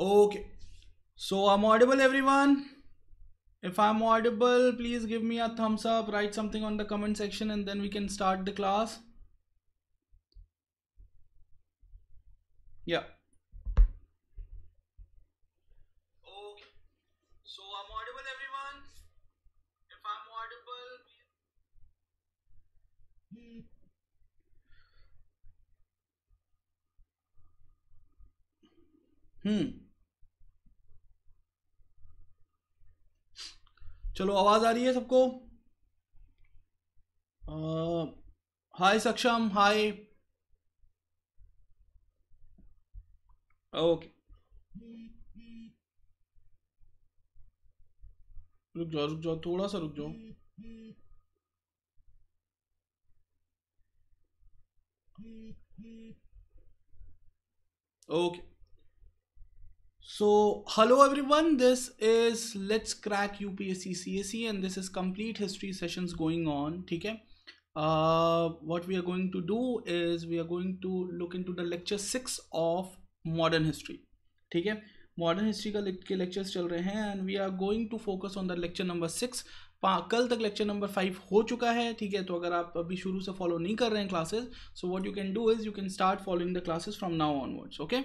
Okay. So I'm audible everyone. If I'm audible, please give me a thumbs up, write something on the comment section and then we can start the class. Yeah. Okay. So am audible everyone. If I'm audible, Hmm. hmm. चलो आवाज़ आ रही है सबको हाय सक्षम हाय okay रुक जाओ रुक जाओ थोड़ा सा रुक जाओ okay So hello everyone, this is Let's Crack UPSC CSE and this is complete history sessions going on, theek hai Uh, what we are going to do is we are going to look into the lecture 6 of modern history, theek hai modern history ka के lectures chal rahe hain and we are going to focus on the lecture number 6 कल तक lecture number five हो चुका है ठीक है तो अगर आप अभी शुरू से फॉलो नहीं कर रहे हैं classes so what you can do is you can start following the classes from now onwards okay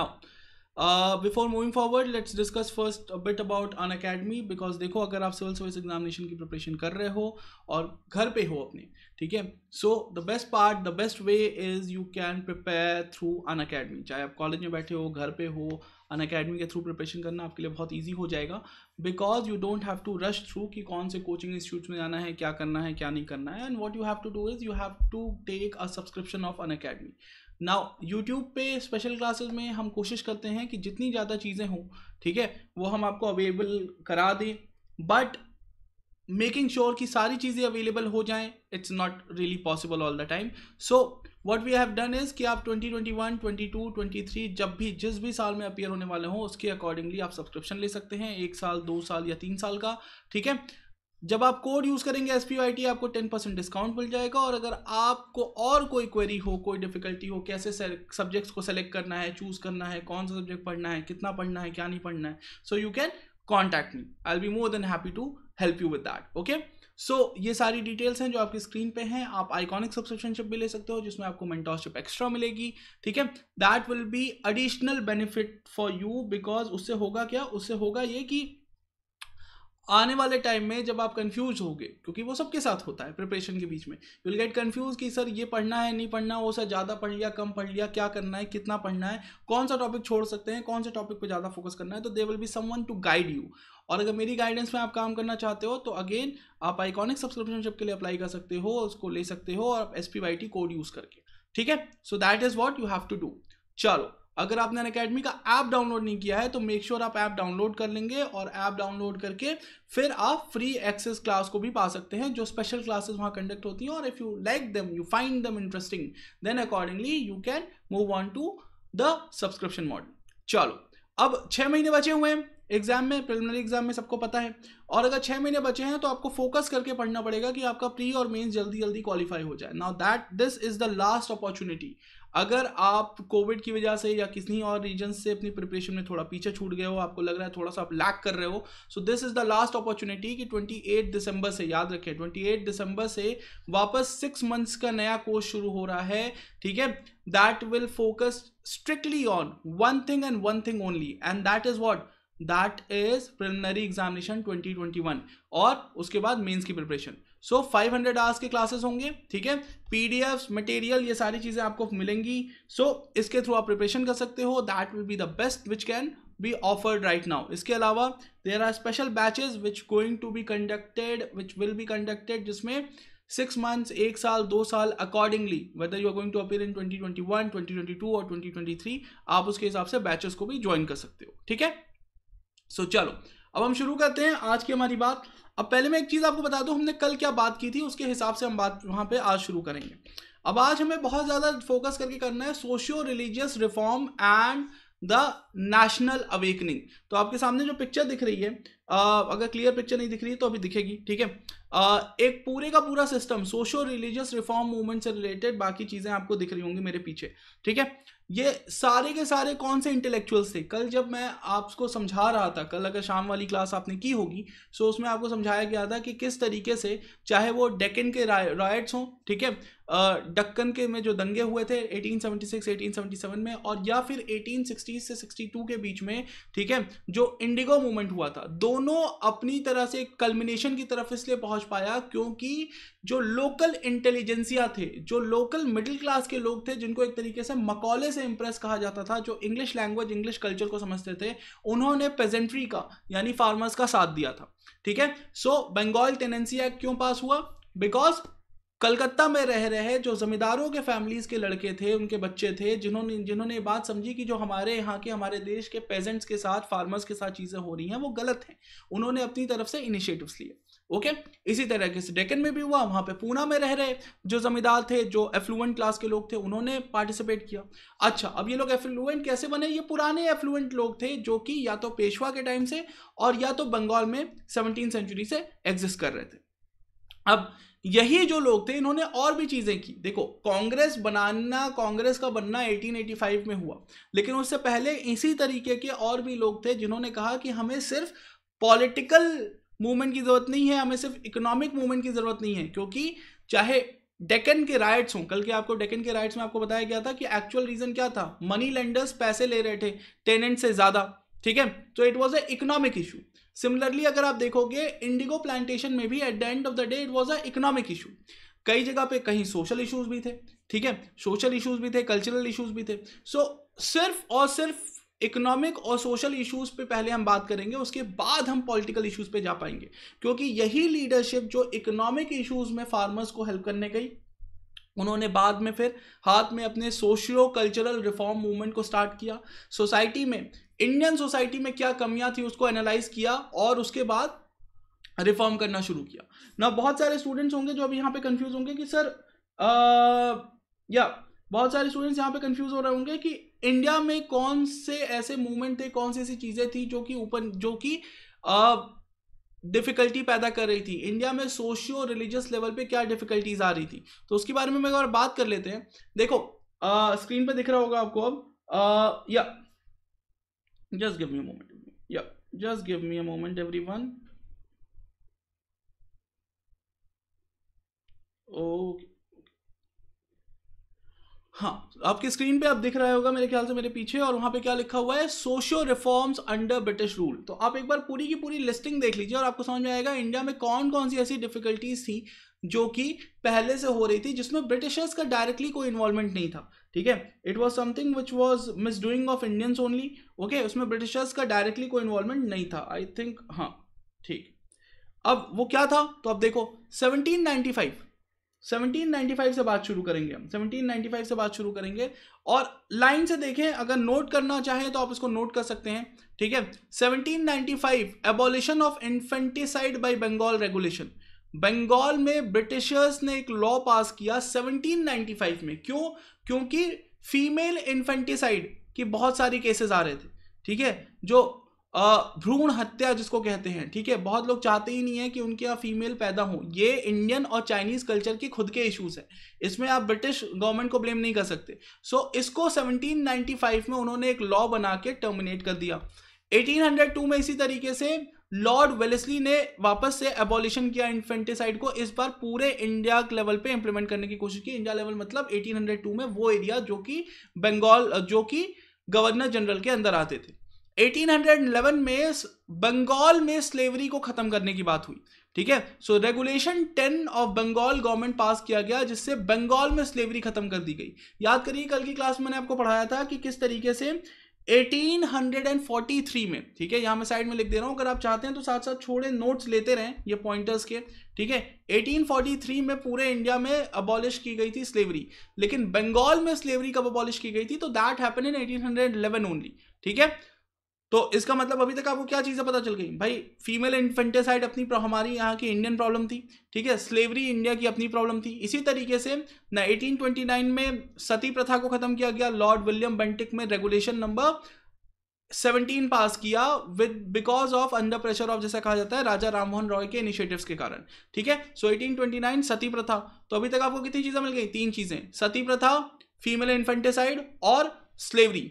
now before moving forward let's discuss first bit about Unacademy because देखो अगर आप सिविल सर्विस एग्जामिनेशन की preparation कर रहे हो और घर पे हो अपने ठीक है so the best part the best way is you can prepare through Unacademy चाहे आप कॉलेज में बैठे हो घर पे हो अन अकेडमी के थ्रू प्रिपरेशन करना आपके लिए बहुत ईजी हो जाएगा because you don't have to rush through कि कौन से कोचिंग इंस्टीट्यूट में जाना है क्या करना है क्या नहीं करना है and what you have to do is you have to take a subscription of Unacademy now YouTube पे स्पेशल क्लासेस में हम कोशिश करते हैं कि जितनी ज़्यादा चीज़ें हों ठीक है वो हम आपको अवेलेबल करा दें बट मेकिंग श्योर कि सारी चीज़ें अवेलेबल हो जाएं it's not really possible all the time so what we have done is कि आप 2021, 22, 23 जब भी जिस भी साल में अपियर होने वाले हों उसके अकॉर्डिंगली आप सब्सक्रिप्शन ले सकते हैं एक साल दो साल या तीन साल का ठीक है जब आप कोड यूज़ करेंगे एस पी टी आपको टेन परसेंट डिस्काउंट मिल जाएगा और अगर आपको और कोई क्वेरी हो कोई डिफिकल्टी हो कैसे सब्जेक्ट्स को सेलेक्ट करना है चूज़ करना है कौन सा सब्जेक्ट पढ़ना है कितना पढ़ना है क्या नहीं पढ़ना है so you can contact me I be more than happy to help you with that okay so ये सारी डिटेल्स हैं जो आपकी स्क्रीन पे हैं आप आइकॉनिक सब्सक्रिप्शनशिप भी ले सकते हो जिसमें आपको मेंटोरशिप एक्स्ट्रा मिलेगी ठीक है that will be additional benefit for you because उससे होगा क्या उससे होगा ये कि आने वाले टाइम में जब आप कंफ्यूज होगे क्योंकि वो सबके साथ होता है प्रिपरेशन के बीच में यू विल गेट कंफ्यूज कि सर ये पढ़ना है नहीं पढ़ना वो सर ज़्यादा पढ़ लिया कम पढ़ लिया क्या करना है कितना पढ़ना है कौन सा टॉपिक छोड़ सकते हैं कौन से टॉपिक पर ज़्यादा फोकस करना है तो they will be someone to guide you और अगर मेरी गाइडेंस में आप काम करना चाहते हो तो अगेन आप आइकॉनिक सब्सक्रिप्शनशिप के लिए अप्लाई कर सकते हो उसको ले सकते हो और एस कोड यूज़ करके ठीक है so that is what you have to do चलो अगर आपने अकेडमी का ऐप डाउनलोड नहीं किया है तो मेक श्योर sure आप ऐप डाउनलोड कर लेंगे और ऐप डाउनलोड करके फिर आप फ्री एक्सेस क्लास को भी पा सकते हैं जो स्पेशल क्लासेस वहाँ कंडक्ट होती हैं और if you like them you find them interesting then accordingly you can move on to the subscription model चलो अब छः महीने बचे हुए हैं एग्जाम में प्रिलिमिनरी एग्जाम में सबको पता है और अगर छः महीने बचे हैं तो आपको फोकस करके पढ़ना पड़ेगा कि आपका प्री और मेंस जल्दी जल्दी क्वालिफाई हो जाए now that this is the last opportunity अगर आप कोविड की वजह से या किसी और रीजन से अपनी प्रिपरेशन में थोड़ा पीछे छूट गए हो आपको लग रहा है थोड़ा सा आप लैक कर रहे हो so this is the last opportunity कि 28 दिसंबर से याद रखें 28 दिसंबर से वापस सिक्स मंथ्स का नया कोर्स शुरू हो रहा है ठीक है that will focus strictly on one thing and one thing only and that is what that is preliminary examination 2021 और उसके बाद मेंस की preparation so five hundred hours के क्लासेस होंगे ठीक है पीडीएफ मटेरियल ये सारी चीज़ें आपको मिलेंगी सो so, इसके थ्रू आप प्रिपरेशन कर सकते हो that will be the best which can be offered right now इसके अलावा there are special batches which going to be conducted which will be conducted जिसमें सिक्स मंथ्स एक साल दो साल accordingly whether you are going to appear in 2021, 2022 और 2023 आप उसके हिसाब से बैचेस को भी ज्वाइन कर सकते हो ठीक है सो so, चलो अब हम शुरू करते हैं आज की हमारी बात अब पहले मैं एक चीज़ आपको बता दूं हमने कल क्या बात की थी उसके हिसाब से हम बात वहाँ पे आज शुरू करेंगे अब आज हमें बहुत ज़्यादा फोकस करके करना है socio religious reform and the national awakening तो आपके सामने जो पिक्चर दिख रही है आ, अगर क्लियर पिक्चर नहीं दिख रही है तो अभी दिखेगी ठीक है एक पूरे का पूरा system socio religious reform movement से रिलेटेड बाकी चीज़ें आपको दिख रही होंगी मेरे पीछे ठीक है ये सारे के सारे कौन से इंटेलेक्चुअल्स थे कल जब मैं आपको समझा रहा था कल अगर शाम वाली क्लास आपने की होगी सो उसमें आपको समझाया गया था कि किस तरीके से चाहे वो डेकन के रॉयट्स हों ठीक है डक्कन के में जो दंगे हुए थे 1876 1877 में और या फिर 1860 से 62 के बीच में ठीक है जो इंडिगो मूवमेंट हुआ था दोनों अपनी तरह से कल्मिनेशन की तरफ इसलिए पहुंच पाया क्योंकि जो लोकल इंटेलिजेंसिया थे जो लोकल मिडिल क्लास के लोग थे जिनको एक तरीके से मकौले से इम्प्रेस कहा जाता था जो इंग्लिश लैंग्वेज इंग्लिश कल्चर को समझते थे उन्होंने पेजेंट्री का यानी फार्मर्स का साथ दिया था ठीक है सो बंगाल टेनेंसी एक्ट क्यों पास हुआ बिकॉज कलकत्ता में रह रहे जो ज़मींदारों के फैमिलीज़ के लड़के थे उनके बच्चे थे जिन्होंने जिन्होंने ये बात समझी कि जो हमारे यहाँ के हमारे देश के पेजेंट्स के साथ फार्मर्स के साथ चीज़ें हो रही हैं वो गलत हैं उन्होंने अपनी तरफ से इनिशिएटिव्स लिए ओके इसी तरह के डेकन में भी हुआ वहाँ पे पूना में रह रहे जो ज़मींदार थे जो एफ्लुएंट क्लास के लोग थे उन्होंने पार्टिसिपेट किया अच्छा अब ये लोग एफ्लुएंट कैसे बने ये पुराने एफ्लुएंट लोग थे जो कि या तो पेशवा के टाइम से और या तो बंगाल में सेवनटीन सेंचुरी से एग्जिस्ट कर रहे थे अब यही जो लोग थे इन्होंने और भी चीज़ें की देखो कांग्रेस बनाना कांग्रेस का बनना 1885 में हुआ लेकिन उससे पहले इसी तरीके के और भी लोग थे जिन्होंने कहा कि हमें सिर्फ पॉलिटिकल मूवमेंट की ज़रूरत नहीं है हमें सिर्फ इकोनॉमिक मूवमेंट की ज़रूरत नहीं है क्योंकि चाहे डेकन के राइट्स हों कल के आपको डेकन के राइट्स में आपको बताया गया था कि एक्चुअल रीज़न क्या था मनी लेंडर्स पैसे ले रहे थे टेनेंट से ज़्यादा ठीक है तो it was a economic issue similarly अगर आप देखोगे इंडिगो प्लांटेशन में भी at the end of the day it was a economic issue कई जगह पे कहीं सोशल इशूज भी थे ठीक है सोशल इशूज भी थे कल्चरल इशूज भी थे सो so, सिर्फ और सिर्फ इकोनॉमिक और सोशल इश्यूज पे पहले हम बात करेंगे उसके बाद हम पॉलिटिकल इश्यूज पे जा पाएंगे क्योंकि यही लीडरशिप जो इकोनॉमिक इश्यूज में फार्मर्स को हेल्प करने गई उन्होंने बाद में फिर हाथ में अपने सोशियो कल्चरल रिफॉर्म मूवमेंट को स्टार्ट किया सोसाइटी में इंडियन सोसाइटी में क्या कमियां थी उसको एनालाइज किया और उसके बाद रिफॉर्म करना शुरू किया ना बहुत सारे स्टूडेंट्स होंगे जो अभी यहाँ पे कंफ्यूज होंगे कि सर आ, या बहुत सारे स्टूडेंट्स यहाँ पे कंफ्यूज हो रहे होंगे कि इंडिया में कौन से ऐसे मूवमेंट थे कौन सी ऐसी चीज़ें थी जो कि ऊपर जो कि डिफिकल्टी पैदा कर रही थी इंडिया में सोशियो रिलीजियस लेवल पे क्या डिफिकल्टीज आ रही थी तो उसके बारे में मैं बार बात कर लेते हैं देखो स्क्रीन पे दिख रहा होगा आपको अब या just give me a moment yeah just give me a moment everyone okay हाँ आपकी स्क्रीन पे आप दिख रहा होगा मेरे ख्याल से मेरे पीछे और वहां पे क्या लिखा हुआ है socio reforms under British rule तो आप एक बार पूरी की पूरी लिस्टिंग देख लीजिए और आपको समझ में आएगा इंडिया में कौन कौन सी ऐसी डिफिकल्टीज थी जो कि पहले से हो रही थी जिसमें ब्रिटिशर्स का डायरेक्टली कोई इन्वॉल्वमेंट नहीं था ठीक है it was something which was misdoing of Indians only okay उसमें ब्रिटिशर्स का डायरेक्टली कोई इन्वॉल्वमेंट नहीं था आई थिंक हाँ ठीक अब वो क्या था तो अब देखो 1795 1795 से बात शुरू करेंगे हम 1795 से बात शुरू करेंगे और लाइन से देखें अगर नोट करना चाहें तो आप इसको नोट कर सकते हैं ठीक है 1795 abolition of infanticide by Bengal regulation Bengal में ब्रिटिशर्स ने एक लॉ पास किया 1795 में क्यों क्योंकि फीमेल इन्फेंटिसाइड के बहुत सारे केसेस आ रहे थे ठीक है जो भ्रूण हत्या जिसको कहते हैं ठीक है बहुत लोग चाहते ही नहीं है कि उनके यहाँ फीमेल पैदा हो ये इंडियन और चाइनीज कल्चर के खुद के इश्यूज हैं इसमें आप ब्रिटिश गवर्नमेंट को ब्लेम नहीं कर सकते सो so, इसको 1795 में उन्होंने एक लॉ बना के टर्मिनेट कर दिया 1802 में इसी तरीके से लॉर्ड वेलेसली ने वापस से एबॉलिशन किया इन्फेंटिसाइड को इस बार पूरे इंडिया लेवल पे इंप्लीमेंट करने की कोशिश की इंडिया लेवल मतलब 1802 में वो एरिया जो कि बंगाल जो कि गवर्नर जनरल के अंदर आते थे 1811 में बंगाल में स्लेवरी को खत्म करने की बात हुई ठीक है so regulation 10 of Bengal government pass किया गया जिससे बंगाल में स्लेवरी खत्म कर दी गई याद करिए कल की क्लास में मैंने आपको पढ़ाया था कि किस तरीके से 1843 में ठीक है यहां मैं साइड में लिख दे रहा हूं अगर आप चाहते हैं तो साथ साथ छोड़े नोट्स लेते रहें ये पॉइंटर्स के ठीक है 1843 में पूरे इंडिया में अबॉलिश की गई थी स्लेवरी लेकिन बंगाल में स्लेवरी कब अबॉलिश की गई थी तो दैट हैपन इन 1811 ओनली ठीक है तो इसका मतलब अभी तक आपको क्या चीज़ें पता चल गई भाई फीमेल इन्फेंटिसाइड अपनी हमारी यहाँ की इंडियन प्रॉब्लम थी ठीक है स्लेवरी इंडिया की अपनी प्रॉब्लम थी इसी तरीके से ना 1829 में सती प्रथा को ख़त्म किया गया लॉर्ड विलियम बेंटिक में रेगुलेशन नंबर 17 पास किया with because of under pressure of जैसा कहा जाता है राजा राममोहन रॉय के इनिशिएटिव्स के कारण ठीक है सो एटीन सती प्रथा तो अभी तक आपको कितनी चीज़ें मिल गई तीन चीज़ें सती प्रथा फीमेल इन्फेंटिसाइड और स्लेवरी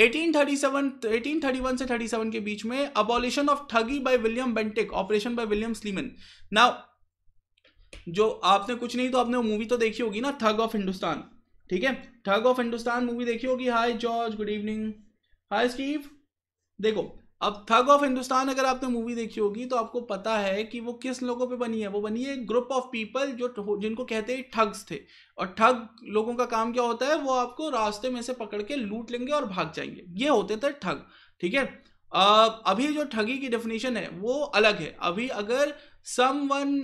1837 1831 से 37 के बीच में abolition of thuggee by William Bentinck operation by William Sleeman now जो आपने कुछ नहीं तो आपने मूवी तो देखी होगी ना ठग ऑफ हिंदुस्तान ठीक है ठग ऑफ हिंदुस्तान मूवी देखी होगी hi George good evening hi Steve देखो अब थग ऑफ हिंदुस्तान अगर आपने मूवी देखी होगी तो आपको पता है कि वो किस लोगों पे बनी है वो बनी है ग्रुप ऑफ पीपल जो जिनको कहते हैं ठग्स थे और ठग लोगों का काम क्या होता है वो आपको रास्ते में से पकड़ के लूट लेंगे और भाग जाएंगे ये होते थे ठग ठीक है अभी जो ठगी की डेफिनेशन है वो अलग है अभी अगर सम वन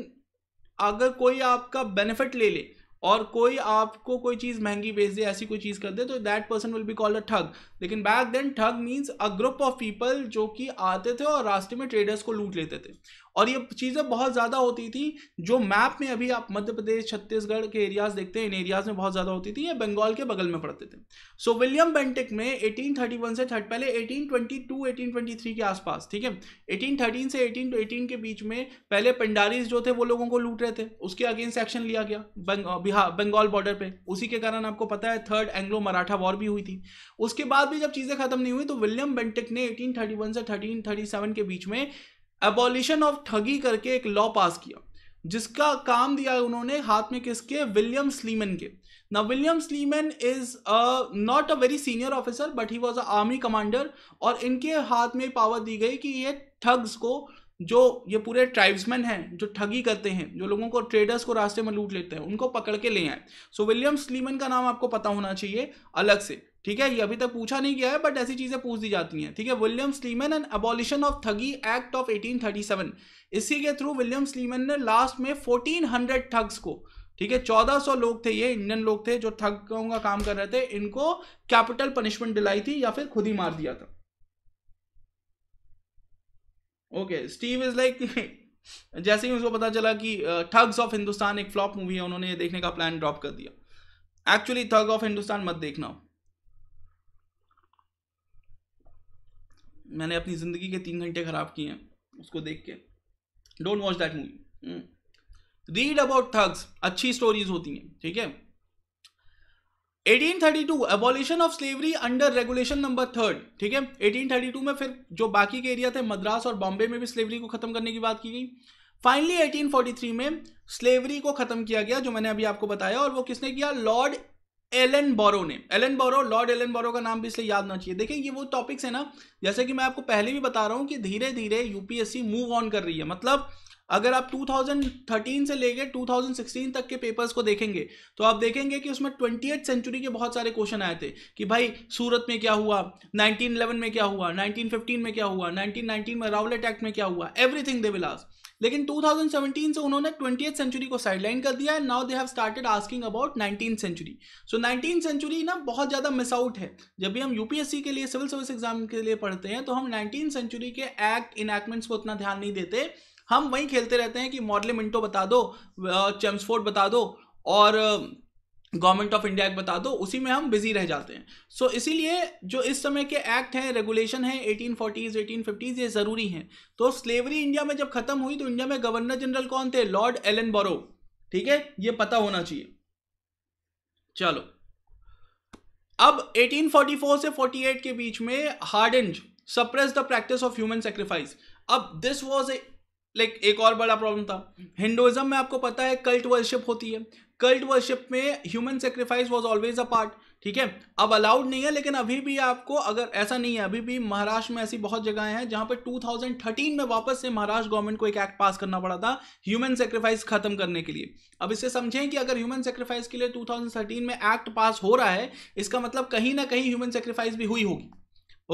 अगर कोई आपका बेनिफिट ले ले और कोई आपको कोई चीज़ महंगी बेच दे ऐसी कोई चीज़ कर दे तो that person will be called a thug लेकिन back then thug means a group of people जो कि आते थे और रास्ते में ट्रेडर्स को लूट लेते थे और ये चीज़ें बहुत ज़्यादा होती थी जो मैप में अभी आप मध्य प्रदेश छत्तीसगढ़ के एरियाज देखते हैं इन एरियाज में बहुत ज़्यादा होती थी ये बंगाल के बगल में पड़ते थे सो विलियम बेंटिक में 1831 से थर्ट पहले 1822 1823 के आसपास ठीक है 1813 से एटीन के बीच में पहले पंडारीज जो थे वो लोगों को लूट रहे थे उसके अगेंस्ट एक्शन लिया गया बिहार बंगाल बॉर्डर पर उसी के कारण आपको पता है थर्ड एंग्लो मराठा वॉर भी हुई थी उसके बाद भी जब चीज़ें खत्म नहीं हुई तो विलियम बेंटिक ने एटीन से थर्टीन के बीच में एबॉलिशन ऑफ ठगी करके एक लॉ पास किया जिसका काम दिया उन्होंने हाथ में किसके विलियम स्लीमन के ना William Sleeman is not a very senior officer but he was a army commander और इनके हाथ में पावर दी गई कि ये ठग्स को जो ये पूरे ट्राइब्समैन हैं जो ठगी करते हैं जो लोगों को ट्रेडर्स को रास्ते में लूट लेते हैं उनको पकड़ के ले आए सो विलियम स्लीमन का नाम आपको पता होना चाहिए अलग से ठीक है ये अभी तक पूछा नहीं गया है बट ऐसी चीज़ें पूछ दी जाती हैं ठीक है William Sleeman and abolition of thuggee act of eighteen इसी के थ्रू विलियम स्लीमन ने लास्ट में फोर्टीन ठग्स को ठीक है सौ लोग थे ये इंडियन लोग थे जो ठगों का काम कर रहे थे इनको कैपिटल पनिशमेंट दिलाई थी या फिर खुद ही मार दिया था ओके स्टीव इज लाइक जैसे ही उसको पता चला कि ठग्स ऑफ हिंदुस्तान एक फ्लॉप मूवी है उन्होंने ये देखने का प्लान ड्रॉप कर दिया एक्चुअली थग ऑफ हिंदुस्तान मत देखना मैंने अपनी ज़िंदगी के तीन घंटे ख़राब किए हैं उसको देख के don't watch that movie read about thugs अच्छी स्टोरीज होती हैं ठीक है 1832 abolition of slavery under regulation number third ठीक है 1832 में फिर जो बाकी के एरिया थे मद्रास और बॉम्बे में भी स्लेवरी को खत्म करने की बात की गई फाइनली 1843 में स्लेवरी को खत्म किया गया जो मैंने अभी आपको बताया और वो किसने किया लॉर्ड एलन बोरो ने Ellenborough Lord Ellenborough का नाम भी इसलिए याद ना चाहिए देखिए ये वो टॉपिक्स है ना जैसे कि मैं आपको पहले भी बता रहा हूँ कि धीरे धीरे यूपीएससी मूव ऑन कर रही है मतलब अगर आप 2013 से लेके 2016 तक के पेपर्स को देखेंगे तो आप देखेंगे कि उसमें ट्वेंटी सेंचुरी के बहुत सारे क्वेश्चन आए थे कि भाई सूरत में क्या हुआ 1911 में क्या हुआ 1915 में क्या हुआ 1919 में रावलेट एक्ट में क्या हुआ एवरीथिंग दे विलास लेकिन 2017 से उन्होंने ट्वेंटी सेंचुरी को साइडलाइन कर दिया now they have started asking about nineteen century so nineteen century ना बहुत ज़्यादा मिस आउट है जब भी हम यूपीएससी के लिए सिविल सर्विस एग्जाम के लिए पढ़ते हैं तो हम नाइनटीन सेंचुरी के एक्ट इनैक्टमेंट्स को उतना ध्यान नहीं देते हम वहीं खेलते रहते हैं कि मॉडल मिंटो बता दो चेम्सफोर्ड बता दो और गवर्नमेंट ऑफ इंडिया एक्ट बता दो उसी में हम बिजी रह जाते हैं सो so, इसीलिए जो इस समय के एक्ट हैं रेगुलेशन है एटीन फोर्टीज एटीन फिफ्टीज ये ज़रूरी हैं तो स्लेवरी इंडिया में जब खत्म हुई तो इंडिया में गवर्नर जनरल कौन थे लॉर्ड एलन बोरो ठीक है ये पता होना चाहिए चलो अब 1844 से 48 के बीच में Hardinge suppress the practice of human sacrifice अब this was a like like, एक और बड़ा प्रॉब्लम था हिंडोइज्म में आपको पता है कल्ट वर्शिप होती है कल्ट वर्शिप में human sacrifice was always a part ठीक है अब अलाउड नहीं है लेकिन अभी भी आपको अगर ऐसा नहीं है अभी भी महाराष्ट्र में ऐसी बहुत जगह हैं जहां पर 2013 में वापस से महाराष्ट्र गवर्नमेंट को एक एक्ट पास करना पड़ा था ह्यूमन सेक्रीफाइस खत्म करने के लिए अब इसे समझें कि अगर ह्यूमन सेक्रीफाइस के लिए 2013 में एक्ट पास हो रहा है इसका मतलब कहीं ना कहीं ह्यूमन सेक्रीफाइस भी हुई होगी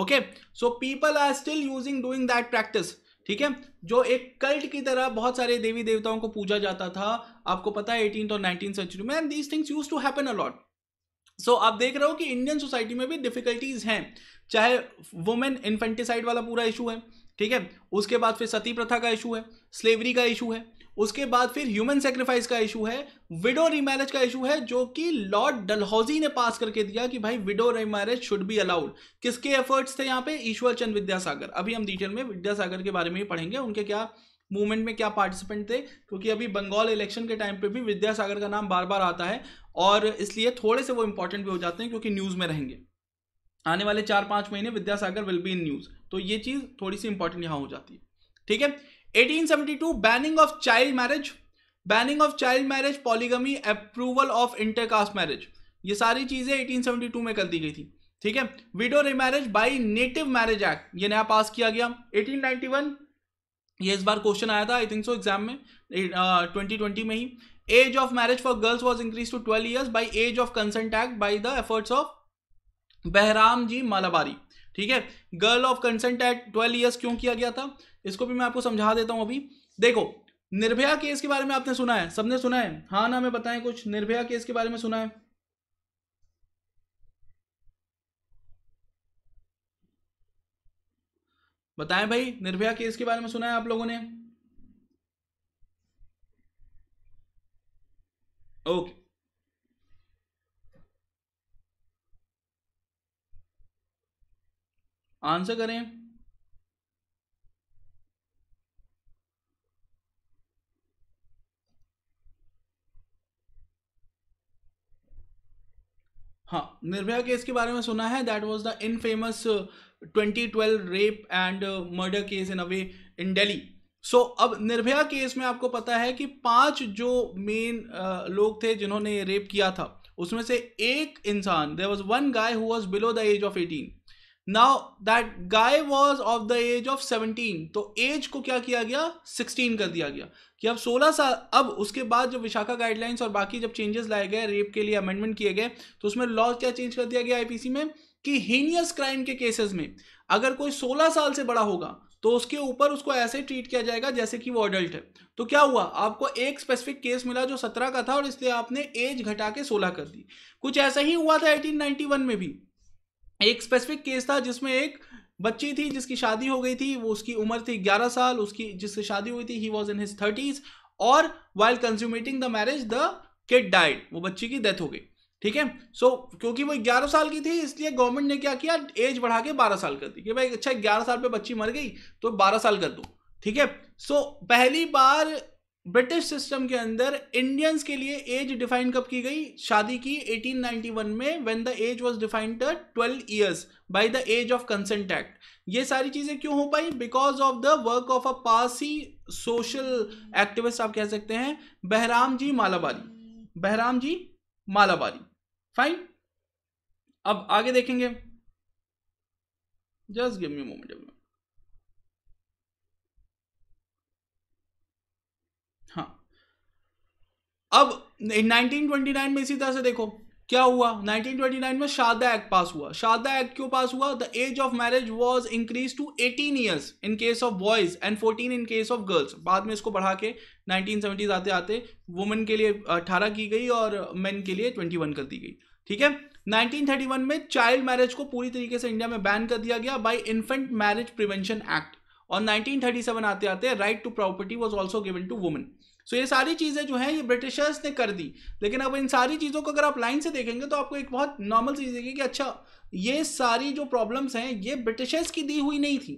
okay so people are still using doing that practice ठीक है जो एक कल्ट की तरह बहुत सारे देवी देवताओं को पूजा जाता था आपको पता है एटीन और नाइनटीन सेंचुरी में and these things use to happen a lot so आप देख रहे हो कि इंडियन सोसाइटी में भी डिफिकल्टीज हैं चाहे वुमेन इन्फेंटिसाइड वाला पूरा इशू है ठीक है उसके बाद फिर सती प्रथा का इशू है स्लेवरी का इशू है उसके बाद फिर ह्यूमन सेक्रीफाइस का इशू है विडो रीमैरिज का इशू है जो कि लॉर्ड डलहौजी ने पास करके दिया कि भाई widow remarriage should be allowed किसके एफर्ट्स थे यहाँ पे ईश्वर चंद विद्यासागर अभी हम डिटेल में विद्यासागर के बारे में ही पढ़ेंगे उनके क्या मूवमेंट में क्या पार्टिसिपेंट थे क्योंकि अभी बंगाल इलेक्शन के टाइम पे भी विद्यासागर का नाम बार बार आता है और इसलिए थोड़े से वो इंपॉर्टेंट भी हो जाते हैं क्योंकि न्यूज़ में रहेंगे आने वाले चार पाँच महीने Vidyasagar will be in news तो ये चीज़ थोड़ी सी इंपॉर्टेंट यहाँ हो जाती है ठीक है 1872 banning of child marriage banning of child marriage polygamy approval of intercaste marriage ये सारी चीजें 1872 में कर दी गई थी ठीक है widow remarriage by native marriage act ये नया पास किया गया 1891 ये इस बार क्वेश्चन आया था आई थिंक सो एग्जाम में ट्वेंटी uh, ट्वेंटी में ही age of marriage for girls was increase to twelve years by age of consent act by the efforts of Behram ji Malabari ठीक है girl of consent act twelve years क्यों किया गया था इसको भी मैं आपको समझा देता हूं अभी देखो निर्भया केस के बारे में आपने सुना है सबने सुना है हाँ ना हमें बताएं कुछ निर्भया केस के बारे में सुना है बताएं भाई निर्भया केस के बारे में सुना है आप लोगों ने ओके आंसर करें हाँ निर्भया केस के बारे में सुना है that was the infamous twenty twelve rape and murder case in away in Delhi so अब निर्भया केस में आपको पता है कि पांच जो मेन uh, लोग थे जिन्होंने रेप किया था उसमें से एक इंसान there was one guy who was below the age of eighteen now that guy was of the age of seventeen तो एज को क्या किया गया सिक्सटीन कर दिया गया कि अब सोलह साल अब उसके बाद जब विशाखा गाइडलाइंस और बाकी जब चेंजेस लाए गए रेप के लिए अमेंडमेंट किए गए तो उसमें लॉ क्या चेंज कर दिया गया आईपीसी में कि हीनियस क्राइम के केसेस में अगर कोई 16 साल से बड़ा होगा तो उसके ऊपर उसको ऐसे ट्रीट किया जाएगा जैसे कि वो अडल्ट है तो क्या हुआ आपको एक स्पेसिफिक केस मिला जो 17 का था और इसलिए आपने एज घटा के 16 कर दी कुछ ऐसा ही हुआ था 1891 में भी एक स्पेसिफिक केस था जिसमें एक बच्ची थी जिसकी शादी हो गई थी वो उसकी उम्र थी ग्यारह साल उसकी जिससे शादी हुई थी he was in his thirties और while consummating the marriage the kid died वो बच्ची की डेथ हो गई ठीक है सो क्योंकि वो ग्यारह साल की थी इसलिए गवर्नमेंट ने क्या किया एज बढ़ा के बारह साल कर दी कि भाई अच्छा ग्यारह साल पे बच्ची मर गई तो बारह साल कर दो ठीक है सो पहली बार ब्रिटिश सिस्टम के अंदर इंडियंस के लिए एज डिफाइन कब की गई शादी की 1891 में when the age was defined 12 years by the age of consent act ये सारी चीजें क्यों हो पाई because of the work of a Parsi social activist आप कह सकते हैं बहराम जी मालाबारी बहराम जी मालाबारी फाइन अब आगे देखेंगे जस्ट गिव मी मोमेंट अब 1929 में इसी तरह से देखो क्या हुआ 1929 में शारदा एक्ट पास हुआ शारदा एक्ट क्यों पास हुआ the age of marriage was increase to 18 years in case of boys and 14 in case of girls बाद में इसको बढ़ा के सेवेंटीज आते आते वुमेन के लिए 18 की गई और मेन के लिए 21 कर दी गई ठीक है 1931 में चाइल्ड मैरिज को पूरी तरीके से इंडिया में बैन कर दिया गया by infant marriage prevention act और 1937 आते आते right to property was also given to women so so, ये सारी चीज़ें जो हैं ये ब्रिटिशर्स ने कर दी लेकिन अब इन सारी चीज़ों को अगर आप लाइन से देखेंगे तो आपको एक बहुत नॉर्मल चीज़ देखिए कि अच्छा ये सारी जो प्रॉब्लम्स हैं ये ब्रिटिशर्स की दी हुई नहीं थी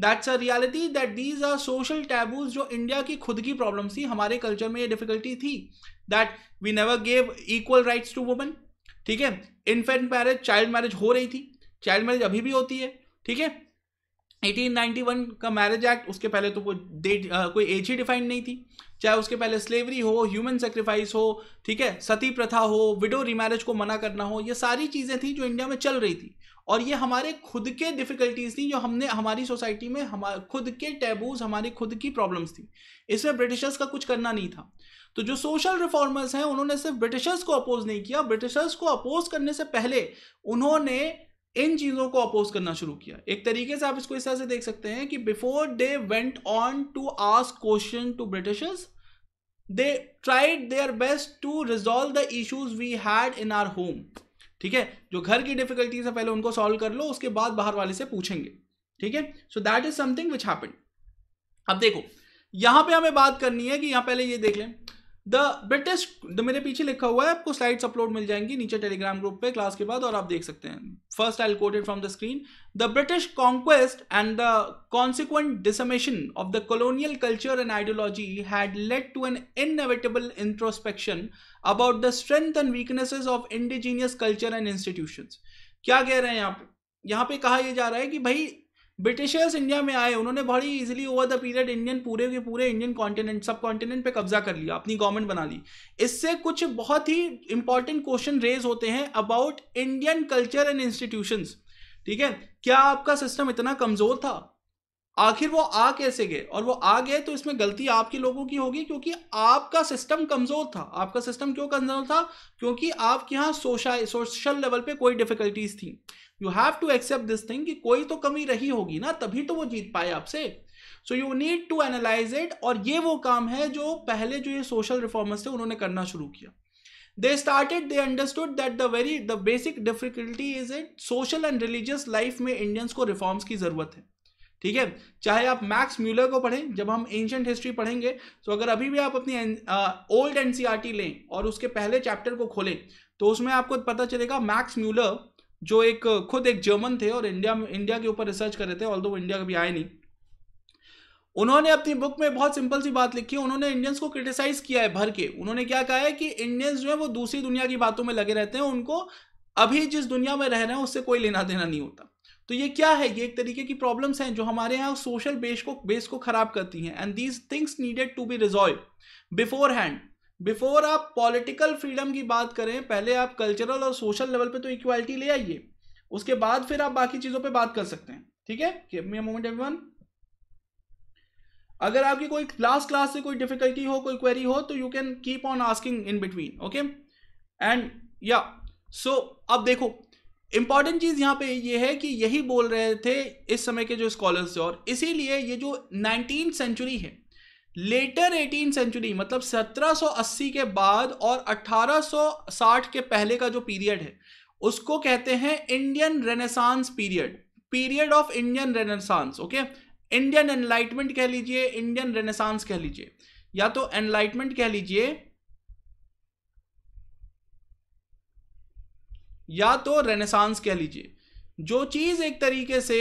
that's a reality that these are social taboos जो इंडिया की खुद की प्रॉब्लम थी हमारे कल्चर में ये डिफिकल्टी थी that we never gave equal rights to women ठीक है इन्फेंट मैरिज चाइल्ड मैरिज हो रही थी चाइल्ड मैरिज अभी भी होती है ठीक है 1891 का मैरिज एक्ट उसके पहले तो वो डेट कोई एज ही डिफाइंड नहीं थी चाहे उसके पहले स्लेवरी हो ह्यूमन सेक्रीफाइस हो ठीक है सती प्रथा हो विडो रिमैरिज को मना करना हो ये सारी चीज़ें थी जो इंडिया में चल रही थी और ये हमारे खुद के डिफिकल्टीज थी जो हमने हमारी सोसाइटी में हमारे खुद के टैबूज हमारी खुद की प्रॉब्लम्स थी इसमें ब्रिटिशर्स का कुछ करना नहीं था तो जो सोशल रिफॉर्मर्स हैं उन्होंने सिर्फ ब्रिटिशर्स को अपोज नहीं किया ब्रिटिशर्स को अपोज करने से पहले उन्होंने इन चीज़ों को अपोज करना शुरू किया एक तरीके से आप इसको इस तरह से देख सकते हैं कि before they went on to ask question to Britishers they tried their best to resolve the issues we had in our home ठीक है जो घर की डिफिकल्टीज है पहले उनको सॉल्व कर लो उसके बाद बाहर वाले से पूछेंगे ठीक है so that is something which happen अब देखो यहां पे हमें बात करनी है कि यहां पहले ये देख लें द बेटेस्ट द मेरे पीछे लिखा हुआ है आपको स्लाइड्स अपलोड मिल जाएंगी नीचे टेलीग्राम ग्रुप पे क्लास के बाद और आप देख सकते हैं first I quoted from the screen the British conquest and the consequent dissemination of the colonial culture and ideology had led to an inevitable introspection about the strength and weaknesses of indigenous culture and institution क्या कह रहे हैं यहाँ पे यहाँ पे कहा यह जा रहा है कि भाई ब्रिटिशर्स इंडिया में आए उन्होंने बड़ी easily over the period Indian पूरे के पूरे इंडियन कॉन्टिनेंट सब कॉन्टिनेंट पे कब्जा कर लिया अपनी गवर्नमेंट बना ली इससे कुछ बहुत ही इंपॉर्टेंट क्वेश्चन रेज होते हैं about Indian culture and institution ठीक है क्या आपका सिस्टम इतना कमजोर था आखिर वो आ कैसे गए और वो आ गए तो इसमें गलती आपके लोगों की होगी क्योंकि आपका सिस्टम कमजोर था आपका सिस्टम क्यों कमजोर था क्योंकि आपके यहाँ सोशल सोशल लेवल पे कोई डिफिकल्टीज थी you have to accept this thing कि कोई तो कमी रही होगी ना तभी तो वो जीत पाए आपसे so you need to analyse it और ये वो काम है जो पहले जो ये सोशल रिफॉर्मर्स थे उन्होंने करना शुरू किया they started they understood that the very the basic difficulty is it social and religious life में इंडियंस को रिफॉर्म्स की जरूरत है ठीक है चाहे आप मैक्स म्यूलर को पढ़ें जब हम एंशंट हिस्ट्री पढ़ेंगे तो अगर अभी भी आप अपनी ओल्ड एनसीआरटी e लें और उसके पहले चैप्टर को खोलें तो उसमें आपको पता चलेगा मैक्स म्यूलर जो एक खुद एक जर्मन थे और इंडिया में इंडिया के ऊपर रिसर्च कर रहे थे ऑल वो इंडिया कभी आए नहीं उन्होंने अपनी बुक में बहुत सिंपल सी बात लिखी है उन्होंने इंडियंस को क्रिटिसाइज किया है भर के उन्होंने क्या कहा है कि इंडियंस जो है वो दूसरी दुनिया की बातों में लगे रहते हैं उनको अभी जिस दुनिया में रह रहे हैं उससे कोई लेना देना नहीं होता तो ये क्या है ये एक तरीके की प्रॉब्लम्स हैं जो हमारे यहाँ सोशल बेस को बेस को खराब करती हैं and these things needed to be resolve beforehand before आप पॉलिटिकल फ्रीडम की बात करें पहले आप कल्चरल और सोशल लेवल पे तो इक्वालिटी ले आइए उसके बाद फिर आप बाकी चीजों पे बात कर सकते हैं ठीक है मोमेंट एवरीवन अगर आपकी कोई लास्ट क्लास से कोई डिफिकल्टी हो कोई क्वेरी हो तो you can keep on asking in between okay and या सो अब देखो इंपॉर्टेंट चीज यहां पे ये है कि यही बोल रहे थे इस समय के जो स्कॉलर्स और इसीलिए ये जो नाइनटीन सेंचुरी है लेटर एटीन सेंचुरी मतलब 1780 के बाद और 1860 के पहले का जो पीरियड है उसको कहते हैं Indian renaissance period period of Indian renaissance okay Indian enlightenment कह लीजिए इंडियन रेनेसांस कह लीजिए या तो एनलाइटमेंट कह लीजिए या तो रेनेसांस कह लीजिए जो चीज एक तरीके से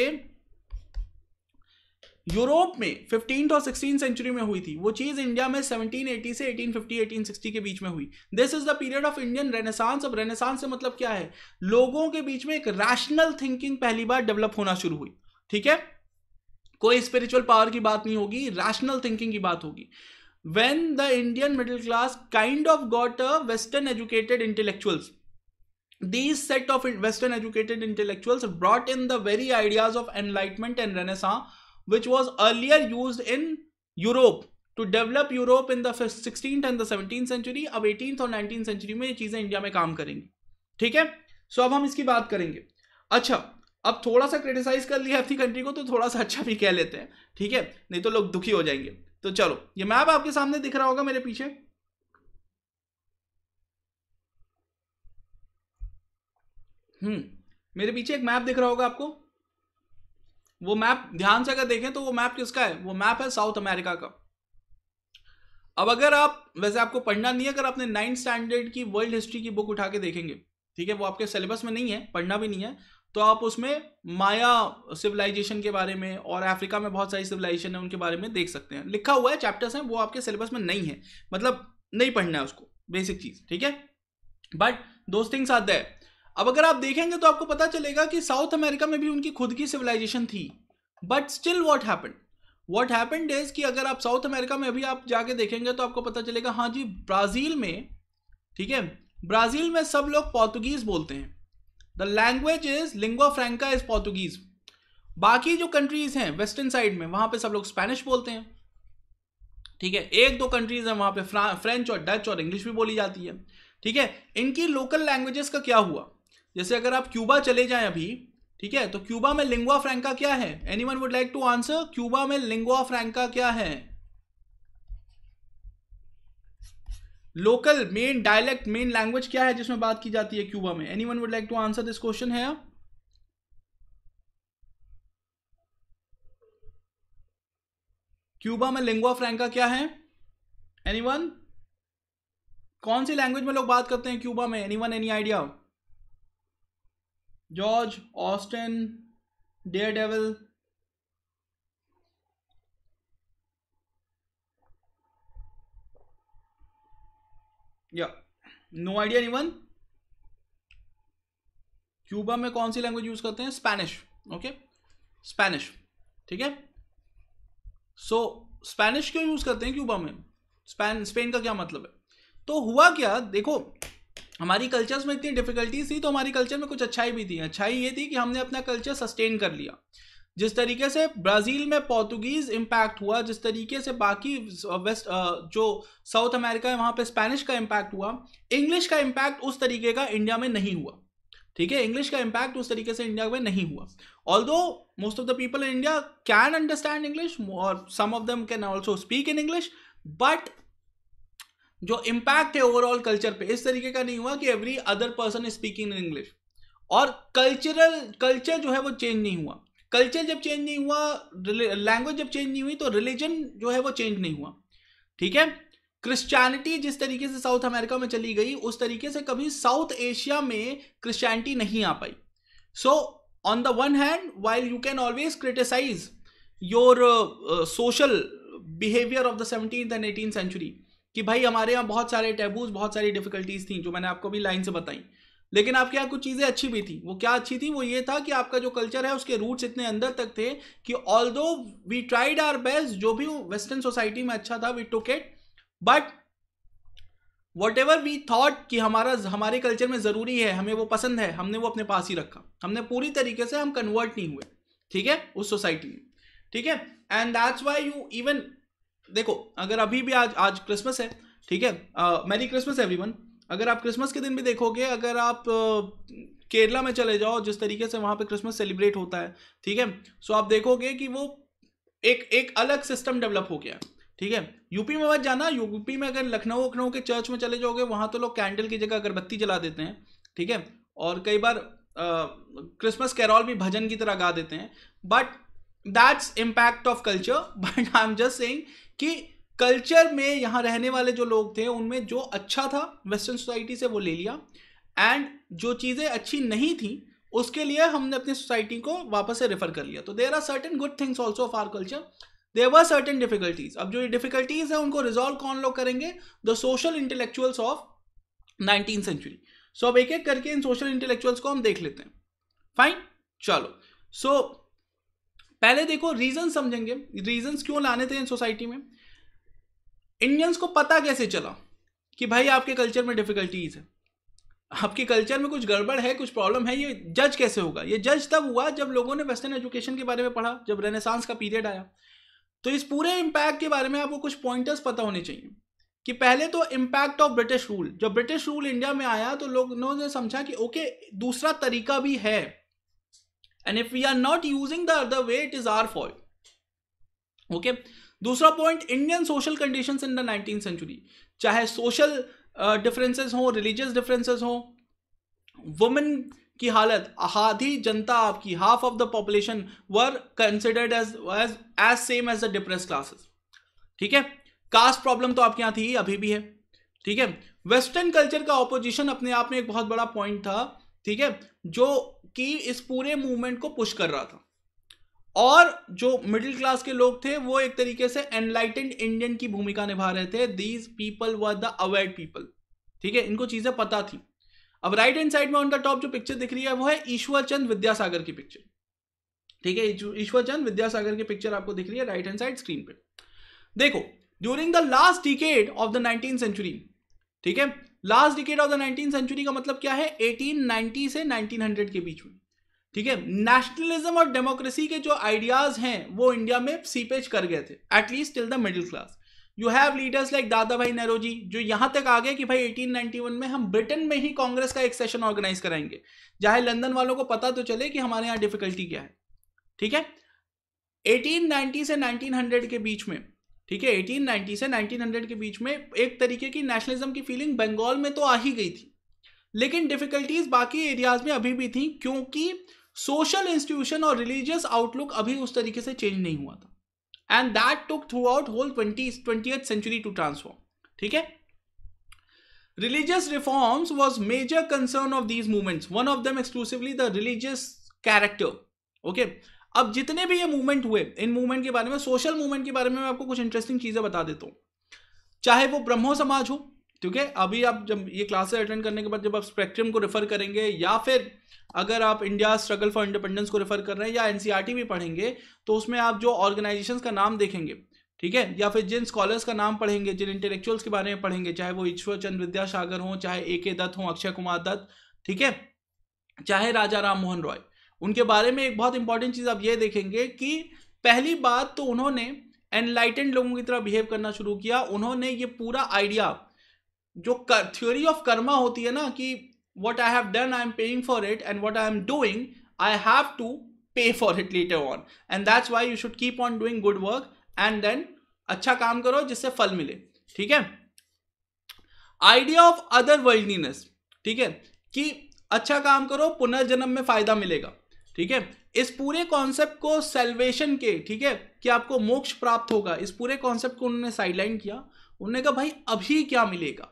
यूरोप में फिफ्टींथ और सिक्सटीन सेंचुरी में हुई थी वो चीज़ इंडिया में 1780 से 1850 1860 के बीच में हुई this is the period of Indian renaissance अब रेनेसांस से मतलब क्या है लोगों के बीच में एक रैशनल थिंकिंग पहली बार डेवलप होना शुरू हुई ठीक है कोई स्पिरिचुअल पावर की बात नहीं होगी रैशनल थिंकिंग की बात होगी when the Indian middle class kind of got a western educated intellectuals these set of western educated intellectuals brought in the very ideas of enlightenment and renaissance which was earlier used in Europe to develop Europe in the 16th and the 17th century. अब 18th और 19th century में ये चीज़ें India में काम करेंगी ठीक है सो अब हम इसकी बात करेंगे अच्छा अब थोड़ा सा क्रिटिसाइज कर लिया अपनी कंट्री को तो थोड़ा सा अच्छा भी कह लेते हैं ठीक है नहीं तो लोग दुखी हो जाएंगे तो चलो ये मैप आपके सामने दिख रहा होगा मेरे पीछे हम्म मेरे पीछे एक मैप दिख रहा होगा आपको वो मैप ध्यान से अगर देखें तो वो मैप किसका है वो मैप है साउथ अमेरिका का अब अगर आप वैसे आपको पढ़ना नहीं है अगर आपने नाइन्थ स्टैंडर्ड की वर्ल्ड हिस्ट्री की बुक उठा के देखेंगे ठीक है वो आपके सिलेबस में नहीं है पढ़ना भी नहीं है तो आप उसमें माया सिविलाइजेशन के बारे में और अफ्रीका में बहुत सारी सिविलाइजेशन है उनके बारे में देख सकते हैं लिखा हुआ है चैप्टर्स हैं वो आपके सिलेबस में नहीं है मतलब नहीं पढ़ना है उसको बेसिक चीज़ ठीक है बट दोस्त थिंग्स आर देयर अब अगर आप देखेंगे तो आपको पता चलेगा कि साउथ अमेरिका में भी उनकी खुद की सिविलाइजेशन थी but still what happen what happen is कि अगर आप साउथ अमेरिका में भी आप जाके देखेंगे तो आपको पता चलेगा हाँ जी ब्राज़ील में ठीक है ब्राज़ील में सब लोग पोर्तुगीज बोलते हैं the language is lingua franca is Portuguese बाकी जो कंट्रीज हैं वेस्टर्न साइड में वहां पे सब लोग स्पेनिश बोलते हैं ठीक है एक दो कंट्रीज हैं वहां पे फ्रेंच और डच और इंग्लिश भी बोली जाती है ठीक है इनकी लोकल लैंग्वेजेस का क्या हुआ जैसे अगर आप क्यूबा चले जाएं अभी ठीक है तो क्यूबा में लिंगुआ फ्रैंका क्या है any one would like to answer Cuba में लिंगुआ फ्रैंका क्या है local main dialect main language क्या है जिसमें बात की जाती है क्यूबा में any one would like to answer this question है क्यूबा में लिंगुआ फ्रैंका क्या है एनी वन कौन सी लैंग्वेज में लोग बात करते हैं क्यूबा में any one any idea George Austen dare devil या नो आइडिया वन क्यूबा में कौन सी लैंग्वेज यूज करते हैं स्पेनिश ओके स्पेनिश ठीक है सो स्पेनिश क्यों यूज करते हैं क्यूबा में स्पेन स्पेन का क्या मतलब है तो हुआ क्या देखो हमारी कल्चर्स में इतनी डिफिकल्टीज थी तो हमारी कल्चर में कुछ अच्छाई भी थी अच्छाई ये थी कि हमने अपना कल्चर सस्टेन कर लिया जिस तरीके से ब्राज़ील में पोर्तुगीज़ इम्पैक्ट हुआ जिस तरीके से बाकी वेस्ट जो साउथ अमेरिका है वहाँ पे स्पेनिश का इम्पैक्ट हुआ इंग्लिश का इम्पैक्ट उस तरीके का इंडिया में नहीं हुआ ठीक है इंग्लिश का इम्पैक्ट उस तरीके से इंडिया में नहीं हुआ although most of the people in India can understand English और some of them can also speak in English but जो इम्पैक्ट है ओवरऑल कल्चर पे इस तरीके का नहीं हुआ कि every other person speaking in English और कल्चरल कल्चर जो है वो चेंज नहीं हुआ कल्चर जब चेंज नहीं हुआ लैंग्वेज जब चेंज नहीं हुई तो रिलीजन जो है वो चेंज नहीं हुआ ठीक है क्रिश्चियनिटी जिस तरीके से साउथ अमेरिका में चली गई उस तरीके से कभी साउथ एशिया में क्रिश्चियनिटी नहीं आ पाई so on the one hand while you can always criticise your social behaviour of the seventeen and eighteen century कि भाई हमारे यहाँ बहुत सारे टैबूज बहुत सारी डिफिकल्टीज थी जो मैंने आपको भी लाइन से बताई लेकिन आपके यहाँ कुछ चीज़ें अच्छी भी थी वो क्या अच्छी थी वो ये था कि आपका जो कल्चर है उसके रूट्स इतने अंदर तक थे कि ऑल दो वी ट्राइड आर बेस्ट जो भी वेस्टर्न सोसाइटी में अच्छा था we took it but whatever we thought कि हमारा हमारे कल्चर में ज़रूरी है हमें वो पसंद है हमने वो अपने पास ही रखा हमने पूरी तरीके से हम कन्वर्ट नहीं हुए ठीक है उस सोसाइटी में ठीक है and that's why you even देखो अगर अभी भी आज आज क्रिसमस है ठीक है मैरी क्रिसमस एवरीवन अगर आप क्रिसमस के दिन भी देखोगे अगर आप केरला में चले जाओ जिस तरीके से वहाँ पे क्रिसमस सेलिब्रेट होता है ठीक है सो आप देखोगे कि वो एक एक अलग सिस्टम डेवलप हो गया ठीक है यूपी में मत जाना यूपी में अगर लखनऊ वखनऊ के चर्च में चले जाओगे वहाँ तो लोग कैंडल की जगह अगरबत्ती जला देते हैं ठीक है और कई बार क्रिसमस कैरॉल भी भजन की तरह गा देते हैं but that's impact of culture but I am just saying कि कल्चर में यहाँ रहने वाले जो लोग थे उनमें जो अच्छा था वेस्टर्न सोसाइटी से वो ले लिया एंड जो चीज़ें अच्छी नहीं थी उसके लिए हमने अपनी सोसाइटी को वापस से रेफर कर लिया तो there are certain good things also of our culture there are certain difficulties अब जो ये डिफिकल्टीज है उनको रिजॉल्व कौन लोग करेंगे the social intellectuals of nineteen century so अब एक एक करके इन सोशल इंटेलेक्चुअल्स को हम देख लेते हैं फाइन चलो सो so, पहले देखो रीजन समझेंगे रीजन क्यों लाने थे इन सोसाइटी में इंडियंस को पता कैसे चला कि भाई आपके कल्चर में डिफिकल्टीज है आपके कल्चर में कुछ गड़बड़ है कुछ प्रॉब्लम है ये जज कैसे होगा ये जज तब हुआ जब लोगों ने वेस्टर्न एजुकेशन के बारे में पढ़ा जब रेनेसांस का पीरियड आया तो इस पूरे इम्पैक्ट के बारे में आपको कुछ पॉइंटर्स पता होने चाहिए कि पहले तो इम्पैक्ट ऑफ ब्रिटिश रूल जब ब्रिटिश रूल इंडिया में आया तो लोगों ने समझा कि ओके दूसरा तरीका भी है and if we are not using the other way it is our fault okay दूसरा point Indian social conditions in the nineteen century चाहे सोशल डिफरेंसेस हो रिलीजियस डिफरेंसेस हो वुमेन की हालत आधी जनता आपकी half of the population were considered as as as same as the depress classes ठीक है कास्ट प्रॉब्लम तो आपके यहाँ थी अभी भी है ठीक है वेस्टर्न कल्चर का ऑपोजिशन अपने आप में एक बहुत बड़ा पॉइंट था ठीक है जो कि इस पूरे मूवमेंट को पुश कर रहा था और जो मिडिल क्लास के लोग थे वो एक तरीके से एनलाइटेंड इंडियन की भूमिका निभा रहे थे these people were the aware people ठीक है इनको चीजें पता थी अब राइट हैंड साइड में उनका टॉप जो पिक्चर दिख रही है वो है ईश्वर चंद विद्यासागर की पिक्चर ठीक है ईश्वर चंद विद्यासागर की पिक्चर आपको दिख रही है राइट हैंड साइड स्क्रीन पे देखो during the last decade of the nineteen century ठीक है last decade of the nineteen century का मतलब क्या है 1890 से 1900 के बीच में ठीक है नेशनलिज्म और डेमोक्रेसी के जो आइडियाज हैं वो इंडिया में सीपेज कर गए थे at least till the middle class you have leaders like Dadabhai Nehru जी जो यहां तक आ गए कि भाई 1891 में हम ब्रिटेन में ही कांग्रेस का एक सेशन ऑर्गेनाइज कराएंगे चाहे लंदन वालों को पता तो चले कि हमारे यहाँ डिफिकल्टी क्या है ठीक है 1890 से 1900 के बीच में ठीक है 1890 से 1900 के बीच में एक तरीके की नेशनलिज्म की फीलिंग बंगाल में तो आ ही गई थी लेकिन डिफिकल्टीज बाकी एरियाज में अभी भी थी क्योंकि सोशल इंस्टीट्यूशन और रिलीजियस आउटलुक अभी उस तरीके से चेंज नहीं हुआ था and that took throughout whole twenty twenty century to transform ठीक है religious reforms was major concern of these movements one of them exclusively the religious character okay okay अब जितने भी ये मूवमेंट हुए इन मूवमेंट के बारे में सोशल मूवमेंट के बारे में मैं आपको कुछ इंटरेस्टिंग चीज़ें बता देता हूँ चाहे वो ब्रह्मो समाज हो ठीक है अभी आप जब ये क्लासेस अटेंड करने के बाद जब आप स्पेक्ट्रम को रेफर करेंगे या फिर अगर आप इंडिया स्ट्रगल फॉर इंडिपेंडेंस को रेफर कर रहे हैं या एनसीईआरटी e भी पढ़ेंगे तो उसमें आप जो ऑर्गेनाइजेशंस का नाम देखेंगे ठीक है या फिर जिन स्कॉलर्स का नाम पढ़ेंगे जिन इंटेलेक्चुअल्स के बारे में पढ़ेंगे चाहे वो ईश्वर चंद्र विद्यासागर हों चाहे ए के दत्त हों अक्षय कुमार दत्त ठीक है चाहे राजा राम मोहन रॉय उनके बारे में एक बहुत इंपॉर्टेंट चीज़ आप ये देखेंगे कि पहली बात तो उन्होंने एनलाइटेंड लोगों की तरह बिहेव करना शुरू किया उन्होंने ये पूरा आइडिया जो थ्योरी ऑफ कर्मा होती है ना कि what I have done I am paying for it and what I am doing I have to pay for it later on and that's why you should keep on doing good work and then अच्छा काम करो जिससे फल मिले ठीक है idea of other worldness ठीक है कि अच्छा काम करो पुनर्जन्म में फायदा मिलेगा ठीक है इस पूरे कॉन्सेप्ट को सेल्वेशन के ठीक है कि आपको मोक्ष प्राप्त होगा इस पूरे कॉन्सेप्ट को उन्होंने साइडलाइन किया उन्होंने कहा भाई अभी क्या मिलेगा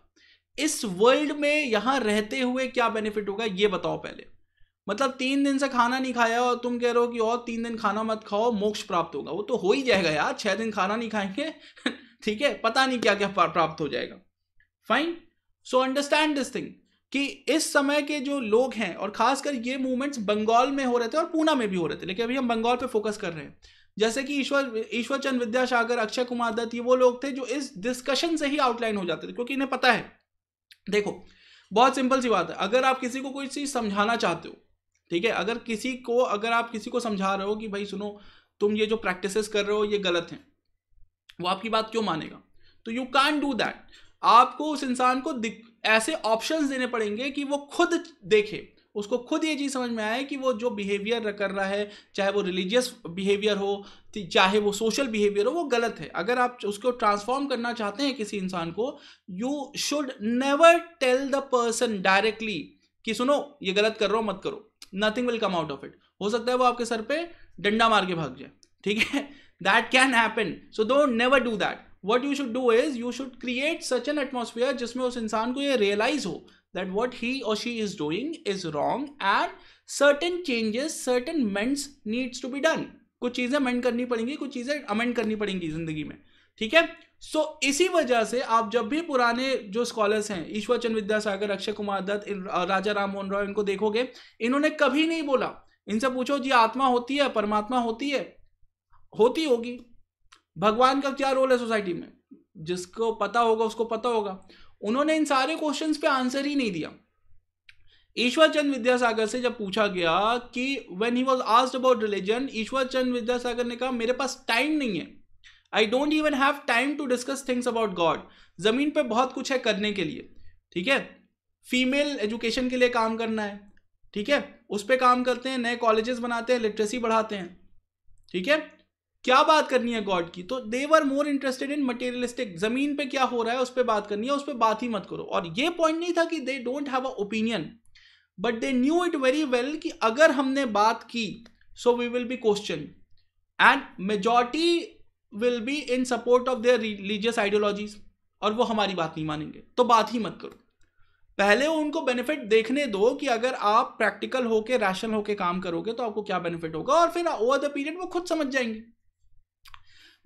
इस वर्ल्ड में यहां रहते हुए क्या बेनिफिट होगा ये बताओ पहले मतलब तीन दिन से खाना नहीं खाया और तुम कह रहे हो कि और तीन दिन खाना मत खाओ मोक्ष प्राप्त होगा वो तो हो ही जाएगा यार छह दिन खाना नहीं खाएंगे ठीक है पता नहीं क्या क्या प्राप्त हो जाएगा fine so understand this thing कि इस समय के जो लोग हैं और खासकर ये मूवमेंट्स बंगाल में हो रहे थे और पूना में भी हो रहे थे लेकिन अभी हम बंगाल पे फोकस कर रहे हैं जैसे कि ईश्वर ईश्वर चंद विद्यासागर अक्षय कुमार दत्त ये वो लोग थे जो इस डिस्कशन से ही आउटलाइन हो जाते थे क्योंकि इन्हें पता है देखो बहुत सिंपल सी बात है अगर आप किसी को कोई चीज़ समझाना चाहते हो ठीक है अगर किसी को अगर आप किसी को समझा रहे हो कि भाई सुनो तुम ये जो प्रैक्टिस कर रहे हो ये गलत हैं वो आपकी बात क्यों मानेगा तो यू कैन डू दैट आपको उस इंसान को ऐसे ऑप्शंस देने पड़ेंगे कि वो खुद देखे उसको खुद ये चीज़ समझ में आए कि वो जो बिहेवियर कर रहा है चाहे वो रिलीजियस बिहेवियर हो चाहे वो सोशल बिहेवियर हो वो गलत है अगर आप उसको ट्रांसफॉर्म करना चाहते हैं किसी इंसान को you should never tell the person directly कि सुनो ये गलत कर रहा हो मत करो nothing will come out of it हो सकता है वो आपके सर पे डंडा मार के भाग जाए ठीक है that can happen so don't never do that what you should do is you should create such an atmosphere जिसमें उस इंसान को ये रियलाइज हो दैट वट ही और she is doing is wrong and certain changes certain मेंट्स needs to be done कुछ चीज़ें अमेंड करनी पड़ेंगी कुछ चीज़ें अमेंड करनी पड़ेंगी जिंदगी में ठीक है सो so, इसी वजह से आप जब भी पुराने जो स्कॉलर्स हैं ईश्वर चंद विद्यासागर अक्षय कुमार दत्त राजा राम मोहन रॉय इनको देखोगे इन्होंने कभी नहीं बोला इनसे पूछो जी आत्मा होती है परमात्मा होती है होती होगी भगवान का क्या रोल है सोसाइटी में जिसको पता होगा उसको पता होगा उन्होंने इन सारे क्वेश्चंस पे आंसर ही नहीं दिया ईश्वर चंद विद्यासागर से जब पूछा गया कि when he was asked about religion Ishwar Chand Vidyasagar ने कहा मेरे पास टाइम नहीं है I don't even have time to discuss things about God जमीन पे बहुत कुछ है करने के लिए ठीक है फीमेल एजुकेशन के लिए काम करना है ठीक है उस पर काम करते हैं नए कॉलेजेस बनाते हैं लिटरेसी बढ़ाते हैं ठीक है क्या बात करनी है गॉड की तो देवर मोर इंटरेस्टेड इन मटेरियलिस्टिक जमीन पे क्या हो रहा है उस पर बात करनी है उस पर बात ही मत करो और ये पॉइंट नहीं था कि they don't have a opinion but they knew it very well कि अगर हमने बात की so we will be question and majority will be in support of their religious ideologies और वो हमारी बात नहीं मानेंगे तो बात ही मत करो पहले उनको बेनिफिट देखने दो कि अगर आप प्रैक्टिकल होके रैशनल होके काम करोगे तो आपको क्या बेनिफिट होगा और फिर ओवर द पीरियड वो खुद समझ जाएंगे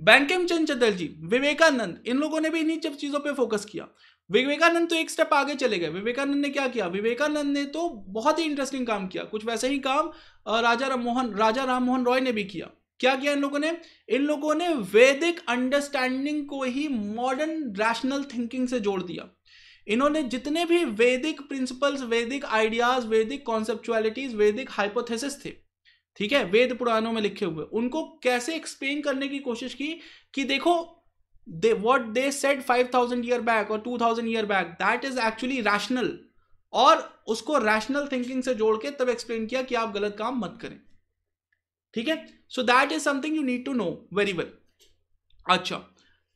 बैंकम चंद चंद्र जी विवेकानंद इन लोगों ने भी इन्हीं सब चीजों पे फोकस किया विवेकानंद तो एक स्टेप आगे चले गए विवेकानंद ने क्या किया विवेकानंद ने तो बहुत ही इंटरेस्टिंग काम किया कुछ वैसे ही काम राजा राम मोहन राजा राम मोहन रॉय ने भी किया क्या किया इन लोगों ने इन लोगों ने वैदिक अंडरस्टैंडिंग को ही मॉडर्न रैशनल थिंकिंग से जोड़ दिया इन्होंने जितने भी वैदिक प्रिंसिपल्स वैदिक आइडियाज वैदिक कॉन्सेप्चुअलिटीज वैदिक हाइपोथेसिस थे ठीक है वेद पुराणों में लिखे हुए उनको कैसे एक्सप्लेन करने की कोशिश की कि देखो they what they said five thousand year back और two thousand year back that is actually rational और उसको रैशनल थिंकिंग से जोड़ के तब एक्सप्लेन किया कि आप गलत काम मत करें ठीक है so that is something you need to know very well अच्छा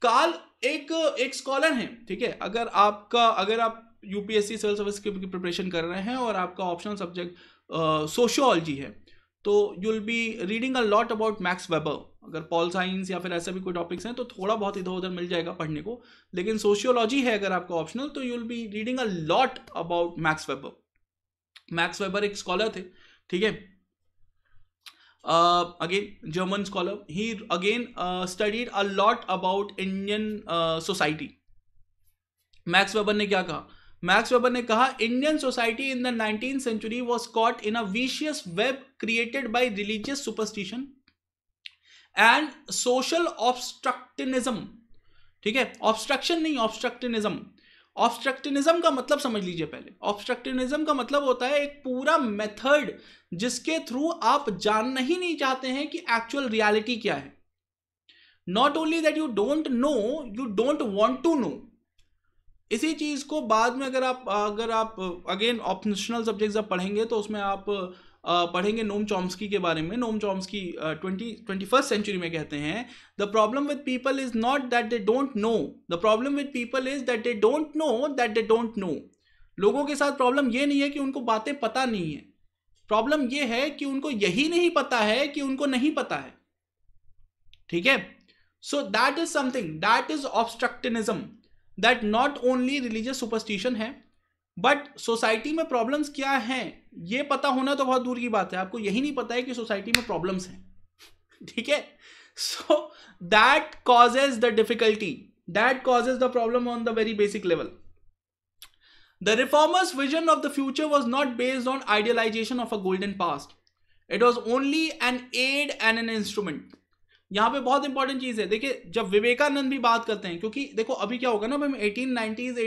काल एक एक स्कॉलर है ठीक है अगर आपका अगर आप यूपीएससी सिविल सर्विस की प्रिपरेशन कर रहे हैं और आपका ऑप्शनल सब्जेक्ट सोशियोलॉजी है तो will be reading a lot about Max Weber अगर पॉल साइंस या फिर ऐसे भी कोई टॉपिक्स हैं तो थोड़ा बहुत इधर उधर मिल जाएगा पढ़ने को लेकिन सोशियोलॉजी है अगर आपका ऑप्शनल तो you'll be reading a lot about Max Weber Max Weber एक स्कॉलर थे ठीक है again German scholar he again studied a lot about Indian society Max Weber ने क्या कहा मैक्स वेबर ने कहा Indian society in the nineteen century was caught in a vicious web created by religious superstition and social obscurantism ठीक है obstruction नहीं ऑब्स्ट्रक्टिनिज्म ऑब्स्ट्रक्टिनिज्म का मतलब समझ लीजिए पहले ऑब्स्ट्रक्टिनिज्म का मतलब होता है एक पूरा मेथड जिसके थ्रू आप जानना ही नहीं चाहते हैं कि एक्चुअल रियलिटी क्या है not only that you don't know you don't want to know इसी चीज़ को बाद में अगर आप अगर आप अगेन ऑप्शनल सब्जेक्ट्स आप पढ़ेंगे तो उसमें आप पढ़ेंगे नोम चॉम्स्की के बारे में Noam Chomsky twenty twenty first century में कहते हैं the problem with people is not that they don't know the problem with people is that they don't know that they don't know लोगों के साथ problem ये नहीं है कि उनको बातें पता नहीं है प्रॉब्लम ये है कि उनको यही नहीं पता है कि उनको नहीं पता है ठीक है so that is something that is obscurantism that not only religious superstition है बट सोसाइटी में प्रॉब्लम्स क्या हैं ये पता होना तो बहुत दूर की बात है आपको यही नहीं पता है कि सोसाइटी में प्रॉब्लम्स हैं ठीक है so that causes the difficulty that causes the problem on the very basic level the reformers vision of the future was not based on idealisation of a golden past it was only an aid and an instrument यहाँ पे बहुत important चीज है देखिए जब विवेकानंद भी बात करते हैं क्योंकि देखो अभी क्या होगा ना हम एटीन नाइनटीज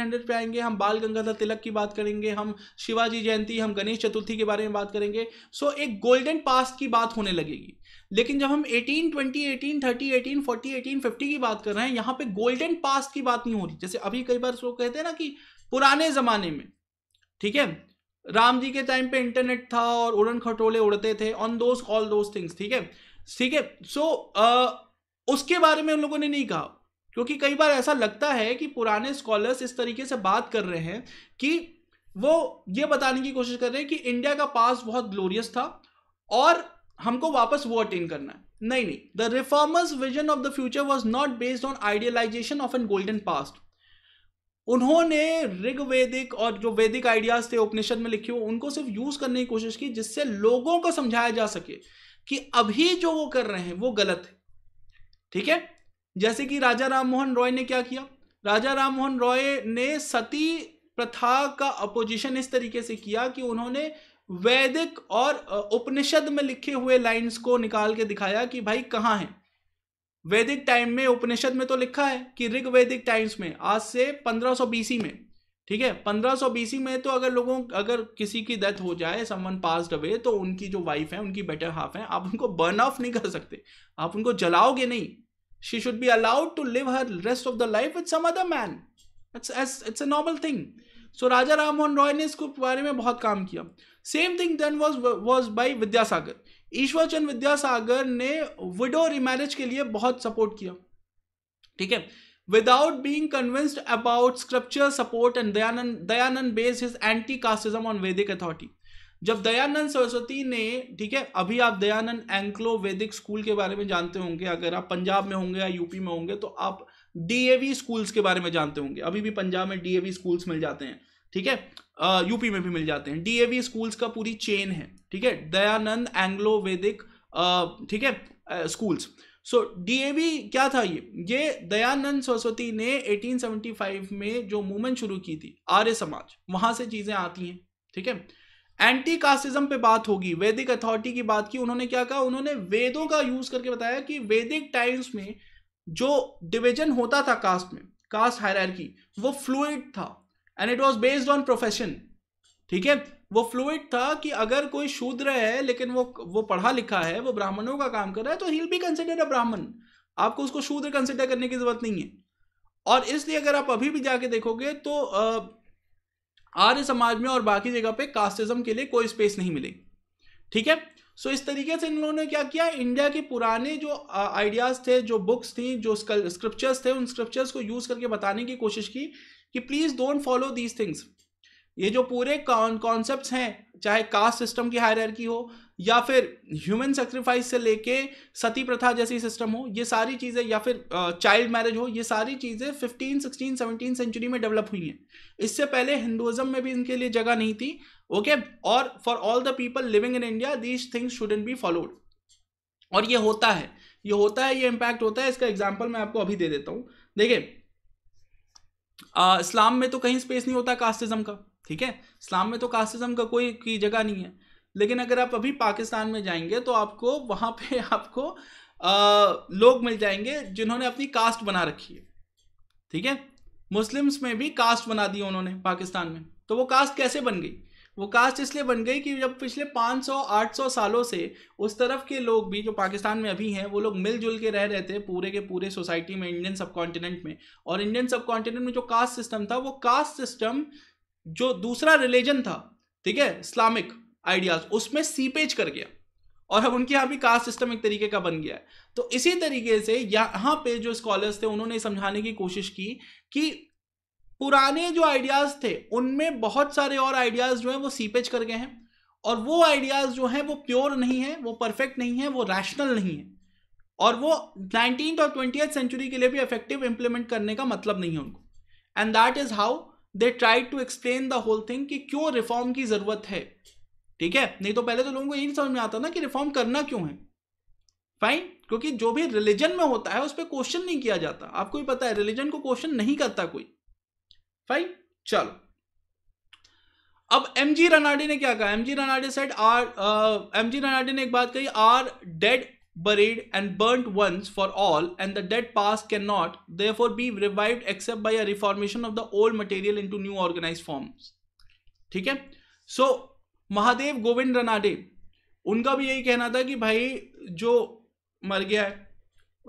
हंड्रेड पे आएंगे हम बाल गंगाधर तिलक की बात करेंगे हम शिवाजी जयंती हम गणेश चतुर्थी के बारे में बात करेंगे सो so, एक गोल्डन पास्ट की बात होने लगेगी लेकिन जब हम 18, 20, 18, 30, 18, 40, 18, 50 की बात कर रहे हैं यहाँ पे गोल्डन पास्ट की बात नहीं हो रही जैसे अभी कई बार लोग कहते हैं ना कि पुराने जमाने में ठीक है राम जी के टाइम पे इंटरनेट था और उड़न खटोले उड़ते थे on those all those things ठीक है ठीक है सो uh, उसके बारे में उन लोगों ने नहीं कहा क्योंकि कई बार ऐसा लगता है कि पुराने स्कॉलर्स इस तरीके से बात कर रहे हैं कि वो ये बताने की कोशिश कर रहे हैं कि इंडिया का पास बहुत ग्लोरियस था और हमको वापस वो अटेन करना है नहीं नहीं the reformers vision of the future was not based on idealisation of an golden past उन्होंने ऋग्वेदिक और जो वैदिक आइडियाज थे उपनिषद में लिखे हुए उनको सिर्फ यूज करने की कोशिश की जिससे लोगों को समझाया जा सके कि अभी जो वो कर रहे हैं वो गलत है ठीक है जैसे कि राजा राम मोहन रॉय ने क्या किया राजा राम मोहन रॉय ने सती प्रथा का अपोजिशन इस तरीके से किया कि उन्होंने वैदिक और उपनिषद में लिखे हुए लाइंस को निकाल के दिखाया कि भाई कहाँ है वैदिक टाइम में उपनिषद में तो लिखा है कि ऋग वैदिक टाइम्स में आज से 1500 बीसी में ठीक है 1500 बीस में तो अगर लोगों अगर किसी की डेथ हो जाए समवन पास्ड अवे तो उनकी जो वाइफ है उनकी बेटर हाफ है आप उनको बर्न ऑफ नहीं कर सकते आप उनको जलाओगे नहीं she should be allowed to live her rest of the life with some other man it's it's a normal thing so Raja Mohan Roy ने इसको बारे में बहुत काम किया same thing then was was by Vidyasagar Ishwar Chand Vidyasagar ने विडो रिमैरिज के लिए बहुत सपोर्ट किया ठीक है without being convinced about scripture support and Dayanand, Dayanand based his anti-casteism on Vedic authority. जब दयानंद सरस्वती ने ठीक है अभी आप दयानंद एंग्लो वैदिक स्कूल के बारे में जानते होंगे अगर आप पंजाब में होंगे या यूपी में होंगे तो आप डीएवी स्कूल्स के बारे में जानते होंगे अभी भी पंजाब में डीएवी स्कूल्स मिल जाते हैं ठीक है यूपी में भी मिल जाते हैं डीएवी स्कूल्स का पूरी चेन है ठीक है दयानंद एंग्लो वैदिक ठीक है schools uh, so so, DAV क्या था ये ये दयानंद सरस्वती ने 1875 में जो मूवमेंट शुरू की थी आर्य समाज वहां से चीजें आती हैं ठीक है एंटी कास्टिज्म पे बात होगी वैदिक अथॉरिटी की बात की उन्होंने क्या कहा उन्होंने वेदों का यूज करके बताया कि वैदिक टाइम्स में जो डिवीजन होता था कास्ट में कास्ट की वो फ्लूड था and it was based on profession ठीक है वो फ्लूड था कि अगर कोई शूद्र है लेकिन वो वो पढ़ा लिखा है वो ब्राह्मणों का काम कर रहा है तो हिल बी कंसिडर अ ब्राह्मण आपको उसको शूद्र कंसिडर करने की जरूरत नहीं है और इसलिए अगर आप अभी भी जाके देखोगे तो आर्य समाज में और बाकी जगह पे कास्टिज्म के लिए कोई स्पेस नहीं मिले ठीक है सो इस तरीके से इन लोगों ने क्या किया इंडिया के पुराने जो आइडियाज़ थे जो बुक्स थी जो स्क्रिप्चर्स थे उन स्क्रिप्चर्स को यूज़ करके बताने की कोशिश की कि please don't follow these things ये जो पूरे कॉन्सेप्ट हैं चाहे कास्ट सिस्टम की हायर हो या फिर ह्यूमन सेक्रीफाइस से लेके सती प्रथा जैसी सिस्टम हो ये सारी चीज़ें या फिर चाइल्ड मैरिज हो ये सारी चीज़ें 15, 16, 17 सेंचुरी में डेवलप हुई हैं इससे पहले हिंदुज़म में भी इनके लिए जगह नहीं थी ओके और for all the people living in India these things shouldn't be followed और ये होता है ये होता है ये इम्पैक्ट होता है इसका एग्जाम्पल मैं आपको अभी दे देता हूँ देखिए इस्लाम में तो कहीं स्पेस नहीं होता कास्टिज्म का ठीक है इस्लाम में तो कास्टिज़म का कोई की जगह नहीं है लेकिन अगर आप अभी पाकिस्तान में जाएंगे तो आपको वहाँ पे आपको आ, लोग मिल जाएंगे जिन्होंने अपनी कास्ट बना रखी है ठीक है मुस्लिम्स में भी कास्ट बना दी उन्होंने पाकिस्तान में तो वो कास्ट कैसे बन गई वो कास्ट इसलिए बन गई कि जब पिछले 500-800 सालों से उस तरफ के लोग भी जो पाकिस्तान में अभी हैं वो लोग मिलजुल के रह रहे थे पूरे के पूरे सोसाइटी में इंडियन सब कॉन्टिनेंट में और इंडियन सब कॉन्टिनेंट में जो कास्ट सिस्टम था वो कास्ट सिस्टम जो दूसरा रिलीजन था ठीक है इस्लामिक आइडियाज उसमें सीपेज कर गया और अब उनके यहाँ भी कास्ट सिस्टम एक तरीके का बन गया है तो इसी तरीके से यहाँ पे जो स्कॉलर्स थे उन्होंने समझाने की कोशिश की कि पुराने जो आइडियाज़ थे उनमें बहुत सारे और आइडियाज़ जो हैं वो सीपेज कर गए हैं और वो आइडियाज़ जो हैं वो प्योर नहीं है वो परफेक्ट नहीं है वो रैशनल नहीं है और वो नाइनटीन और ट्वेंटी सेंचुरी के लिए भी इफेक्टिव इंप्लीमेंट करने का मतलब नहीं है उनको and that is how they try to explain the whole thing कि क्यों रिफॉर्म की जरूरत है ठीक है नहीं तो पहले तो लोगों को यही समझ में आता ना कि रिफॉर्म करना क्यों है फाइन क्योंकि जो भी रिलीजन में होता है उस पर क्वेश्चन नहीं किया जाता आपको भी पता है रिलीजन को क्वेश्चन नहीं करता कोई फाइन चलो अब एम जी रनाडे ने क्या कहा M G Ranade said are M G Ranade ने एक बात कही are dead buried and burnt once for all and the dead past cannot therefore be revived except by a reformation of the old material into new organized forms theek hai so, mahadev govind ranade unka bhi yahi kehna tha ki bhai jo mar gaya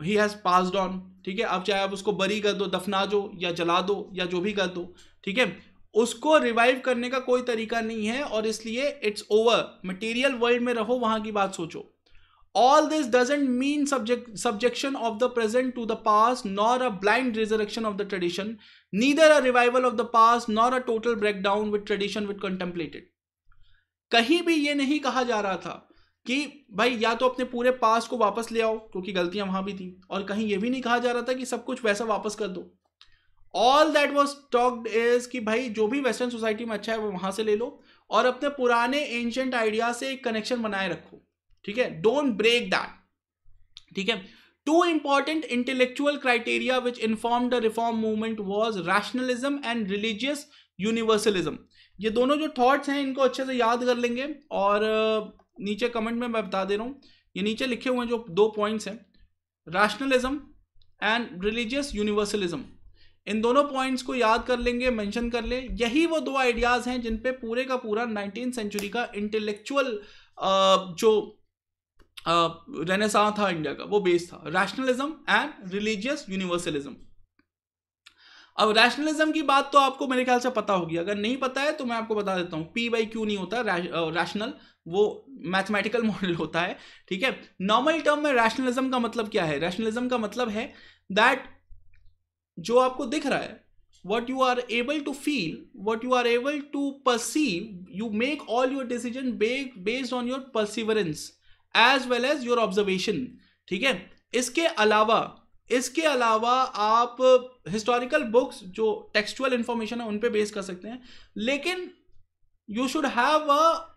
he has passed on theek hai ab chahe चाहे usko bury kar do dafna do ya jala do ya jo bhi kar do theek hai उसको revive करने का कोई तरीका नहीं है और इसलिए इट्स ओवर मटेरियल वर्ल्ड में रहो वहां की बात सोचो all this doesn't mean subject, subjection of the present to the past nor a blind resurrection of the tradition neither a revival of the past nor a total breakdown with tradition with contemplated कहीं भी ये नहीं कहा जा रहा था कि भाई या तो अपने पूरे पास को वापस ले आओ क्योंकि गलतियां वहां भी थी और कहीं ये भी नहीं कहा जा रहा था कि सब कुछ वैसा वापस कर दो all that was talked is कि भाई जो भी वेस्टर्न सोसाइटी में अच्छा है वो वहां से ले लो और अपने पुराने एंशंट आइडिया से एक कनेक्शन बनाए रखो ठीक है डोंट ब्रेक दैट ठीक है two important intellectual criteria which inform the reform movement was rationalism and religious universalism ये दोनों जो थॉट्स हैं इनको अच्छे से याद कर लेंगे और नीचे कमेंट में मैं बता दे रहा हूँ ये नीचे लिखे हुए हैं जो दो पॉइंट्स हैं रैशनलिज्म एंड रिलीजियस यूनिवर्सलिज्म इन दोनों पॉइंट्स को याद कर लेंगे मेंशन कर ले यही वो दो आइडियाज़ हैं जिन पे पूरे का पूरा नाइनटीन सेंचुरी का इंटेलेक्चुअल जो रेनेसा था इंडिया का वो बेस था रैशनलिज्म एंड रिलीजियस यूनिवर्सलिज्म अब रैशनलिज्म की बात तो आपको मेरे ख्याल से पता होगी अगर नहीं पता है तो मैं आपको बता देता हूँ पी बाई क्यू नहीं होता रैशनल वो मैथमेटिकल मॉडल होता है ठीक है नॉर्मल टर्म में रैशनलिज्म का मतलब क्या है रैशनलिज्म का मतलब है दैट जो आपको दिख रहा है what you are able to feel what you are able to perceive you make all your decision based on your perseverance as well as your observation ठीक है इसके अलावा इसके अलावा आप हिस्टोरिकल बुक्स जो टेक्सचुअल इंफॉर्मेशन है उन पे बेस कर सकते हैं लेकिन you should have a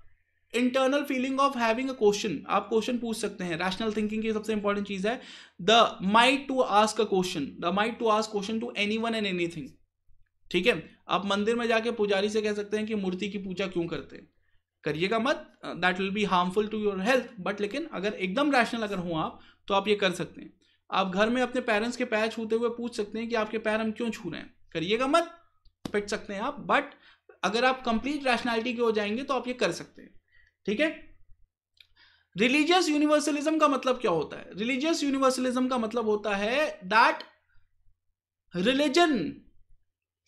internal feeling of having a question आप क्वेश्चन पूछ सकते हैं रैशनल थिंकिंग की सबसे इंपॉर्टेंट चीज है the might to ask a question the might to ask question to anyone and anything ठीक है आप मंदिर में जाके पुजारी से कह सकते हैं कि मूर्ति की पूजा क्यों करते हैं करिएगा मत that will be harmful to your health but लेकिन अगर एकदम रैशनल अगर हों आप तो आप ये कर सकते हैं आप घर में अपने पेरेंट्स के पैर छूते हुए पूछ सकते हैं कि आपके पैर हम क्यों छू रहे हैं करिएगा मत पिट सकते हैं आप बट अगर आप कंप्लीट रैशनैलिटी के हो जाएंगे तो आप ये कर सकते हैं ठीक है रिलीजियस यूनिवर्सलिज्म का मतलब क्या होता है रिलीजियस यूनिवर्सलिज्म का मतलब होता है दैट रिलीजन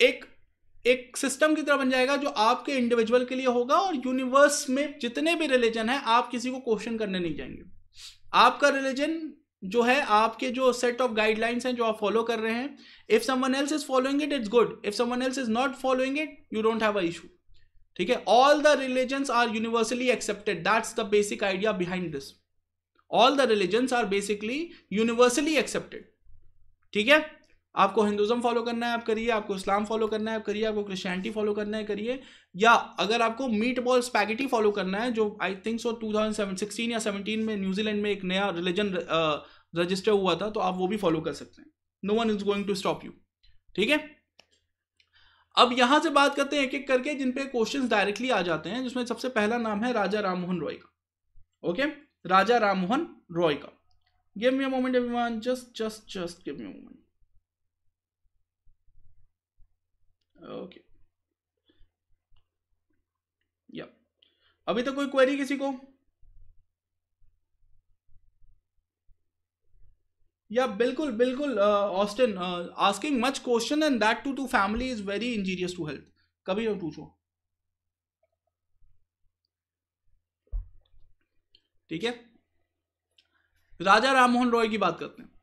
एक एक सिस्टम की तरह बन जाएगा जो आपके इंडिविजुअल के लिए होगा और यूनिवर्स में जितने भी रिलीजन है आप किसी को क्वेश्चन करने नहीं जाएंगे आपका रिलीजन जो है आपके जो सेट ऑफ गाइडलाइंस हैं जो आप फॉलो कर रहे हैं if someone else is following it it's good if someone else is not following it you don't have a issue ठीक है all the religions are universally accepted that's the basic idea behind this all the religions are basically universally accepted ठीक है आपको Hinduism follow करना है आप करिए आपको इस्लाम फॉलो करना है आप करिए आपको क्रिश्चियनिटी फॉलो करना है करिए या अगर आपको मीट बॉल स्पैगेटी फॉलो करना है जो I think so two thousand या सेवनटीन में न्यूजीलैंड में एक नया रिलीजन रजिस्टर हुआ था तो आप वो भी फॉलो कर सकते हैं no one is going to stop you ठीक है अब यहां से बात करते हैं एक एक करके जिन पे क्वेश्चंस डायरेक्टली आ जाते हैं जिसमें सबसे पहला नाम है राजा राममोहन रॉय का ओके राजा राममोहन रॉय का give me a moment everyone just just just give me a moment okay या अभी तक कोई क्वेरी किसी को या बिल्कुल बिल्कुल Austin asking much question and that to to family is very injurious to health कभी मत पूछो ठीक है राजा राममोहन रॉय की बात करते हैं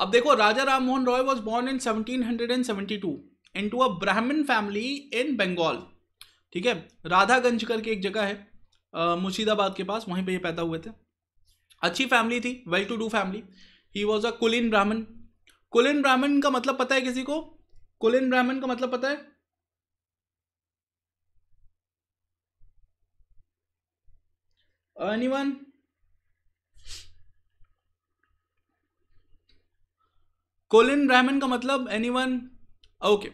अब देखो Raja Ram Mohan Roy was born in seventeen hundred and two into a Brahmin family इन बंगाल ठीक है राधागंज करके एक जगह है मुर्शिदाबाद के पास वहीं पर ये पैदा हुए थे अच्छी फैमिली थी well to do family he was a Kulin Brahmin Kulin ब्राह्मण का मतलब पता है किसी को कुलिन ब्राह्मण का मतलब पता है एनी वन कोलिन ब्राह्मण का मतलब anyone okay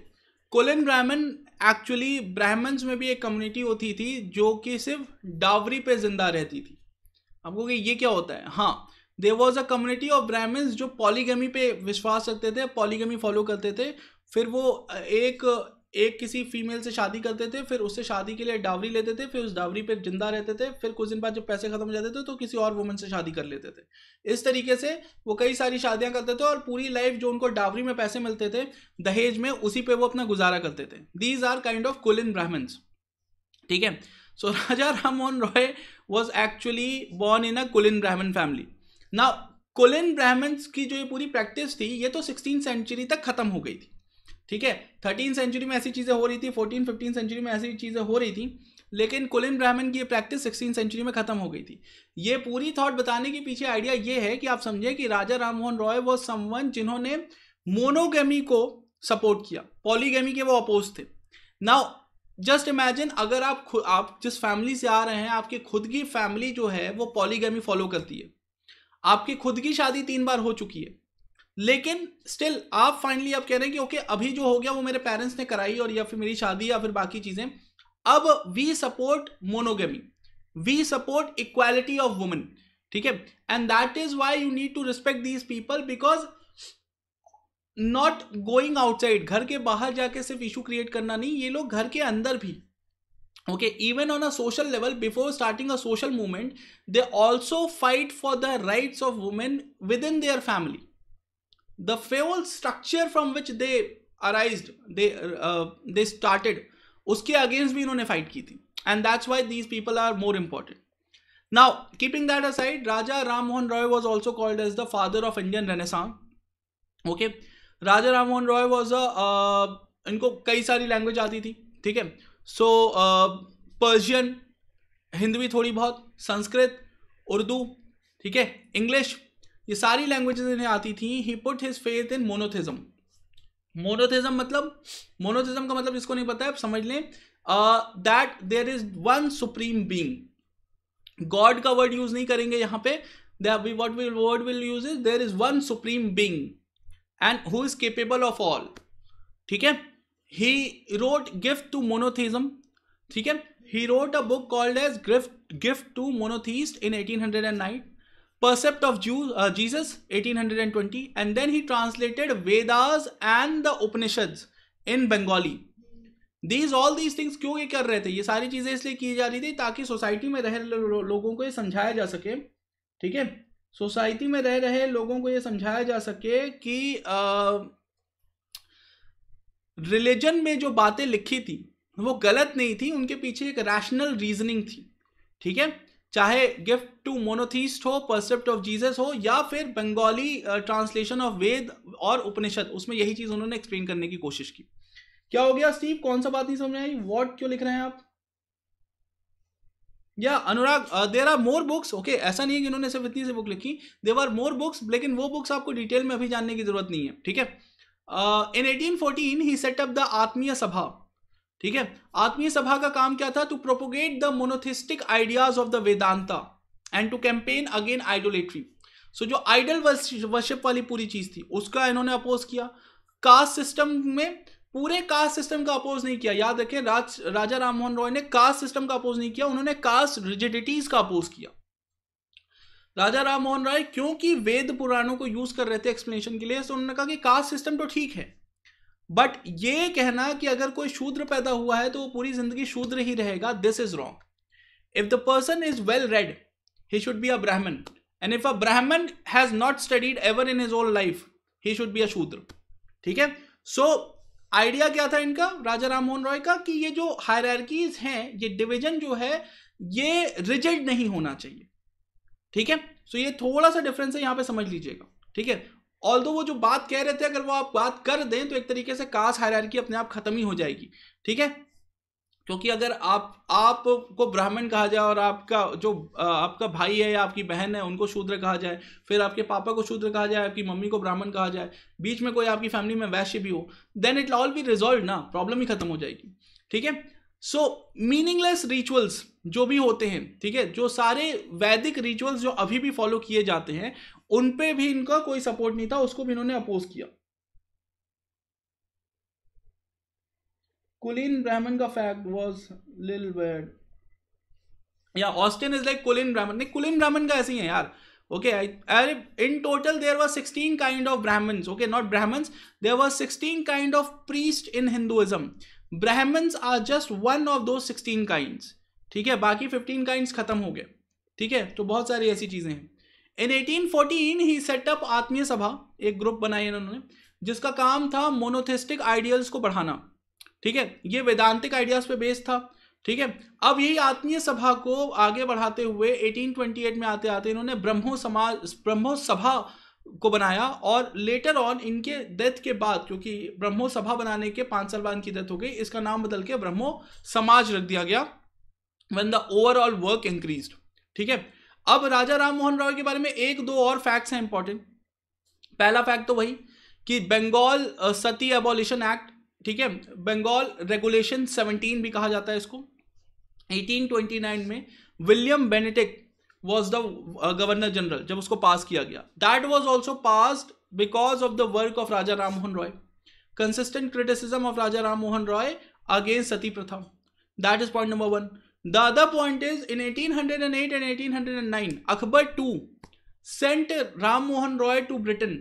Kulin Brahmin actually Brahmins में भी एक कम्युनिटी होती थी जो कि सिर्फ डावरी पे जिंदा रहती थी आपको कि ये क्या होता है हाँ they was a community of Brahmins जो पॉलीगमी पे विश्वास रखते थे पॉलीगमी फॉलो करते थे फिर वो एक एक किसी फीमेल से शादी करते थे फिर उससे शादी के लिए डावरी लेते थे फिर उस डावरी पर जिंदा रहते थे फिर कुछ दिन बाद जब पैसे खत्म हो जाते थे तो किसी और वुमन से शादी कर लेते थे इस तरीके से वो कई सारी शादियां करते थे और पूरी लाइफ जो उनको डावरी में पैसे मिलते थे दहेज में उसी पर वो अपना गुजारा करते थे these are kind of in Brahmins ठीक है so Raja Ram Mohan Roy was actually born in a Kulin Brahmin family ना कुलिन ब्राह्मण्स की जो ये पूरी प्रैक्टिस थी ये तो सिक्सटीन सेंचुरी तक खत्म हो गई थी ठीक है थर्टीन सेंचुरी में ऐसी चीज़ें हो रही थी फोर्टीन फिफ्टीन सेंचुरी में ऐसी चीज़ें हो रही थी लेकिन कुलिन ब्राह्मण की ये प्रैक्टिस सिक्सटीन सेंचुरी में खत्म हो गई थी ये पूरी थॉट बताने के पीछे आइडिया ये है कि आप समझें कि राजा राममोहन रॉय वो समवन जिन्होंने मोनोगेमी को सपोर्ट किया पॉलीगेमी के वो अपोज थे नाउ जस्ट इमेजिन अगर आप खुद आप जिस फैमिली से आ रहे हैं आपकी खुद की फैमिली जो है वो पॉलीगेमी फॉलो करती है आपकी खुद की शादी तीन बार हो चुकी है लेकिन स्टिल आप फाइनली आप कह रहे हैं कि ओके okay, अभी जो हो गया वो मेरे पेरेंट्स ने कराई और या फिर मेरी शादी या फिर बाकी चीजें अब we support monogamy we support equality of women ठीक है and that is why you need to respect these people because not going outside घर के बाहर जाके सिर्फ इशू क्रिएट करना नहीं ये लोग घर के अंदर भी even on a social level before starting a social movement they also fight for the rights of women within their family the fuel structure from which they arised, they uh, they started, uske against bhi unhone fight ki thi. And that's why these people are more important. Now, keeping that aside, Raja Ram Mohan Roy was also called as the father of Indian Renaissance. Okay. Raja Ram Mohan Roy was a, uh, inko kai sari language aati thi. Theek hai? So, uh, Persian, Hindi thodi bahut, Sanskrit, Urdu, theek hai? English, ये सारी languages इन्हें आती थी he put his faith in monotheism monotheism मतलब monotheism का मतलब इसको नहीं पता है आप समझ लें that there is one supreme being god का वर्ड यूज नहीं करेंगे यहां पे what will word will use is there is one supreme being and who is capable of all ठीक है he wrote gift to monotheism ठीक है he wrote a book called as gift gift to monotheist in eighteen hundred and nine Percept of Jew, uh, Jesus, 1820, and then he translated Vedas and the Upanishads in Bengali. These all these things क्यों ये कर रहे थे ये सारी चीज़ें इसलिए की जा रही थी ताकि सोसाइटी में रह रहे लो, लोगों को ये समझाया जा सके ठीक है सोसाइटी में रह रहे लोगों को ये समझाया जा सके कि रिलीजन में जो बातें लिखी थी वो गलत नहीं थी उनके पीछे एक रैशनल रीजनिंग थी ठीक है चाहे गिफ्ट टू मोनोथीस्ट हो परसेप्ट ऑफ जीसस हो या फिर बंगाली ट्रांसलेशन ऑफ वेद और उपनिषद उसमें यही चीज उन्होंने एक्सप्लेन करने की कोशिश की क्या हो गया स्टीव कौन सा बात नहीं समझ आई व्हाट क्यों लिख रहे हैं आप या Anurag there are more books okay ऐसा नहीं है कि उन्होंने सिर्फ इतनी सी बुक लिखी देर आर मोर बुक्स लेकिन वो बुक्स आपको डिटेल में अभी जानने की जरूरत नहीं है ठीक है in eighteen fourteen he set up the Atmiya Sabha ठीक है आत्मीय सभा का काम क्या था to propagate the monotheistic ideas of the Vedanta and to campaign again idolatry so जो आइडल वर्शिप वाली पूरी चीज थी उसका इन्होंने अपोज किया कास्ट सिस्टम में पूरे कास्ट सिस्टम का अपोज नहीं किया याद रखें राज राजा राममोहन रॉय ने कास्ट सिस्टम का अपोज नहीं किया उन्होंने कास्ट रिजिडिटीज का अपोज किया राजा राममोहन रॉय क्योंकि वेद पुराणों को यूज कर रहे थे एक्सप्लेनेशन के लिए तो उन्होंने कहा कि कास्ट सिस्टम तो ठीक है बट ये कहना कि अगर कोई शूद्र पैदा हुआ है तो वो पूरी जिंदगी शूद्र ही रहेगा this is wrong if the person is well read he should be a Brahmin and if a Brahmin has not studied ever in his whole life he should be a Shudra ठीक है सो आइडिया क्या था इनका राजा राम मोहन रॉय का कि ये जो हायरकीज हैं ये डिविजन जो है ये रिजेक्ट नहीं होना चाहिए ठीक है सो so ये थोड़ा सा डिफरेंस है यहाँ पे समझ लीजिएगा ठीक है ऑल वो जो बात कह रहे थे अगर वो आप बात कर दें तो एक तरीके से कास्ट हायरार्की अपने आप खत्म ही हो जाएगी ठीक है क्योंकि अगर आप आपको ब्राह्मण कहा जाए और आपका जो आपका भाई है या आपकी बहन है उनको शूद्र कहा जाए फिर आपके पापा को शूद्र कहा जाए आपकी मम्मी को ब्राह्मण कहा जाए बीच में कोई आपकी फैमिली में वैश्य भी हो then it all be resolve ना प्रॉब्लम ही खत्म हो जाएगी ठीक है सो मीनिंगलेस रिचुअल्स जो भी होते हैं ठीक है जो सारे वैदिक रिचुअल्स जो अभी भी फॉलो किए जाते हैं उन पे भी इनका कोई सपोर्ट नहीं था उसको भी इन्होंने अपोज किया कुलीन ब्राह्मण का फैक्ट वॉज लिल बेड या Austin is like Kulin Brahmin नहीं कुलीन ब्राह्मण का ऐसे ही है यार okay I in total there were sixteen kind of Brahmin okay not Brahmin there were sixteen kind of priest in Hinduism Brahmin are just one of दो सिक्सटीन काइंड ठीक है बाकी फिफ्टीन काइंड खत्म हो गए ठीक है तो बहुत सारी ऐसी चीजें हैं इन 1814 ही सेटअप आत्मीय सभा एक ग्रुप बनाई इन्होंने जिसका काम था मोनोथिस्टिक आइडियल्स को बढ़ाना ठीक है ये वेदांतिक आइडियाज पे बेस्ड था ठीक है अब यही आत्मीय सभा को आगे बढ़ाते हुए 1828 में आते आते इन्होंने ब्रह्मो समाज ब्रह्मो सभा को बनाया और लेटर ऑन इनके डेथ के बाद क्योंकि ब्रह्मो सभा बनाने के पांच साल बाद इनकी डेथ हो गई इसका नाम बदल के ब्रह्मो समाज रख दिया गया one the overall work increase ठीक है अब राजा राम मोहन रॉय के बारे में एक दो और फैक्ट्स हैं इंपॉर्टेंट पहला फैक्ट तो वही कि बंगाल सती एबॉलिशन एक्ट ठीक है बंगाल रेगुलेशन 17 भी कहा जाता है इसको 1829 में William Bentinck was the governor general जब उसको पास किया गया that was also passed because of the work of Raja Ram Mohan Roy consistent criticism of Raja Ram Mohan Roy against sati प्रथा that is point number one The other point is in 1808 and 1809, Akbar two sent Ram Mohan Roy to Britain,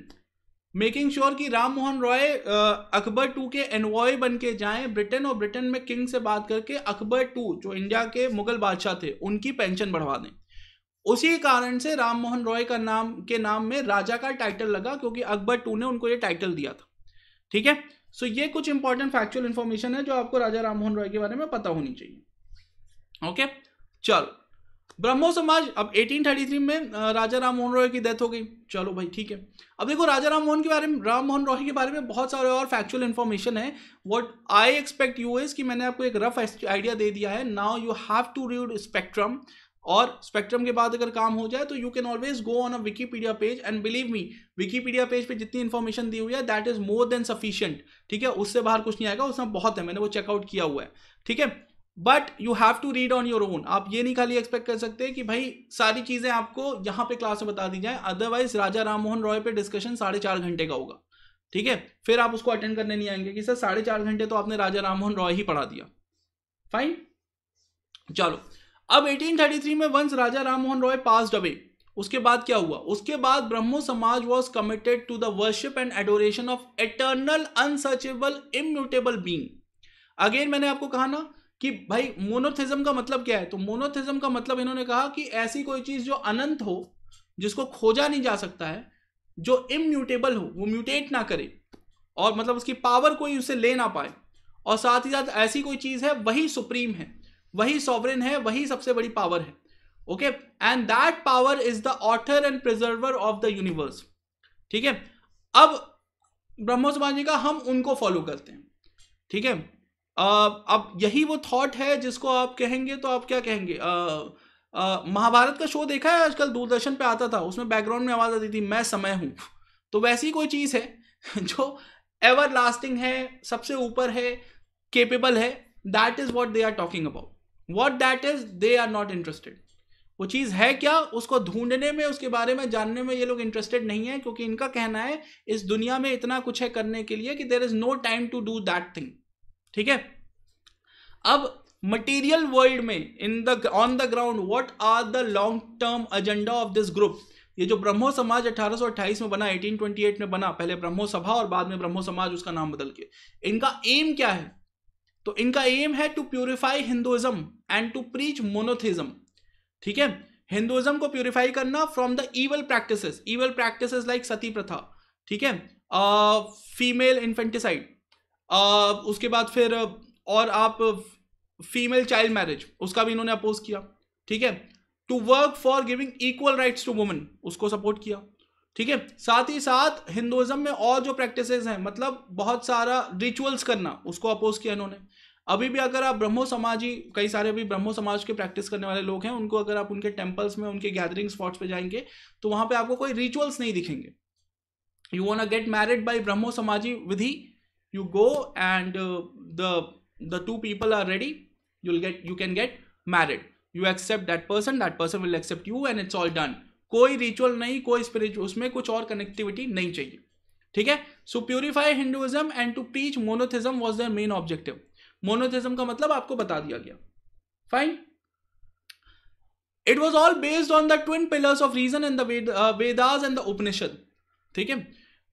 making sure कि Ram Mohan Roy Akbar uh, two के एनवॉय बन के जाएं Britain और Britain में king से बात करके अकबर टू जो इंडिया के मुगल बादशाह थे उनकी पेंशन बढ़वा दें उसी कारण से राम मोहन रॉय का नाम के नाम में राजा का टाइटल लगा क्योंकि अकबर टू ने उनको ये टाइटल दिया था ठीक है सो so, ये कुछ इंपॉर्टेंट फैक्चुअल इन्फॉर्मेशन है जो आपको राजा राम मोहन रॉय के बारे में पता होनी चाहिए ओके चलो ब्रह्मो समाज अब 1833 में राजा राम मोहन रॉय की डेथ हो गई चलो भाई ठीक है अब देखो राजा राम मोहन के बारे में राम मोहन रॉय के बारे में बहुत सारे और फैक्चुअल इन्फॉर्मेशन है what I expect you is कि मैंने आपको एक रफ आइडिया दे दिया है now you have to read spectrum और स्पेक्ट्रम के बाद अगर काम हो जाए तो you can always go on a Wikipedia page and believe me Wikipedia page पे जितनी इन्फॉर्मेशन दी हुई है that is more than sufficient ठीक है उससे बाहर कुछ नहीं आएगा उसमें बहुत है मैंने वो चेकआउट किया हुआ है ठीक है but you have to read on your own आप ये नहीं खाली एक्सपेक्ट कर सकते कि भाई सारी चीज़ें आपको यहां पे क्लास में बता दी जाए अदरवाइज राजा राम मोहन रॉय पे डिस्कशन साढ़े चार घंटे का होगा ठीक है फिर आप उसको अटेंड करने नहीं आएंगे कि सर साढ़े चार घंटे तो आपने राजा राम मोहन रॉय ही पढ़ा दिया फाइन चलो अब 1833 में once Raja Ram Mohan Roy pass away उसके बाद क्या हुआ उसके बाद Brahmo Samaj was committed to the worship and adoration of eternal unsearchable immutable being again मैंने आपको कहा ना कि भाई मोनोथिज्म का मतलब क्या है तो मोनोथिज्म का मतलब इन्होंने कहा कि ऐसी कोई चीज जो अनंत हो जिसको खोजा नहीं जा सकता है जो इम्यूटेबल हो वो म्यूटेट ना करे और मतलब उसकी पावर कोई उसे ले ना पाए और साथ ही साथ ऐसी कोई चीज़ है वही सुप्रीम है वही सॉवरेन है वही सबसे बड़ी पावर है okay and that power is the author and preserver of the universe ठीक है अब ब्रह्मो समाज का हम उनको फॉलो करते हैं ठीक है अब यही वो थॉट है जिसको आप कहेंगे तो आप क्या कहेंगे महाभारत का शो देखा है आजकल दूरदर्शन पे आता था उसमें बैकग्राउंड में आवाज़ आती थी मैं समय हूँ तो वैसी कोई चीज़ है जो एवर लास्टिंग है सबसे ऊपर है केपेबल है that is what they are talking about what that is they are not interested वो चीज़ है क्या उसको ढूंढने में उसके बारे में जानने में ये लोग इंटरेस्टेड नहीं है क्योंकि इनका कहना है इस दुनिया में इतना कुछ है करने के लिए कि there is no time to do that thing ठीक है अब मटेरियल वर्ल्ड में in the on the ground what are the long term agenda of this group ये जो ब्रह्मो समाज 1828 में बना 1828 में बना पहले ब्रह्मो सभा और बाद में ब्रह्मो समाज उसका नाम बदल के इनका एम क्या है तो इनका एम है to purify Hinduism and to preach monotheism ठीक है हिंदुइज्म को प्योरीफाई करना from the evil practice evil practice like sati प्रथा ठीक है फीमेल uh, इन्फेंटिसाइड उसके बाद फिर और आप फीमेल चाइल्ड मैरिज उसका भी इन्होंने अपोज किया ठीक है to work for giving equal rights to women उसको सपोर्ट किया ठीक है साथ ही साथ हिंदुज़म में और जो प्रैक्टिस हैं मतलब बहुत सारा रिचुअल्स करना उसको अपोज किया इन्होंने अभी भी अगर आप ब्रह्मो समाजी कई सारे अभी ब्रह्मो समाज के प्रैक्टिस करने वाले लोग हैं उनको अगर आप उनके टेम्पल्स में उनके गैदरिंग स्पॉट्स पे जाएंगे तो वहां पे आपको कोई रिचुअल्स नहीं दिखेंगे you won't get married by Brahmo समाजी विधि you go and uh, the the two people are ready you'll get you can get married you accept that person that person will accept you and it's all done कोई ritual नहीं कोई spiritual उसमें कुछ और connectivity नहीं चाहिए ठीक है so purify Hinduism and to preach monotheism was their main objective monotheism का मतलब आपको बता दिया गया fine it was all based on the twin pillars of reason and the Vedas and the Upanishad ठीक है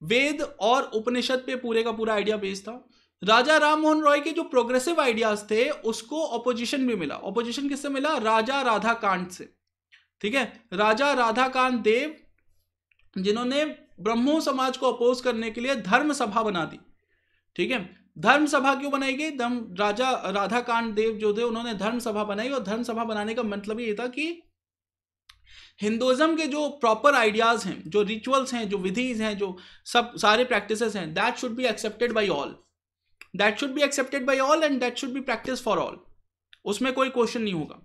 वेद और उपनिषद पे पूरे का पूरा आइडिया बेस्ड था राजा राम मोहन रॉय के जो प्रोग्रेसिव आइडियाज थे उसको ऑपोजिशन भी मिला ऑपोजिशन किससे मिला राजा राधा कांत से ठीक है राजा राधा कांत देव जिन्होंने ब्रह्मो समाज को अपोज करने के लिए धर्म सभा बना दी ठीक है धर्म सभा क्यों बनाई गई राजा राधा कांत देव जो थे उन्होंने धर्म सभा बनाई और धर्म सभा बनाने का मतलब ये था कि हिंदुज़म के जो प्रॉपर आइडियाज़ हैं जो रिचुअल्स हैं जो विधिज हैं जो सब सारे प्रैक्टिस हैं that should be accepted by all that should be accepted by all and that should be practice for all उसमें कोई क्वेश्चन नहीं होगा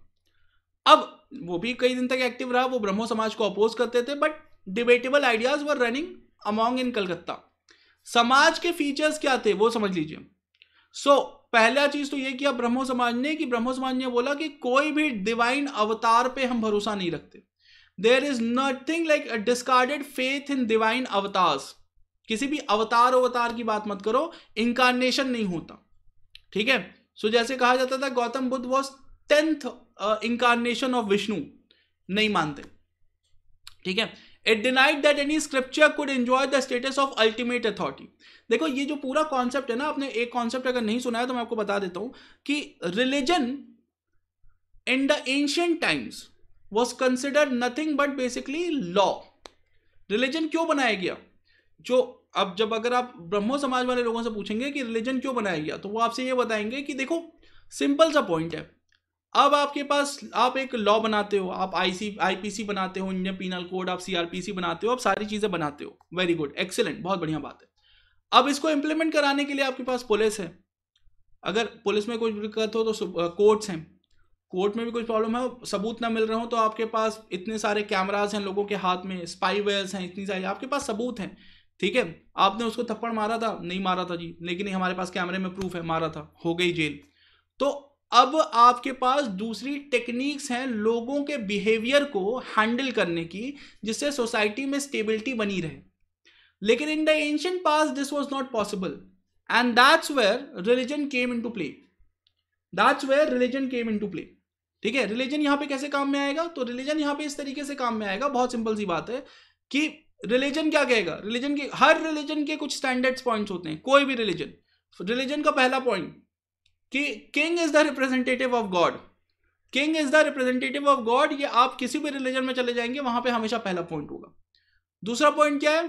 अब वो भी कई दिन तक एक्टिव रहा वो ब्रह्मो समाज को अपोज करते थे but debatable ideas were running among in Calcutta समाज के फीचर्स क्या थे वो समझ लीजिए सो so, पहला चीज तो ये किया ब्रह्मो समाज ने कि ब्रह्मो समाज ने बोला कि कोई भी डिवाइन अवतार पे हम भरोसा नहीं रखते there is nothing like discarded faith in divine avatar किसी भी अवतार अवतार की बात मत करो इंकारनेशन नहीं होता ठीक है सो जैसे कहा जाता था Gautam Buddha was tenth incarnation of Vishnu नहीं मानते ठीक है it denied that any scripture could enjoy the status of ultimate authority देखो ये जो पूरा कॉन्सेप्ट है ना आपने एक कॉन्सेप्ट अगर नहीं सुनाया तो मैं आपको बता देता हूं कि religion in the ancient times was consider nothing but basically law religion क्यों बनाया गया जो अब जब अगर आप ब्रह्मो समाज वाले लोगों से पूछेंगे कि रिलीजन क्यों बनाया गया तो वो आपसे ये बताएंगे कि देखो सिंपल सा पॉइंट है अब आपके पास आप एक लॉ बनाते हो आप आईसी आईपीसी बनाते हो इंडियन पीनल कोड आप सीआरपीसी बनाते हो आप सारी चीज़ें बनाते हो वेरी गुड एक्सेलेंट बहुत बढ़िया बात है अब इसको इम्प्लीमेंट कराने के लिए आपके पास पुलिस है अगर पुलिस में कोई दिक्कत हो तो कोर्ट्स हैं कोर्ट में भी कुछ प्रॉब्लम है सबूत ना मिल रहे हो तो आपके पास इतने सारे कैमराज हैं लोगों के हाथ में स्पाईवेल्स हैं इतनी सारी आपके पास सबूत हैं ठीक है आपने उसको थप्पड़ मारा था नहीं मारा था जी लेकिन हमारे पास कैमरे में प्रूफ है मारा था हो गई जेल तो अब आपके पास दूसरी टेक्निक्स हैं लोगों के बिहेवियर को हैंडल करने की जिससे सोसाइटी में स्टेबिलिटी बनी रहे लेकिन in the ancient past this was not possible and that's where religion came into play that's where religion came into play ठीक है रिलीजन यहाँ पे कैसे काम में आएगा तो रिलीजन यहाँ पे इस तरीके से काम में आएगा बहुत सिंपल सी बात है कि रिलीजन क्या कहेगा रिलीजन के हर रिलीजन के कुछ स्टैंडर्ड्स पॉइंट्स होते हैं कोई भी रिलीजन रिलीजन का पहला पॉइंट कि king is the representative of god king is the representative of god ये आप किसी भी रिलीजन में चले जाएंगे वहां पे हमेशा पहला पॉइंट होगा दूसरा पॉइंट क्या है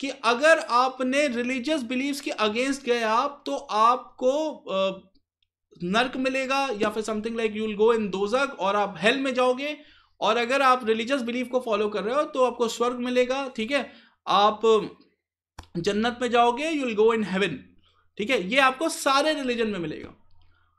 कि अगर आपने रिलीजियस बिलीव्स के अगेंस्ट गए आप तो आपको नर्क मिलेगा या फिर something like you will go in दोजक और आप हेल में जाओगे और अगर आप रिलीजियस बिलीफ को फॉलो कर रहे हो तो आपको स्वर्ग मिलेगा ठीक है आप जन्नत में जाओगे you will go in heaven ठीक है ये आपको सारे रिलीजन में मिलेगा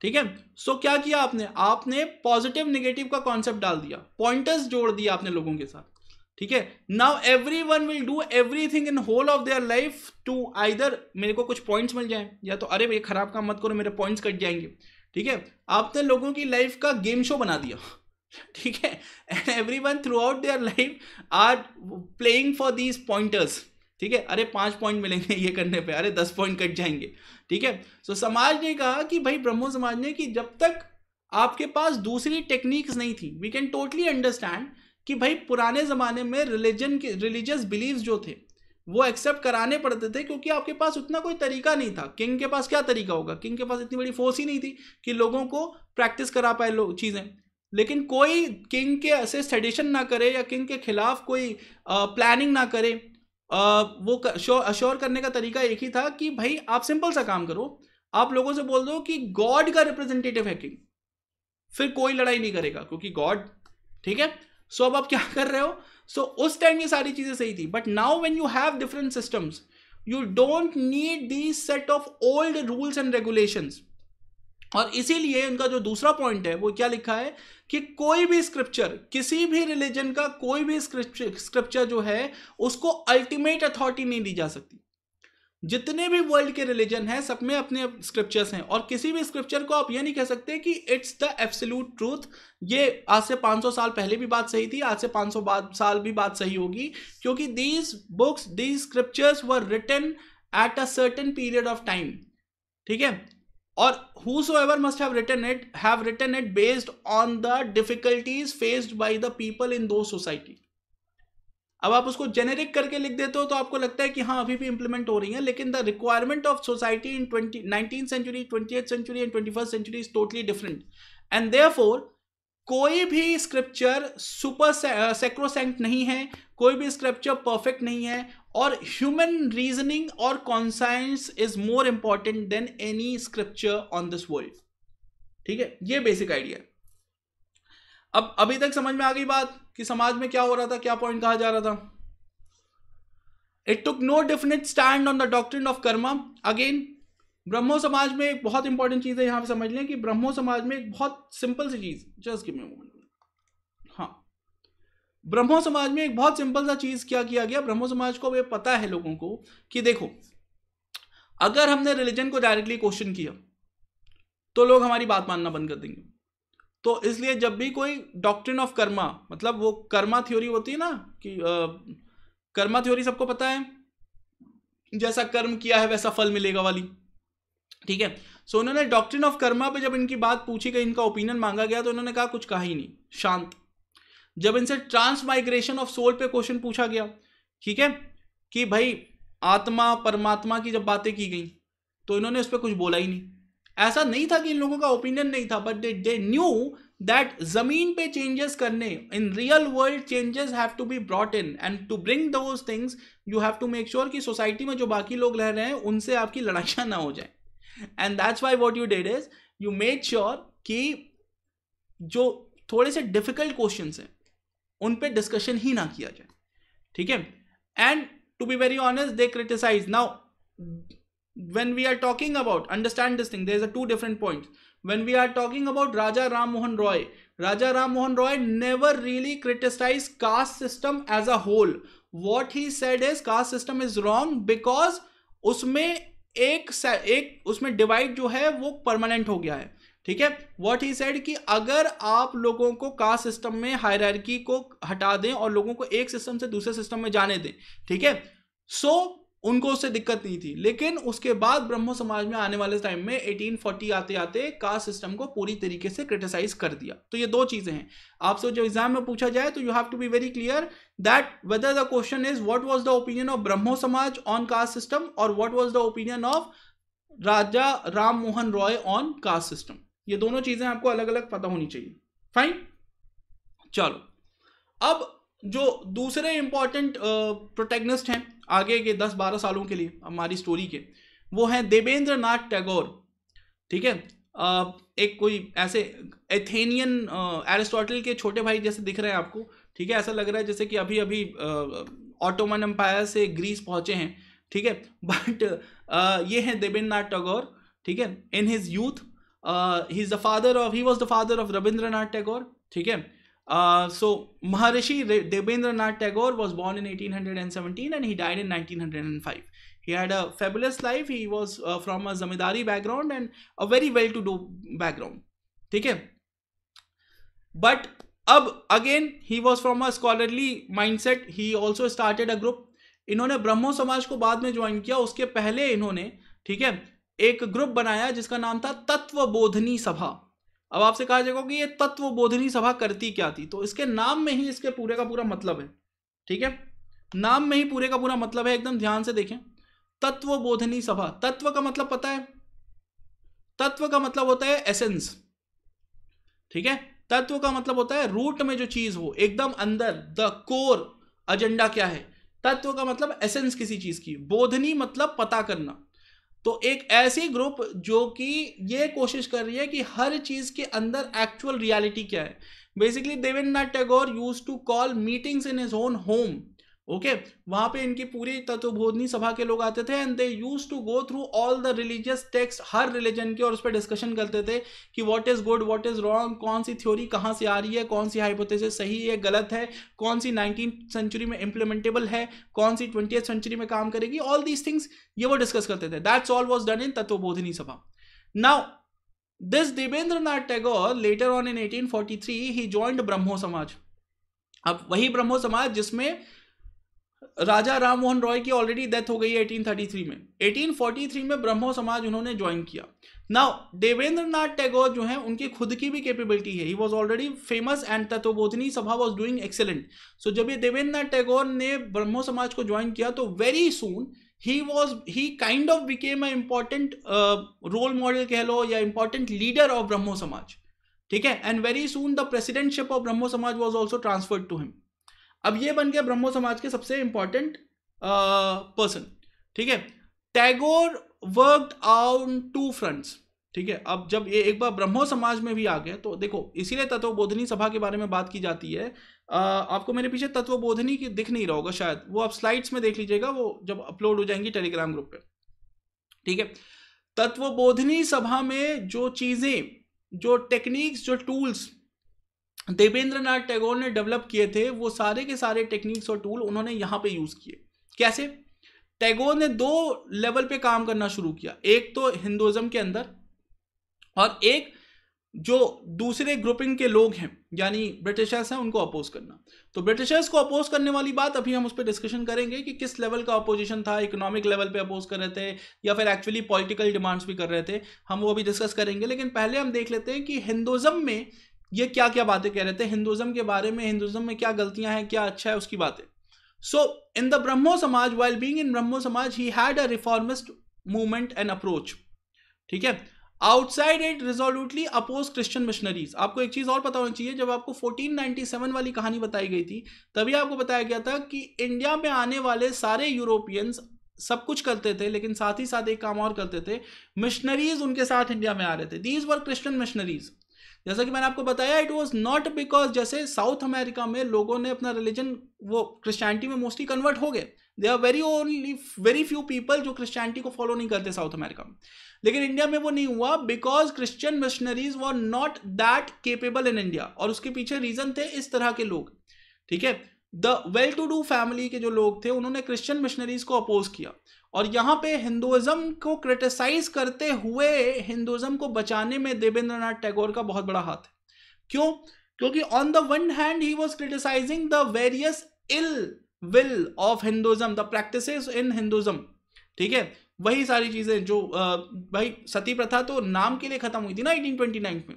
ठीक है सो क्या किया आपने आपने पॉजिटिव निगेटिव का कॉन्सेप्ट डाल दिया पॉइंटर्स जोड़ दिया आपने लोगों के साथ ठीक है now everyone will do everything in whole of their life to either मेरे को कुछ पॉइंट्स मिल जाए या तो अरे भाई खराब काम मत करो मेरे पॉइंट्स कट जाएंगे ठीक है आपने लोगों की लाइफ का गेम शो बना दिया ठीक है and every everyone throughout their life are playing for these pointers ठीक है अरे पाँच पॉइंट मिलेंगे ये करने पे अरे दस पॉइंट कट जाएंगे ठीक है सो समाज ने कहा कि भाई ब्रह्मो समाज ने कि जब तक आपके पास दूसरी टेक्निक्स नहीं थी वी कैन टोटली अंडरस्टैंड कि भाई पुराने ज़माने में रिलीजन के रिलीजियस बिलीव जो थे वो एक्सेप्ट कराने पड़ते थे क्योंकि आपके पास उतना कोई तरीका नहीं था किंग के पास क्या तरीका होगा किंग के पास इतनी बड़ी फोर्स ही नहीं थी कि लोगों को प्रैक्टिस करा पाए लोग चीज़ें लेकिन कोई किंग के ऐसे सेडिशन ना करे या किंग के खिलाफ कोई आ, प्लानिंग ना करे आ, वो अश्योर करने का तरीका एक ही था कि भाई आप सिंपल सा काम करो आप लोगों से बोल दो कि गॉड का रिप्रेजेंटेटिव है किंग फिर कोई लड़ाई नहीं करेगा क्योंकि गॉड ठीक है सो अब आप क्या कर रहे हो सो so, उस टाइम ये सारी चीजें सही थी but now when you have different systems you don't need the set of old rules and regulation और इसीलिए उनका जो दूसरा पॉइंट है वो क्या लिखा है कि कोई भी स्क्रिप्चर किसी भी रिलीजन का कोई भी स्क्रिप्चर जो है उसको अल्टीमेट अथॉरिटी नहीं दी जा सकती जितने भी वर्ल्ड के रिलीजन हैं सब में अपने स्क्रिप्चर्स हैं और किसी भी स्क्रिप्चर को आप ये नहीं कह सकते कि इट्स द एब्सोल्यूट ट्रूथ ये आज से 500 साल पहले भी बात सही थी आज से 500 बाद, साल भी बात सही होगी क्योंकि these books these scriptures were written at a certain period of time ठीक है और whosoever must have written it have written it based on the difficulties faced by the people in those society अब आप उसको generic करके लिख देते हो तो आपको लगता है कि हाँ अभी भी इंप्लीमेंट हो रही है लेकिन the requirement of society in twenty nineteen century twenty century and twenty first century is totally different and therefore कोई भी स्क्रिप्चर सुपर सेक्रोसेंट नहीं है कोई भी स्क्रिप्चर परफेक्ट नहीं है और ह्यूमन रीजनिंग और conscience is more important than any scripture on this world ठीक है ये बेसिक आइडिया अब अभी तक समझ में आ गई बात कि समाज में क्या हो रहा था क्या पॉइंट कहा जा रहा था it took no definite stand on the doctrine of karma again Brahmo Samaj में एक बहुत इंपॉर्टेंट चीज है यहां पे समझ लें कि ब्रह्मो समाज में एक बहुत सिंपल सी चीज जस्ट गिव मी मोमेंट हाँ ब्रह्मो समाज में एक बहुत सिंपल सा चीज क्या किया गया ब्रह्मो समाज को ये पता है लोगों को कि देखो अगर हमने रिलीजन को डायरेक्टली क्वेश्चन किया तो लोग हमारी बात मानना बंद कर देंगे तो इसलिए जब भी कोई डॉक्ट्रिन ऑफ कर्मा मतलब वो कर्मा थ्योरी होती है ना कि आ, कर्मा थ्योरी सबको पता है जैसा कर्म किया है वैसा फल मिलेगा वाली ठीक है सो उन्होंने डॉक्ट्रिन ऑफ कर्मा पे जब इनकी बात पूछी गई इनका ओपिनियन मांगा गया तो उन्होंने कहा कुछ कहा ही नहीं शांत जब इनसे माइग्रेशन ऑफ सोल पे क्वेश्चन पूछा गया ठीक है कि भाई आत्मा परमात्मा की जब बातें की गई तो इन्होंने उस पर कुछ बोला ही नहीं ऐसा नहीं था कि इन लोगों का ओपिनियन नहीं था बट दे न्यू दैट जमीन पे चेंजेस करने in real world changes have to be brought in and to bring those things you have to make sure कि सोसाइटी में जो बाकी लोग रह रहे हैं उनसे आपकी लड़ाइयाँ ना हो जाए and that's why what you did is you made sure कि जो थोड़े से डिफिकल्ट क्वेश्चन हैं उन पर डिस्कशन ही ना किया जाए ठीक है and to be very honest they criticize now when we are talking about understand this thing there two different point when we are talking about Raja Ram Mohan Roy Raja Ram Mohan Roy never really criticize caste system as a whole what he said is caste system is wrong because उसमें एक एक उसमें divide जो है वो permanent हो गया है ठीक है वॉट ही सेड कि अगर आप लोगों को कास्ट सिस्टम में हायरकी को हटा दें और लोगों को एक सिस्टम से दूसरे सिस्टम में जाने दें ठीक है सो उनको उससे दिक्कत नहीं थी लेकिन उसके बाद ब्रह्मो समाज में आने वाले टाइम में 1840 आते आते कास्ट सिस्टम को पूरी तरीके से क्रिटिसाइज कर दिया तो ये दो चीज़ें हैं आपसे जब एग्जाम में पूछा जाए तो you have to be very clear that whether the question is what was the opinion of Brahmo Samaj on caste system और what was the opinion of Raja Ram Mohan Roy on caste system ये दोनों चीज़ें आपको अलग अलग पता होनी चाहिए फाइन चलो अब जो दूसरे इंपॉर्टेंट प्रोटेगनिस्ट हैं आगे के दस बारह सालों के लिए हमारी स्टोरी के वो हैं देवेंद्र नाथ टैगोर ठीक है एक कोई ऐसे एथेनियन एरिस्टोटल के छोटे भाई जैसे दिख रहे हैं आपको ठीक है ऐसा लग रहा है जैसे कि अभी अभी ऑटोमन एम्पायर से ग्रीस पहुंचे हैं ठीक है बट ये हैं देवेंद्र नाथ टैगोर ठीक है in his youth he is the father of he was the father of Rabindranath Tagore ठीक है Uh, so Maharishi Debendranath Re- Tagore was born in 1817 and he died in 1905. He had a fabulous life. He was uh, from a zamindari background and a very well-to-do background. theek hai but अब again he was from a scholarly mindset he also started a group इन्होंने ब्रह्मो समाज को बाद में join किया उसके पहले इन्होंने ठीक है एक ग्रुप बनाया जिसका नाम था तत्व बोधनी सभा अब आपसे कहा जाएगा कि ये तत्व बोधनी सभा करती क्या थी तो इसके नाम में ही इसके पूरे का पूरा मतलब है ठीक है नाम में ही पूरे का पूरा मतलब है एकदम ध्यान से देखें तत्व बोधनी सभा तत्व का मतलब पता है तत्व का मतलब होता है एसेंस ठीक है तत्व का मतलब होता है रूट में जो चीज हो एकदम अंदर द कोर एजेंडा क्या है तत्व का मतलब एसेंस किसी चीज की बोधनी मतलब पता करना तो एक ऐसी ग्रुप जो कि ये कोशिश कर रही है कि हर चीज़ के अंदर एक्चुअल रियलिटी क्या है basically Debendranath Tagore use to call meetings in his own home okay वहां पे इनकी पूरी तत्वबोधनी सभा के लोग आते थे and they use to go through all the religious text हर रिलीजन के और उस पर डिस्कशन करते थे कि what is good what is wrong कौन सी थ्योरी कहाँ से आ रही है कौन सी हाइपोथेसिस सही है गलत है कौन सी नाइनटीन सेंचुरी में इंप्लीमेंटेबल है कौन सी ट्वेंटी सेंचुरी में काम करेगी ऑल दीज थिंग्स ये वो डिस्कस करते थे that's all was done in Tattvabodhini Sabha now this Debendranath Tagore later on in 1843 he joined Brahmo Samaj अब वही ब्रह्मो समाज जिसमें राजा राम मोहन रॉय की ऑलरेडी डेथ हो गई है 1833 में 1843 में ब्रह्मो समाज उन्होंने ज्वाइन किया नाउ देवेंद्र नाथ टैगोर जो है उनकी खुद की भी कैपेबिलिटी है he was already famous and Tattvabodhini Sabha was doing excellent सो जब ये देवेंद्र नाथ टैगोर ने ब्रह्मो समाज को ज्वाइन किया तो very soon he was he kind of became a important role model कह लो या important leader of Brahmo Samaj ठीक है and very soon the presidentship of Brahmo Samaj was also transferred to him अब ये बन गया ब्रह्मो समाज के सबसे इंपॉर्टेंट पर्सन uh, ठीक है Tagore work on two fronts ठीक है अब जब ये एक बार ब्रह्मो समाज में भी आ गए तो देखो इसीलिए तत्व बोधनी सभा के बारे में बात की जाती है आ, uh, आपको मेरे पीछे तत्व बोधनी की दिख नहीं रहा होगा शायद वो आप स्लाइड्स में देख लीजिएगा वो जब अपलोड हो जाएंगी टेलीग्राम ग्रुप पे ठीक है तत्व बोधनी सभा में जो चीज़ें जो टेक्निक्स जो टूल्स देवेंद्र नाथ टैगोर ने डेवलप किए थे वो सारे के सारे टेक्निक्स और टूल उन्होंने यहाँ पे यूज़ किए कैसे टैगोर ने दो लेवल पे काम करना शुरू किया एक तो हिंदुज़म के अंदर और एक जो दूसरे ग्रुपिंग के लोग हैं यानी ब्रिटिशर्स हैं उनको अपोज करना तो ब्रिटिशर्स को अपोज करने वाली बात अभी हम उस पर डिस्कशन करेंगे कि किस लेवल का अपोजिशन था इकोनॉमिक लेवल पे अपोज कर रहे थे या फिर एक्चुअली पॉलिटिकल डिमांड्स भी कर रहे थे हम वो भी डिस्कस करेंगे लेकिन पहले हम देख लेते हैं कि हिंदुज़म में ये क्या क्या बातें कह रहे थे हिंदुज़म के बारे में हिंदुज्म में क्या गलतियां हैं क्या अच्छा है उसकी बातें सो इन द ब्रह्मो समाज while being in Brahmo Samaj he had a reformist movement and approach ठीक है outside it resolutely oppose Christian missionaries आपको एक चीज़ और पता होनी चाहिए जब आपको 1497 वाली कहानी बताई गई थी तभी आपको बताया गया था कि इंडिया में आने वाले सारे यूरोपियंस सब कुछ करते थे लेकिन साथ ही साथ एक काम और करते थे मिशनरीज उनके साथ इंडिया में आ रहे थे दीज वर क्रिश्चियन मिशनरीज जैसा कि मैंने आपको बताया इट वॉज नॉट बिकॉज जैसे साउथ अमेरिका में लोगों ने अपना रिलीजन वो क्रिश्चियनिटी में मोस्टली कन्वर्ट हो गए they are very only very few people जो क्रिश्चियनिटी को फॉलो नहीं करते साउथ अमेरिका में लेकिन इंडिया में वो नहीं हुआ because Christian missionaries were not that capable in India और उसके पीछे रीजन थे इस तरह के लोग ठीक है the well to do family के जो लोग थे उन्होंने क्रिश्चियन मिशनरीज को अपोज किया और यहाँ पे हिंदुज़म को क्रिटिसाइज करते हुए हिंदुज़म को बचाने में देवेंद्र नाथ टैगोर का बहुत बड़ा हाथ है क्यों क्योंकि on the one hand he was criticizing the various ill will of Hinduism the practice in Hinduism ठीक है वही सारी चीज़ें जो आ, भाई सती प्रथा तो नाम के लिए ख़त्म हुई थी ना 1829 में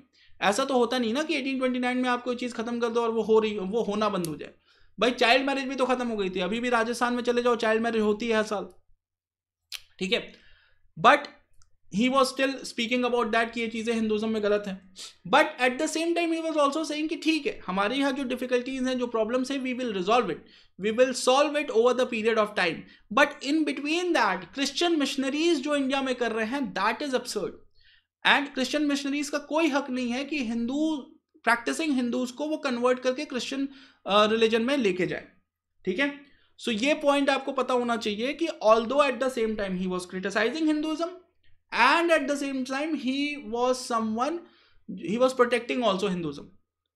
ऐसा तो होता नहीं ना कि 1829 में आप कोई चीज़ ख़त्म कर दो और वो हो रही वो होना बंद हो जाए भाई चाइल्ड मैरिज भी तो ख़त्म हो गई थी अभी भी राजस्थान में चले जाओ चाइल्ड मैरिज होती है हर साल ठीक है but he was still speaking about that कि ये चीज़ें हिंदुज़म में गलत हैं but at the same time he was also saying कि ठीक है हमारे यहाँ जो डिफिकल्टीज हैं जो प्रॉब्लम्स हैं we will resolve it we will solve it over the period of time but in between that Christian missionaries जो इंडिया में कर रहे हैं that is absurd and Christian missionaries का कोई हक नहीं है कि हिंदू प्रैक्टिसिंग हिंदूज को वो कन्वर्ट करके क्रिश्चियन रिलीजन uh, में लेके जाए ठीक है सो ये पॉइंट आपको पता होना चाहिए कि although at the same time he was criticizing Hinduism and at the same time he was someone he was protecting also Hinduism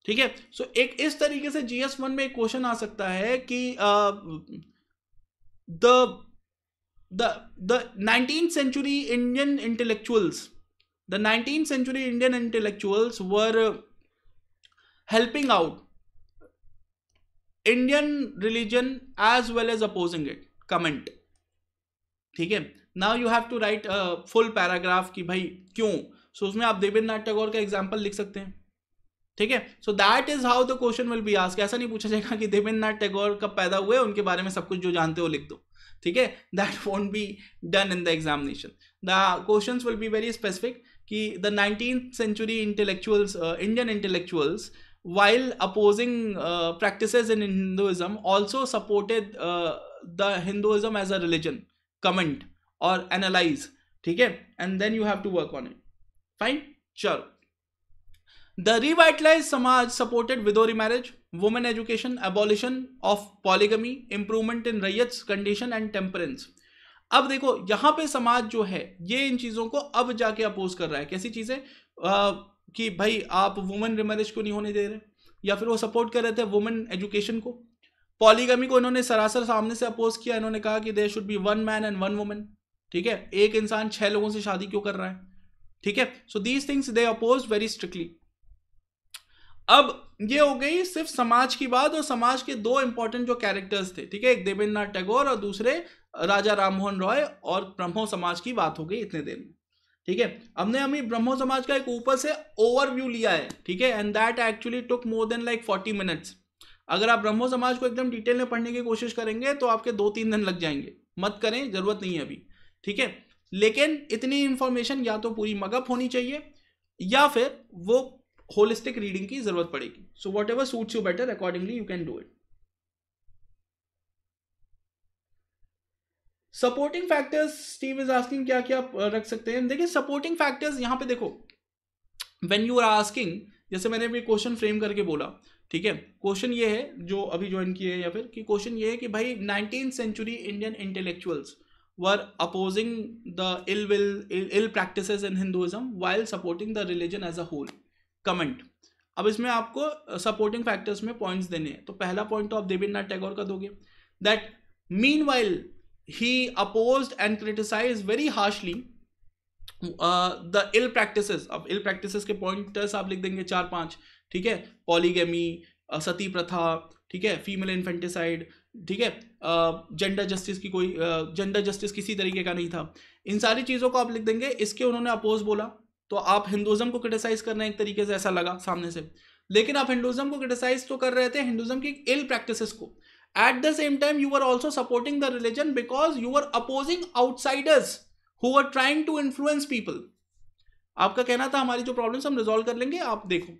ठीक है सो एक इस तरीके से जी एस वन में एक क्वेश्चन आ सकता है कि the the nineteen century Indian intellectuals the nineteen century Indian intellectuals were helping out Indian religion as well as opposing it comment ठीक है now you have to write full paragraph कि भाई क्यों सो so, उसमें आप देवेंद्रनाथ टैगोर का एग्जाम्पल लिख सकते हैं ठीक है so that is how the question will be ask ऐसा नहीं पूछा जाएगा कि देवेंद्रनाथ टैगोर कब पैदा हुए उनके बारे में सब कुछ जो जानते हो लिख दो ठीक है that won't be done in the examination the question will be very specific कि the nineteen century intellectuals Indian intellectuals while opposing uh, practices in Hinduism, also supported uh, the Hinduism as a religion. Comment or analyze, okay And then you have to work on it. Fine? sure The revitalized Samaj supported widow marriage women education, abolition of polygamy, improvement in rayat's condition and temperance. अब देखो यहां पे समाज जो है ये इन चीजों को अब जाके अपोज कर रहा है कैसी चीजें कि भाई आप वुमेन रिमेरिज को नहीं होने दे रहे या फिर वो सपोर्ट कर रहे थे वुमेन एजुकेशन को पॉलीगमी को इन्होंने सरासर सामने से अपोज किया इन्होंने कहा कि there should be one man and one woman ठीक है एक इंसान छह लोगों से शादी क्यों कर रहा है ठीक है so these things they oppose very strictly अब ये हो गई सिर्फ समाज की बात और समाज के दो इंपॉर्टेंट जो कैरेक्टर्स थे ठीक है एक देवेंद्र नाथ टैगोर और दूसरे राजा राममोहन रॉय और ब्रह्मो समाज की बात हो गई इतने देर में ठीक है हमने अभी ब्रह्मो समाज का एक ऊपर से ओवरव्यू लिया है ठीक है and that actually took more than like forty minutes अगर आप ब्रह्मो समाज को एकदम डिटेल में पढ़ने की कोशिश करेंगे तो आपके दो तीन दिन लग जाएंगे मत करें जरूरत नहीं है अभी ठीक है लेकिन इतनी इंफॉर्मेशन या तो पूरी मगअप होनी चाहिए या फिर वो होलिस्टिक रीडिंग की जरूरत पड़ेगी so whatever suits you better accordingly you can do it supporting factors Steve is asking क्या क्या रख सकते हैं देखिए सपोर्टिंग फैक्टर्स यहाँ पे देखो वेन यू आर आस्किंग जैसे मैंने अभी क्वेश्चन फ्रेम करके बोला ठीक है क्वेश्चन ये है जो अभी ज्वाइन किए या फिर कि क्वेश्चन ये है कि भाई nineteen century Indian intellectuals were opposing the ill will ill practice in Hinduism while supporting the religion as a whole comment अब इसमें आपको सपोर्टिंग फैक्टर्स में पॉइंट्स देने हैं तो पहला पॉइंट तो आप देवेंद्र नाथ टैगोर का दोगे that mean while he opposed and criticized very harshly the ill practice अब इल प्रैक्टिस के पॉइंटर्स आप लिख देंगे चार पांच ठीक है पॉलीगेमी uh, सती प्रथा theek hai फीमेल इन्फेंटिसाइड ठीक है जेंडर जस्टिस uh, की कोई जेंडर uh, जस्टिस किसी तरीके का नहीं था इन सारी चीज़ों को आप लिख देंगे इसके उन्होंने अपोज बोला तो आप हिंदुज़म को क्रिटिसाइज करना एक तरीके से ऐसा लगा सामने से लेकिन आप हिंदुज़म को क्रिटिसाइज तो कर रहे थे हिंदुज़म की इल प्रैक्टिस को at the same time you are also supporting the religion because you are opposing outsiders who were trying to influence people. आपका कहना था हमारी जो प्रॉब्लम हम रिजोल्व कर लेंगे आप देखो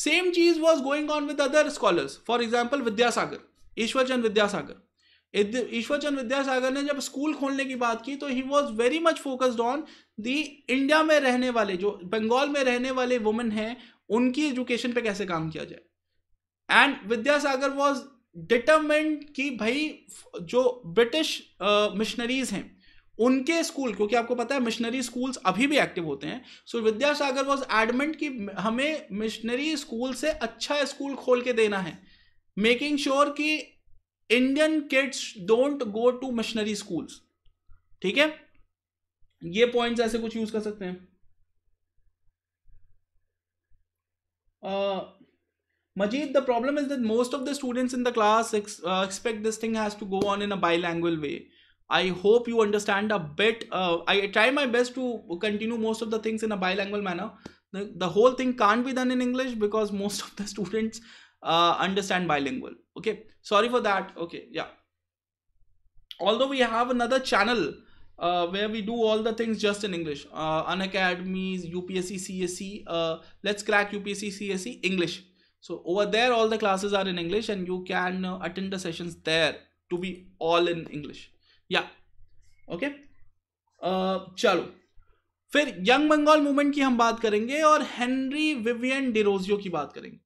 सेम चीज was going on with other scholars for example Vidyasagar Ishwarchand Vidyasagar Ishwarchand Vidyasagar ने जब स्कूल खोलने की बात की तो he was very much focused on the India में रहने वाले जो बंगाल में रहने वाले वुमेन हैं उनकी एजुकेशन पे कैसे काम किया जाए एंड विद्यासागर वॉज डिटर्मेंट कि भाई जो ब्रिटिश मिशनरीज हैं उनके स्कूल क्योंकि आपको पता है मिशनरी स्कूल्स अभी भी एक्टिव होते हैं सो विद्यासागर वॉज एडमेंट कि हमें मिशनरी स्कूल से अच्छा स्कूल खोल के देना है मेकिंग श्योर sure कि Indian kids don't go to missionary schools ठीक है ये पॉइंट्स ऐसे कुछ यूज कर सकते हैं uh, Majid, the problem is that most of the students in the class ex uh, expect this thing has to go on in a bilingual way. I hope you understand a bit. Uh, I try my best to continue most of the things in a bilingual manner. The, the whole thing can't be done in English because most of the students uh, understand bilingual. Okay, sorry for that. Okay, yeah. Although we have another channel uh, where we do all the things just in English. Uh, Unacademies, UPSC, CSC. Uh, let's crack UPSC, CSC, English so over there all the classes are in english and you can uh, attend the sessions there to be all in english yeah okay uh, चलो फिर young Bengal movement की हम बात करेंगे और Henry Vivian Derozio की बात करेंगे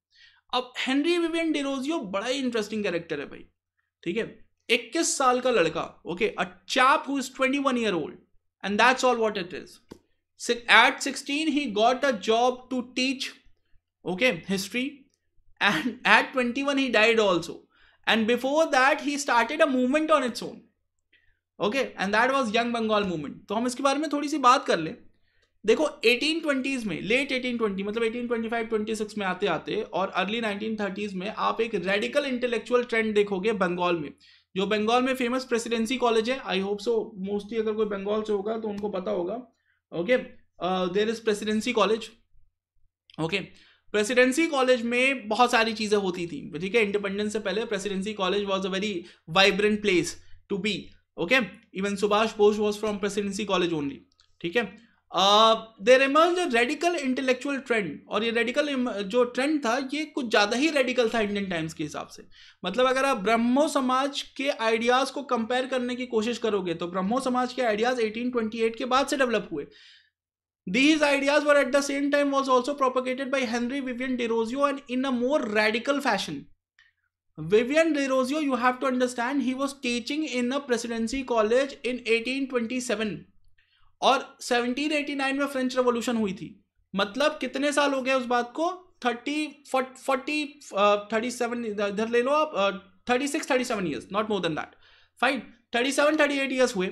अब हेनरी विवियन डिरोजियो बड़ा ही इंटरेस्टिंग कैरेक्टर है भाई ठीक है इक्कीस साल का लड़का okay a chap who is twenty one year old and that's all what it is at sixteen he got a job to teach okay history and at 21 he died also and before that he started a movement on its own okay and that was young bengal movement to hum iske bare mein thodi si baat kar le देखो 1820s में late 1820 मतलब 1825 26 में आते आते और early 1930s में आप एक रेडिकल इंटेलेक्चुअल ट्रेंड देखोगे बंगाल में जो बंगाल में फेमस प्रेसिडेंसी कॉलेज है आई होप सो मोस्टली अगर कोई बंगाल से होगा तो उनको पता होगा okay there is Presidency College okay okay. Presidency College में बहुत सारी चीज़ें होती थी ठीक है इंडिपेंडेंस से पहले Presidency College was a very vibrant place to be okay even Subhash Bose was from Presidency College only ठीक है there emerge radical intellectual trend और ये रेडिकल जो ट्रेंड था ये कुछ ज़्यादा ही रेडिकल था इंडियन टाइम्स के हिसाब से मतलब अगर आप ब्रह्मो समाज के आइडियाज़ को कंपेयर करने की कोशिश करोगे तो ब्रह्मो समाज के आइडियाज़ 1828 के बाद से डेवलप हुए These ideas were at the same time was also propagated by Henry Vivian de and in a more radical fashion. Vivian de you have to understand, he was teaching in a presidency college in 1827 और 1789 में French Revolution हुई थी मतलब कितने साल हो गए उस बात को 30 40 uh, 37 इधर ले लो आप thirty six thirty seven years not more than that fine thirty seven हुए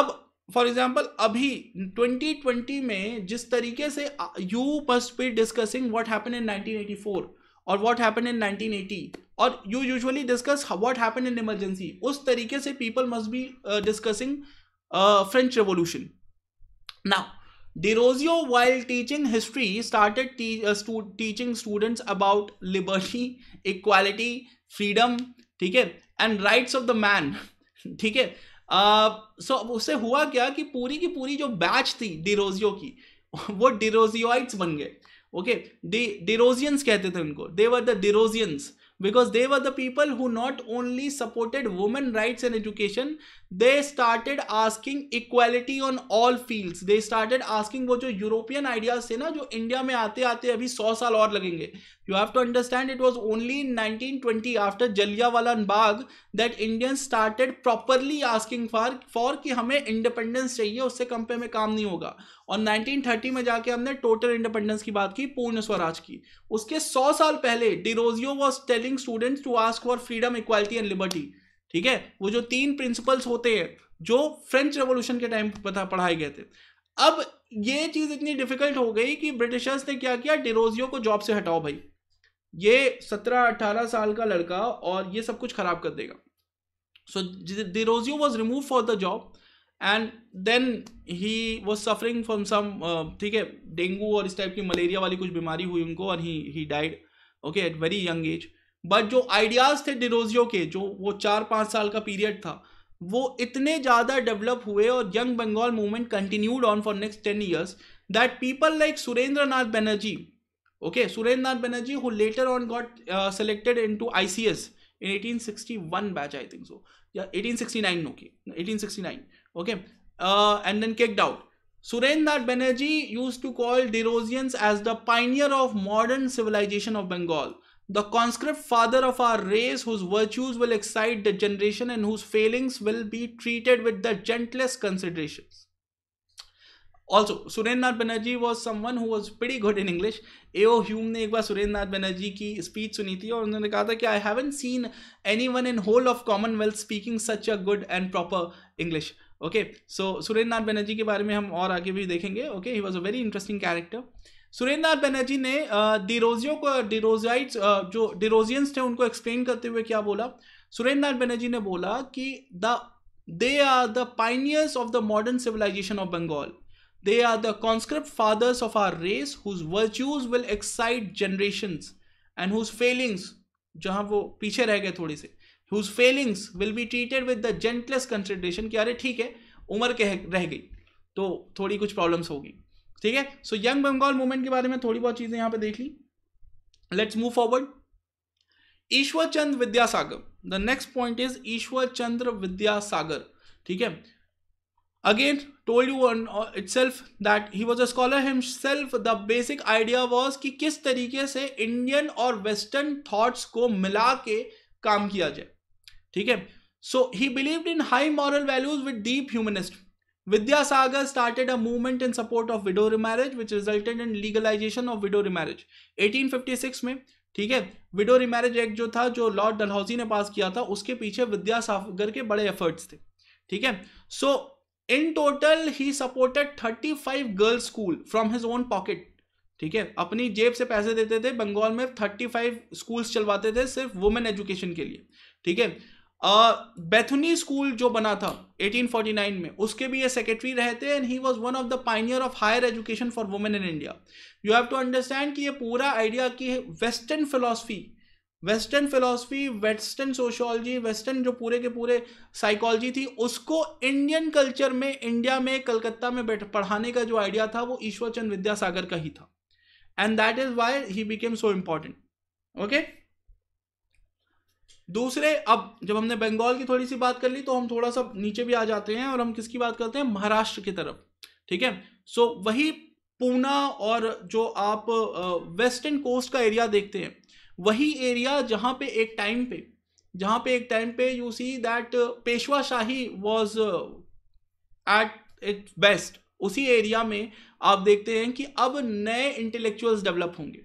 अब फॉर एग्जाम्पल अभी 2020 में जिस तरीके से you must be discussing what happen in 1984 और वॉट हैपन इन 1980 और you usually discuss what happen in emergency उस तरीके से people must be discussing French revolution now Derozio while teaching history started teaching students about liberty equality freedom ठीक है and rights of the man ठीक है सो uh, so, उससे हुआ क्या कि पूरी की पूरी जो बैच थी डिरोजियो की वो डिरोजियोइट्स बन गए ओके डिरोजियंस कहते थे उनको they were the Derozians because they were the people who not only supported women rights and education they started asking equality on all fields they started asking वो जो यूरोपियन आइडियाज थे ना जो इंडिया में आते आते अभी सौ साल और लगेंगे you have to understand it was only in nineteen twenty after वाला बाग that Indian started properly asking for for कि हमें इंडिपेंडेंस चाहिए उससे कम पे में काम नहीं होगा और नाइनटीन थर्टी में जाके हमने टोटल इंडिपेंडेंस की बात की पूर्ण स्वराज की उसके सौ साल पहले Derozio was telling students to ask for freedom equality and liberty ठीक है वो जो तीन प्रिंसिपल्स होते हैं जो फ्रेंच रेवोल्यूशन के टाइम पता पढ़ाए गए थे अब ये चीज़ इतनी डिफिकल्ट हो गई कि ब्रिटिशर्स ने क्या किया डिरोजियो को जॉब से हटाओ भाई ये सत्रह अट्ठारह साल का लड़का और ये सब कुछ खराब कर देगा so Derozio was remove for the job and then he was suffering from some ठीक है डेंगू और इस टाइप की मलेरिया वाली कुछ बीमारी हुई उनको और he died okay at very young age but जो आइडियाज थे डिरोजियो के जो वो चार पांच साल का पीरियड था वो इतने ज़्यादा डेवलप हुए और young Bengal movement continued on for next ten years that people like Surendra Nath Banerjee okay Surendra Nath Banerjee who later on got selected into I C S in eighteen sixty one batch I think so या eighteen sixty nine okay eighteen sixty nine okay and then cake doubt Surendra Nath Banerjee use to call Derozians as the pioneer of modern civilisation of Bengal the conscript father of our race whose virtues will excite degeneration and whose failings will be treated with the gentlest considerations. Also, Surendranath Banerjee was someone who was pretty good in English. A.O. Hume ne ek baar Surendranath Banerjee ki speech suni thi aur unhone kaha tha ki I haven't seen anyone in whole of commonwealth speaking such a good and proper English. Okay, so Surendranath Banerjee ke baare mein hum aur aage bhi dekhenge. Okay, he was a very interesting character. Surendra Banerjee ने डिरोजियो को डिरोजाइट्स जो डिरोजियंस थे उनको explain करते हुए क्या बोला सुरेंद्र बनर्जी ने बोला कि the they are the pioneers of the modern civilisation of Bengal they are the conscript fathers of our race whose virtues will excite generations and whose failings जहाँ वो पीछे रह गए थोड़े से whose failings will be treated with the gentlest consideration कि अरे ठीक है उम्र के रह गई तो थोड़ी कुछ प्रॉब्लम्स होगी ठीक है सो यंग बंगाल मूवमेंट के बारे में थोड़ी बहुत चीजें यहां पे देख ली let's move forward Ishwar Chandra Vidyasagar the next point is Ishwar Chandra Vidyasagar ठीक है again told itself that he was a scholar himself the basic idea was कि किस तरीके से इंडियन और वेस्टर्न थॉट्स को मिला के काम किया जाए ठीक है so he believe in high moral values with deep humanist Vidyasagar started a movement in support of widow remarriage which resulted in legalization of widow remarriage 1856 में ठीक है विडो रिमैरिज एक्ट जो था जो लॉर्ड डलहौजी ने पास किया था उसके पीछे विद्यासागर के बड़े एफर्ट्स थे ठीक है so in total he supported 35 five girls school from his own pocket ठीक है अपनी जेब से पैसे देते थे बंगाल में 35 फाइव स्कूल्स चलवाते थे सिर्फ वुमेन एजुकेशन के लिए ठीक है बेथुनी स्कूल जो बना था 1849 में उसके भी ये सेक्रेटरी रहे थे and he was one of the pioneer of higher education for women in India you have to understand कि ये पूरा आइडिया कि western philosophy western philosophy western sociology western जो पूरे के पूरे साइकोलॉजी थी उसको इंडियन कल्चर में इंडिया में कलकत्ता में बैठ पढ़ाने का जो आइडिया था वो ईश्वरचंद विद्यासागर का ही था and that is why he became so important okay दूसरे अब जब हमने बंगाल की थोड़ी सी बात कर ली तो हम थोड़ा सा नीचे भी आ जाते हैं और हम किसकी बात करते हैं महाराष्ट्र की तरफ ठीक है सो वही पूना और जो आप वेस्टर्न कोस्ट का एरिया देखते हैं वही एरिया जहां पे एक टाइम पे जहां पे एक टाइम पे you see that Peshwa shahi was at it best उसी एरिया में आप देखते हैं कि अब नए इंटेलेक्चुअल्स डेवलप होंगे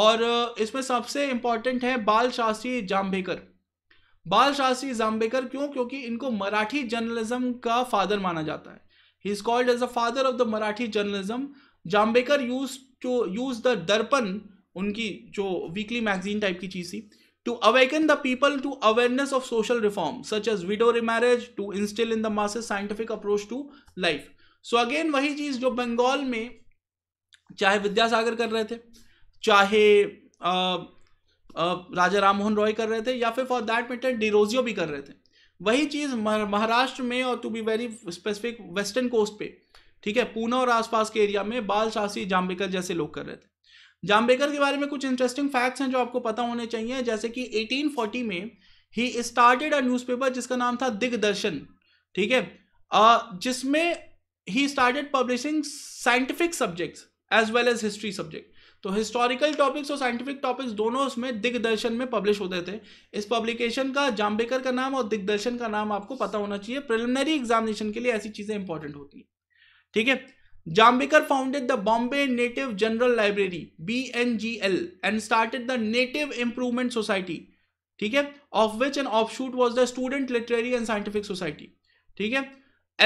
और इसमें सबसे इम्पॉर्टेंट है बाल शास्त्री जाम्भेकर बाल शास्त्री जाम्बेकर क्यों क्योंकि इनको मराठी जर्नलिज्म का फादर माना जाता है he is called as a father of the Marathi journalism Jambhekar use to use the Darpan उनकी जो वीकली मैगजीन टाइप की चीज़ थी to awaken the people to awareness of social reform such as widow remarriage to instil in the masses scientific approach to life so again वही चीज जो बंगाल में चाहे विद्यासागर कर रहे थे चाहे राजा राम मोहन रॉय कर रहे थे या फिर फॉर दैट मैटर डिरोजियो भी कर रहे थे वही चीज़ महाराष्ट्र में और to be very specific western coast पे ठीक है पुणे और आसपास के एरिया में बाल शासी जाम्बेकर जैसे लोग कर रहे थे जाम्बेकर के बारे में कुछ इंटरेस्टिंग फैक्ट्स हैं जो आपको पता होने चाहिए जैसे कि 1840 में ही स्टार्टेड अ न्यूज़पेपर जिसका नाम था दिग्दर्शन ठीक है जिसमें he started publishing scientific subjects as well as history subject तो हिस्टोरिकल टॉपिक्स और साइंटिफिक टॉपिक्स दोनों उसमें दिग्दर्शन में पब्लिश होते थे इस पब्लिकेशन का जाम्बेकर का नाम और दिग्दर्शन का नाम आपको पता होना चाहिए प्रिलिमिनरी एग्जामिनेशन के लिए ऐसी चीज़ें इंपॉर्टेंट होती हैं ठीक है Jambhekar founded the Bombay native general library B N G L and started the native improvement society ठीक है of which and offshoot was the student literary and scientific society ठीक है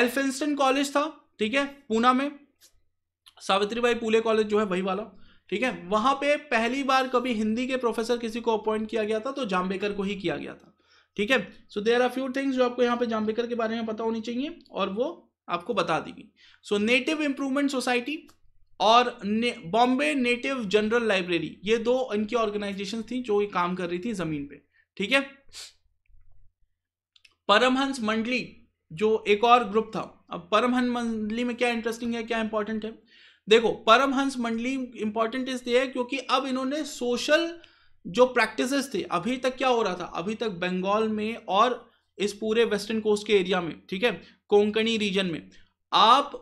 एल्फिंस्टन कॉलेज था ठीक है पूना में सावित्रीबाई फूले कॉलेज जो है वही वाला ठीक है वहां पे पहली बार कभी हिंदी के प्रोफेसर किसी को अपॉइंट किया गया था तो जाम्बेकर को ही किया गया था ठीक है so there are few things जो आपको यहाँ पे जाम्बेकर के बारे में पता होनी चाहिए और वो आपको बता देगी सो नेटिव इंप्रूवमेंट सोसाइटी और ने, बॉम्बे नेटिव जनरल लाइब्रेरी ये दो इनकी ऑर्गेनाइजेशन थी जो ये काम कर रही थी जमीन पे ठीक है परमहंस मंडली जो एक और ग्रुप था अब परमहंस मंडली में क्या इंटरेस्टिंग है क्या इंपॉर्टेंट है देखो परमहंस मंडली इंपॉर्टेंट इसलिए है क्योंकि अब इन्होंने सोशल जो प्रैक्टिसेस थे अभी तक क्या हो रहा था अभी तक बंगाल में और इस पूरे वेस्टर्न कोस्ट के एरिया में ठीक है कोंकणी रीजन में आप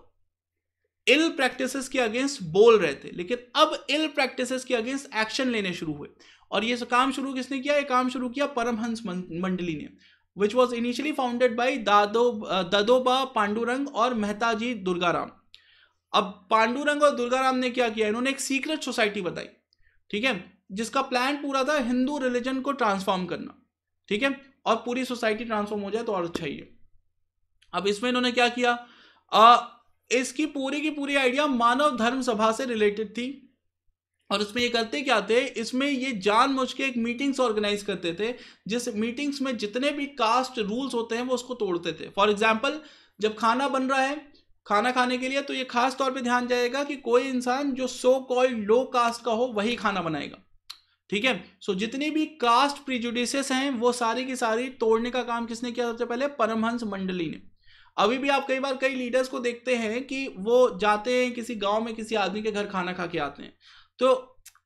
इल प्रैक्टिसेस के अगेंस्ट बोल रहे थे लेकिन अब इल प्रैक्टिसेस के अगेंस्ट एक्शन लेने शुरू हुए और ये काम शुरू किसने किया ये काम शुरू किया परमहंस मंडली ने which was initially founded by Dado Dadoba Pandurang और मेहताजी दुर्गाराम अब पांडुरंग और दुर्गाराम ने क्या किया इन्होंने एक सीक्रेट सोसाइटी बताई ठीक है जिसका प्लान पूरा था हिंदू रिलीजन को ट्रांसफॉर्म करना ठीक है और पूरी सोसाइटी ट्रांसफॉर्म हो जाए तो और अच्छा ही है अब इसमें इन्होंने क्या किया आ, इसकी पूरी की पूरी आइडिया मानव धर्म सभा से रिलेटेड थी और इसमें ये करते क्या थे इसमें ये जानबूझ के एक मीटिंग्स ऑर्गेनाइज करते थे जिस मीटिंग्स में जितने भी कास्ट रूल्स होते हैं वो उसको तोड़ते थे फॉर एग्जाम्पल जब खाना बन रहा है खाना खाने के लिए तो ये खास तौर पे ध्यान जाएगा कि कोई इंसान जो सो कॉल्ड लो कास्ट का हो वही खाना बनाएगा ठीक है सो जितनी भी कास्ट प्रिजुडिसेस हैं वो सारी की सारी तोड़ने का काम किसने किया सबसे पहले परमहंस मंडली ने अभी भी आप कई बार कई लीडर्स को देखते हैं कि वो जाते हैं किसी गांव में किसी आदमी के घर खाना खा के आते हैं तो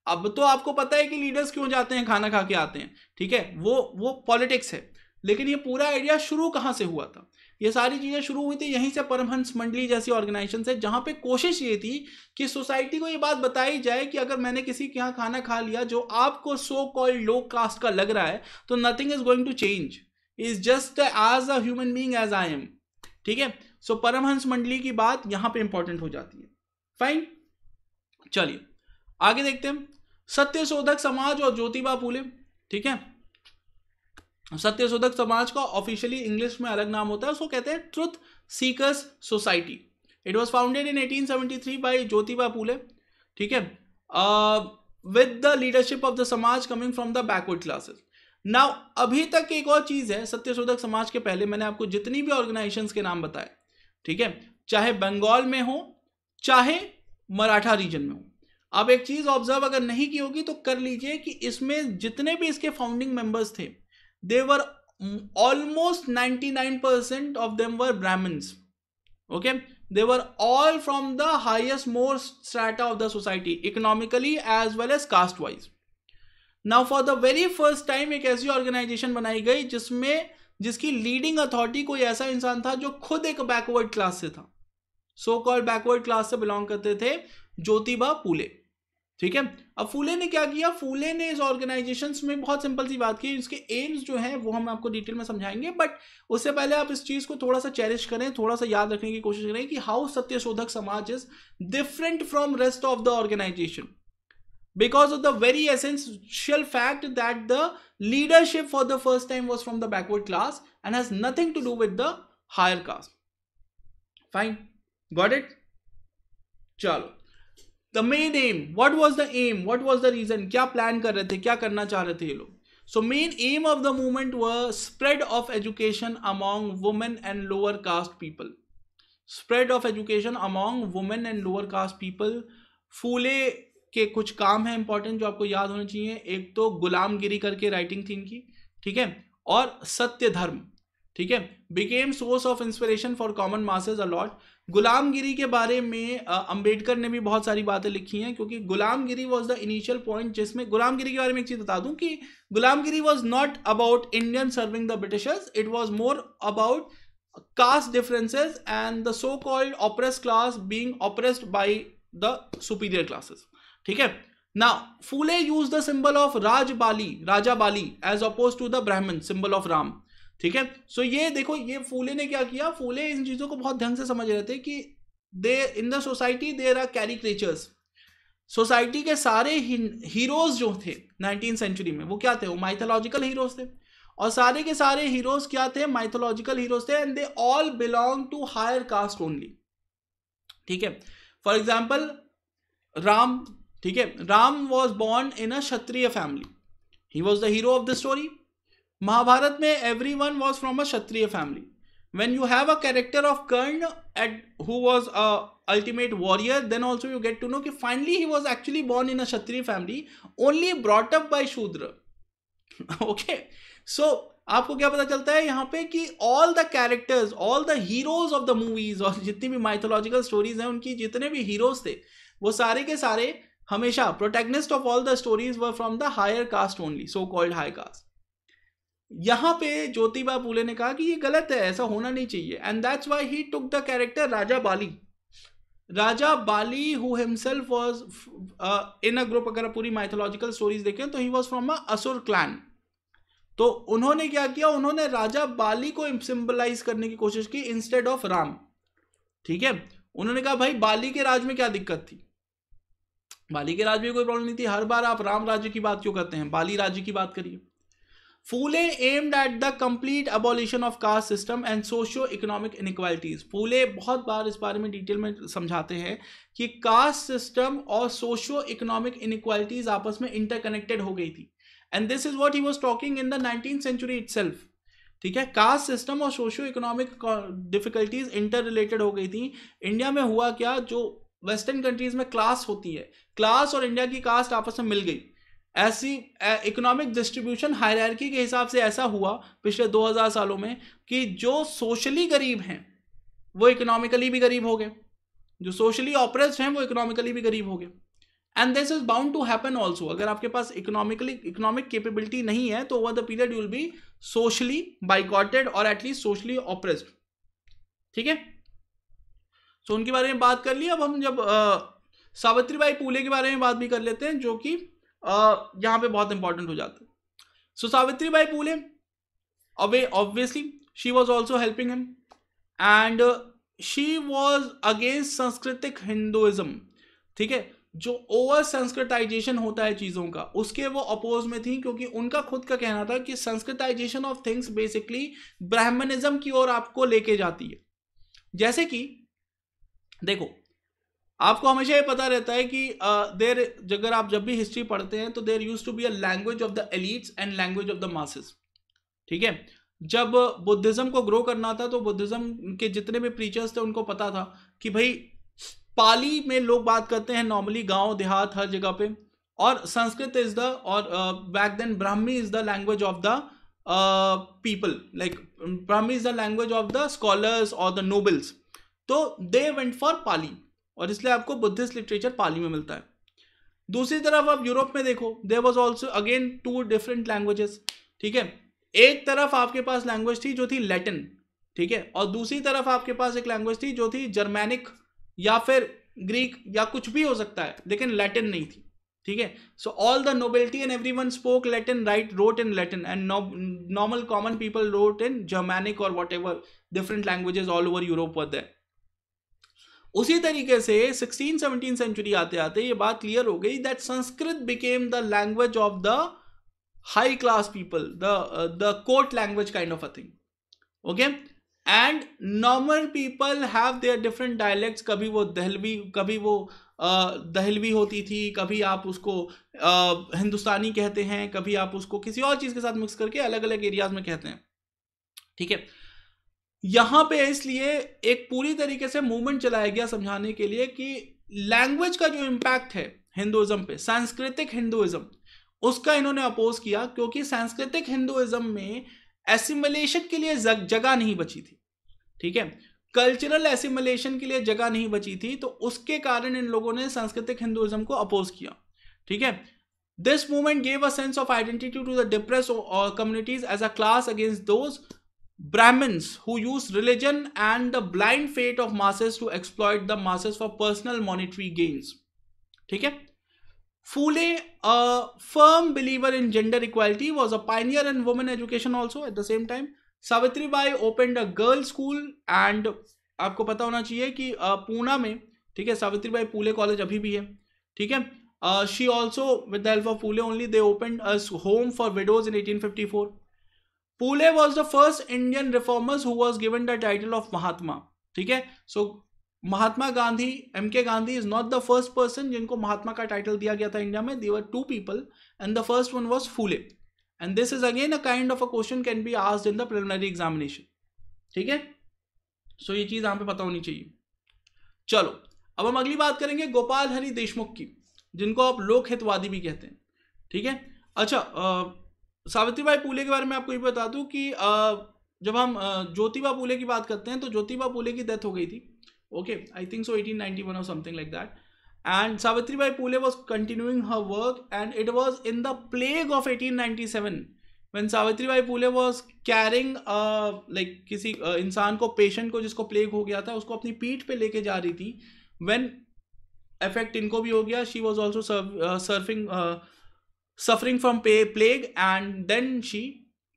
अब तो आपको पता है कि लीडर्स क्यों जाते हैं खाना खा के आते हैं ठीक है वो वो पॉलिटिक्स है लेकिन ये पूरा आइडिया शुरू कहाँ से हुआ था ये सारी चीज़ें शुरू हुई थी यहीं से परमहंस मंडली जैसी ऑर्गेनाइजेशन से जहाँ पे कोशिश ये थी कि सोसाइटी को ये बात बताई जाए कि अगर मैंने किसी के यहाँ खाना खा लिया जो आपको सो कॉल्ड लो कास्ट का लग रहा है तो nothing is going to change is just as a human being as I am ठीक है सो परमहंस मंडली की बात यहाँ पे इंपॉर्टेंट हो जाती है फाइन चलिए आगे देखते हैं शोधक समाज और ज्योतिबा फूले ठीक है सत्यशोधक समाज का ऑफिशियली इंग्लिश में अलग नाम होता है उसको कहते हैं truth seekers society it was founded in 1873 by Jyotiba Phule ठीक है with the leadership of the samaj coming from the backward classes now अभी तक एक और चीज़ है सत्यशोधक समाज के पहले मैंने आपको जितनी भी ऑर्गेनाइजेशंस के नाम बताए ठीक है चाहे बंगाल में हो चाहे मराठा रीजन में हो आप एक चीज़ ऑब्जर्व अगर नहीं की होगी तो कर लीजिए कि इसमें जितने भी इसके फाउंडिंग मेंबर्स थे they were almost 99% of them were brahmins okay they were all from the highest more strata of the society economically as well as caste wise now for the very first time ek aisi organization banayi gayi jisme jiski leading authority koi aisa insaan tha jo khud ek backward class se tha so called backward class se belong karte the jyotiba phule ठीक है अब फूले ने क्या किया फूले ने इस organisation में बहुत सिंपल सी बात की इसके एम्स जो हैं वो हम आपको डिटेल में समझाएंगे बट उससे पहले आप इस चीज़ को थोड़ा सा चेरिश करें थोड़ा सा याद रखने की कोशिश करें कि how Satyashodhak Samaj is different from rest of the organisation because of the very essential fact that the leadership for the first time was from the backward class and has nothing to do with the higher caste fine got it चलो the main aim what was the aim what was the reason क्या plan कर रहे थे क्या करना चाह रहे थे ये लोग so main aim of the movement व spread of education among women and lower caste people spread of education among women and lower caste people Phule के कुछ काम है इंपॉर्टेंट जो आपको याद होने चाहिए एक तो गुलामगिरी करके राइटिंग थी इनकी ठीक है और सत्य धर्म ठीक है became source of inspiration for common masses a lot Gulamgiri के बारे में अंबेडकर ने भी बहुत सारी बातें लिखी हैं क्योंकि गुलामगिरी वॉज द इनिशियल पॉइंट जिसमें गुलामगिरी के बारे में एक चीज बता दूं कि Gulamgiri was not about Indian serving the Britishers it was more about caste differences and the so called oppressed class being oppressed by the superior classes ठीक है ना Phule use the symbol of Rajbali Raja Bali as oppose to the Brahmin symbol of Ram ठीक है सो ये देखो ये फूले ने क्या किया फूले इन चीज़ों को बहुत ढंग से समझ रहे थे कि they in the society there are caricatures society के सारे हीरोज जो थे नाइनटीन सेंचुरी में वो क्या थे वो माइथोलॉजिकल हीरोज थे और सारे के सारे हीरोज क्या थे माइथोलॉजिकल हीरोज थे and they all belong to higher caste only ठीक है फॉर एग्जाम्पल राम ठीक है Ram was born in a Kshatriya family he was the hero of the story Mahabharata में every one was from a Kshatriya family when you have a character of Karna at who was a ultimate warrior then also you get to know कि finally he was actually born in a Kshatriya family only brought up by Shudra okay so आपको क्या पता चलता है यहाँ पे कि all the characters all the heroes of the movies और जितनी भी माइथोलॉजिकल स्टोरीज हैं उनकी जितने भी हीरोज थे वो सारे के सारे हमेशा protagonist of all the stories were from the higher caste only so called high caste यहाँ पे ज्योतिबा फूले ने कहा कि ये गलत है ऐसा होना नहीं चाहिए and that's why he took the character Raja Bali Raja Bali who himself was in a group अगर पूरी माइथोलॉजिकल स्टोरीज देखें तो ही वॉज फ्रॉम अ असुर क्लैन तो उन्होंने क्या किया उन्होंने राजा बाली को सिंबलाइज करने की कोशिश की इंस्टेड ऑफ राम ठीक है उन्होंने कहा भाई बाली के राज में क्या दिक्कत थी बाली के राज में कोई प्रॉब्लम नहीं थी हर बार आप राम राज्य की बात क्यों करते हैं बाली राज्य की बात करिए Phule aimed at the complete abolition of caste system and socio economic inequalities Phule बहुत बार इस बारे में डिटेल में समझाते हैं कि कास्ट सिस्टम और सोशो इकोनॉमिक इनक्वालिटीज आपस में इंटरकनेक्टेड हो गई थी and this is what he was talking in the nineteen century it ठीक है कास्ट सिस्टम और socio economic difficulties inter related हो गई थी इंडिया में हुआ क्या जो वेस्टर्न कंट्रीज में क्लास होती है क्लास और इंडिया की कास्ट आपस में मिल गई ऐसी इकोनॉमिक डिस्ट्रीब्यूशन हायरकी के हिसाब से ऐसा हुआ पिछले 2000 सालों में कि जो सोशली गरीब हैं वो इकोनॉमिकली भी गरीब हो गए जो सोशली ऑपरेस्ड हैं वो इकोनॉमिकली भी गरीब हो गए and this is bound to happen also अगर आपके पास इकोनॉमिकली इकोनॉमिक केपेबिलिटी नहीं है तो over the period you'll be socially boycotted और एटलीस्ट सोशली ऑपरेस्ड ठीक है सो उनके बारे में बात कर ली अब हम जब सावित्री बाई फूले के बारे में बात भी कर लेते हैं जो कि यहाँ पे बहुत इंपॉर्टेंट हो जाता है so Savitri Bai Phule away obviously she was also helping him and she was against Sanskritic Hinduism ठीक है जो ओवर संस्कृताइजेशन होता है चीज़ों का उसके वो अपोज में थी क्योंकि उनका खुद का कहना था कि Sanskritisation of things basically Brahminism की ओर आपको लेके जाती है जैसे कि देखो आपको हमेशा ये पता रहता है कि देर अगर आप जब भी हिस्ट्री पढ़ते हैं तो there use to be a language of the elites and language of the masses ठीक है जब बुद्धिज्म को ग्रो करना था तो बुद्धिज्म के जितने भी प्रीचर्स थे उनको पता था कि भाई पाली में लोग बात करते हैं नॉर्मली गांव देहात हर जगह पे और संस्कृत इज द और back then Brahmi is the language of the people like Brahmi is the language of the scholars और द नोबल्स तो दे वेंट फॉर पाली और इसलिए आपको बुद्धिस्ट लिटरेचर पाली में मिलता है दूसरी तरफ आप यूरोप में देखो there was also again two different languages ठीक है एक तरफ आपके पास लैंग्वेज थी जो थी लैटिन ठीक है और दूसरी तरफ आपके पास एक लैंग्वेज थी जो थी जर्मैनिक या फिर ग्रीक या कुछ भी हो सकता है लेकिन लैटिन नहीं थी ठीक है so all the nobility and every one spoke Latin right wrote in Latin and normal common people wrote in Germanic और whatever different languages all over Europe were there उसी तरीके से सिक्सटीन सेवनटीन सेंचुरी आते आते ये बात clear हो गई that Sanskrit became the language of the high class people the the court language kind of a thing okay and normal people have their different dialects कभी वो दहलवी कभी वो uh, दहलवी होती थी कभी आप उसको uh, हिंदुस्तानी कहते हैं कभी आप उसको किसी और चीज़ के साथ मिक्स करके अलग अलग एरियाज में कहते हैं ठीक है यहां पे इसलिए एक पूरी तरीके से मूवमेंट चलाया गया समझाने के लिए कि लैंग्वेज का जो इम्पैक्ट है हिंदुइज्म पे सांस्कृतिक हिंदुइज्म उसका इन्होंने अपोज किया क्योंकि सांस्कृतिक हिंदुइज्म में एसिमुलेशन के लिए जगह नहीं बची थी ठीक है कल्चरल एसिमुलेशन के लिए जगह नहीं बची थी तो उसके कारण इन लोगों ने सांस्कृतिक हिंदुइज्म को अपोज किया ठीक है this movement gave a sense of identity to the depress communities as a class against those Brahmins who use religion and the blind faith of masses to exploit the masses for personal monetary gains. ठीक है Fule, a firm believer in gender equality, was a pioneer in women education also at the same time. Savitribai open a girl school and आपको पता होना चाहिए कि पूना में ठीक है सावित्री बाई पूले कॉलेज अभी भी है ठीक है she also with the help of Phule only they open home for widows in 1854 Phule was the first Indian reformers who was given the title of Mahatma ठीक है so Mahatma Gandhi M K Gandhi is not the first person जिनको महात्मा का title दिया गया था India में there were two people and the first one was Phule and this is again a kind of a question can be asked in the preliminary examination ठीक है सो ये चीज यहां पे पता होनी चाहिए चलो अब हम अगली बात करेंगे गोपाल हरि देशमुख की जिनको आप लोकहितवादी भी कहते हैं ठीक है अच्छा आ, सावित्रीबाई फूले के बारे में आपको ये बता दूँ कि जब हम ज्योतिबा फूले की बात करते हैं तो ज्योतिबा फूले की डेथ हो गई थी ओके आई थिंक सो 1891 और something like that and Savitribai Pule was continuing her work and it was in of eighteen of 1897 when Savitribai was was carrying like किसी uh, इंसान को पेशेंट को जिसको प्लेग हो गया था उसको अपनी पीठ पे लेके जा रही थी वैन इफेक्ट इनको भी हो गया she was also surfing suffering from पे plague and then she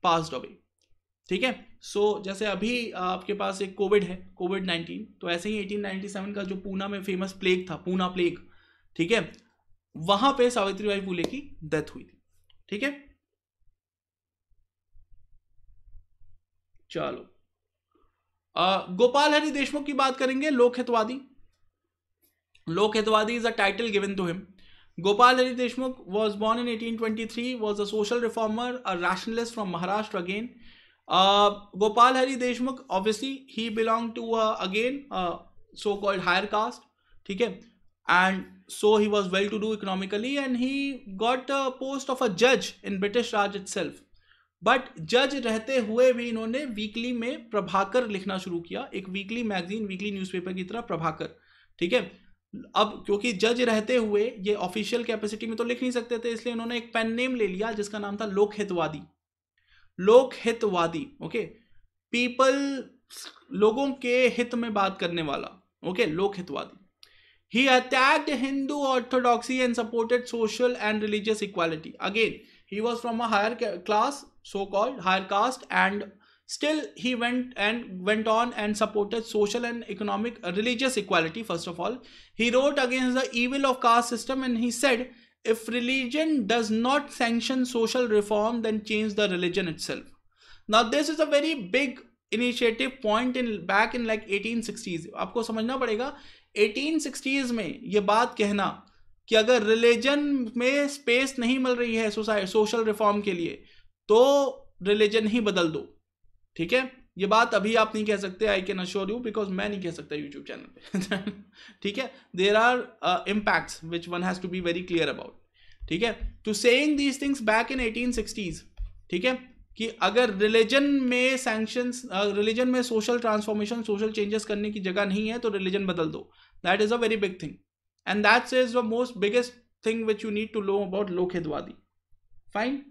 passed away ठीक है सो so, जैसे अभी आपके पास एक कोविड है कोविड नाइन्टीन तो ऐसे ही एटीन सेवन का जो पूना में फेमस प्लेग था पूना प्लेग ठीक है वहां पे सावित्री बाई फूले की डेथ हुई थी ठीक है चलो गोपाल हरि देशमुख की बात करेंगे Lok Hitwadi Lok Hitwadi is a title given to him Gopal Hari Deshmukh was born in 1823, was a social reformer, a rationalist from Maharashtra again. Uh, Gopal Hari Deshmukh, obviously, he belonged to, uh, again, uh, so-called higher caste, okay? And so he was well-to-do economically and he got a post of a judge in British Raj itself. But जज रहते हुए भी इन्होंने weekly में प्रभाकर लिखना शुरू किया एक वीकली मैगजीन वीकली न्यूज़पेपर की तरह प्रभाकर ठीक है अब क्योंकि जज रहते हुए ये ऑफिशियल कैपेसिटी में तो लिख नहीं सकते थे इसलिए उन्होंने एक पेन नेम ले लिया जिसका नाम था लोकहितवादी लोकहितवादी ओके पीपल लोगों के हित में बात करने वाला okay Lokhitwadi he attacked Hindu orthodoxy and supported social and religious equality again he was from a higher class so called higher caste and still he went and went on and supported social and economic religious equality first of all he wrote against the evil of caste system and he said if religion does not sanction social reform then change the religion itself now this is a very big initiative point in back in like 1860s आपको समझना पड़ेगा 1860s में ये बात कहना कि अगर religion में स्पेस नहीं मिल रही है सोसाइटी सोशल रिफॉर्म के लिए तो रिलीजन ही बदल दो ठीक है ये बात अभी आप नहीं कह सकते I can assure you because मैं नहीं कह सकता यूट्यूब चैनल पे ठीक है there are impacts which one has to be very clear about ठीक है to saying these things back in eighteen sixties ठीक है कि अगर रिलीजन में सैंक्शंस रिलीजन uh, में सोशल ट्रांसफॉर्मेशन सोशल चेंजेस करने की जगह नहीं है तो रिलीजन बदल दो that is a very big thing and that's is the most biggest thing which you need to know about Lokhitwadi fine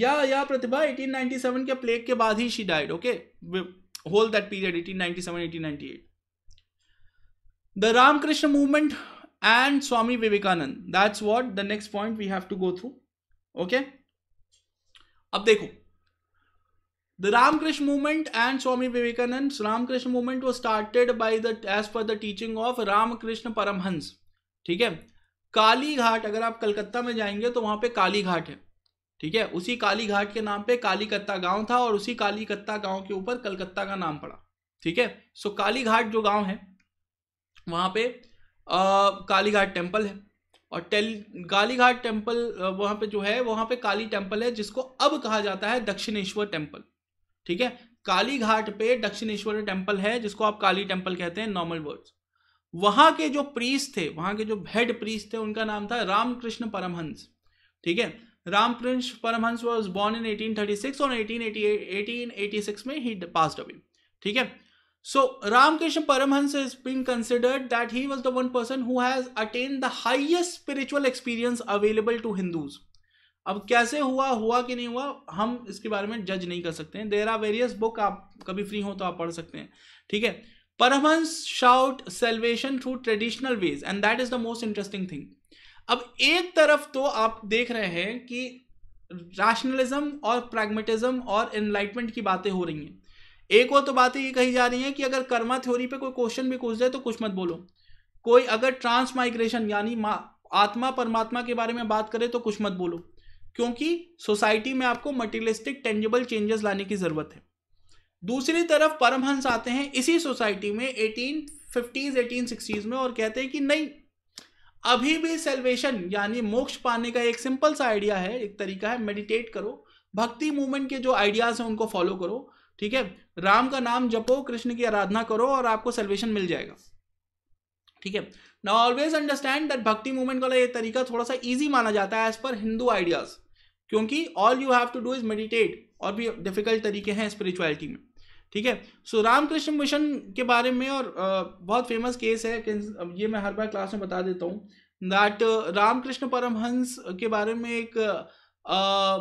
yeah yeah Pratibha 1897 के प्लेग के बाद ही she died okay whole that period 1897 1898 the Ramakrishna movement and Swami Vivekananda that's what the next point we have to go through okay अब देखो The Ramakrishna movement and Swami Vivekanand. Ramakrishna movement was started by the as per the teaching of Ramakrishna Paramhans. ठीक है काली घाट अगर आप कलकत्ता में जाएंगे तो वहां पे काली घाट है ठीक है उसी काली घाट के नाम पे कालीकत्ता गांव था और उसी कालीकत्ता गांव के ऊपर कलकत्ता का नाम पड़ा ठीक है सो काली घाट जो गांव है वहां पे आ, काली घाट टेम्पल है और टेल काली घाट टेम्पल वहां पे जो है वहां पे काली टेम्पल है जिसको अब कहा जाता है दक्षिणेश्वर टेम्पल ठीक है काली घाट पे दक्षिणेश्वर टेम्पल है जिसको आप काली टेम्पल कहते हैं नॉर्मल वर्ड्स वहां के जो प्रीस थे वहां के जो हेड प्रीस थे उनका नाम था रामकृष्ण परमहंस ठीक है Ramakrishna Paramhansa was born in 1836 और 1888 1886 में ही पास अवे ठीक है so Ramakrishna Paramhansa is been considered that he was the one person who has attain the highest spiritual experience available to Hindus अब कैसे हुआ हुआ कि नहीं हुआ हम इसके बारे में जज नहीं कर सकते हैं देर आर वेरियस बुक आप कभी फ्री हो तो आप पढ़ सकते हैं ठीक है Paramhansa sought salvation through traditional ways and that is the most interesting thing अब एक तरफ तो आप देख रहे हैं कि रैशनलिज्म और प्रैग्मेटिज्म और एनलाइटमेंट की बातें हो रही हैं एक और तो बातें ये कही जा रही हैं कि अगर कर्मा थ्योरी पे कोई क्वेश्चन भी पूछ जाए तो कुछ मत बोलो कोई अगर माइग्रेशन यानी आत्मा परमात्मा के बारे में बात करे तो कुछ मत बोलो क्योंकि सोसाइटी में आपको मटेरियलिस्टिक टेंजेबल चेंजेस लाने की ज़रूरत है दूसरी तरफ परमहंस आते हैं इसी सोसाइटी में एटीन फिफ्टीज़ एटीन सिक्सटीज़ में और कहते हैं कि नहीं अभी भी सेल्वेशन यानी मोक्ष पाने का एक सिंपल सा आइडिया है एक तरीका है मेडिटेट करो भक्ति मूवमेंट के जो आइडियाज हैं उनको फॉलो करो ठीक है राम का नाम जपो कृष्ण की आराधना करो और आपको सेल्वेशन मिल जाएगा ठीक है ना always understand that bhakti movement वाला ये तरीका थोड़ा सा ईजी माना जाता है एज पर हिंदू आइडियाज क्योंकि all you have to do is meditate और भी डिफिकल्ट तरीके हैं स्पिरिचुअलिटी में ठीक है सो रामकृष्ण मिशन के बारे में और बहुत फेमस केस है ये मैं हर बार क्लास में बता देता हूँ दैट रामकृष्ण परमहंस के बारे में एक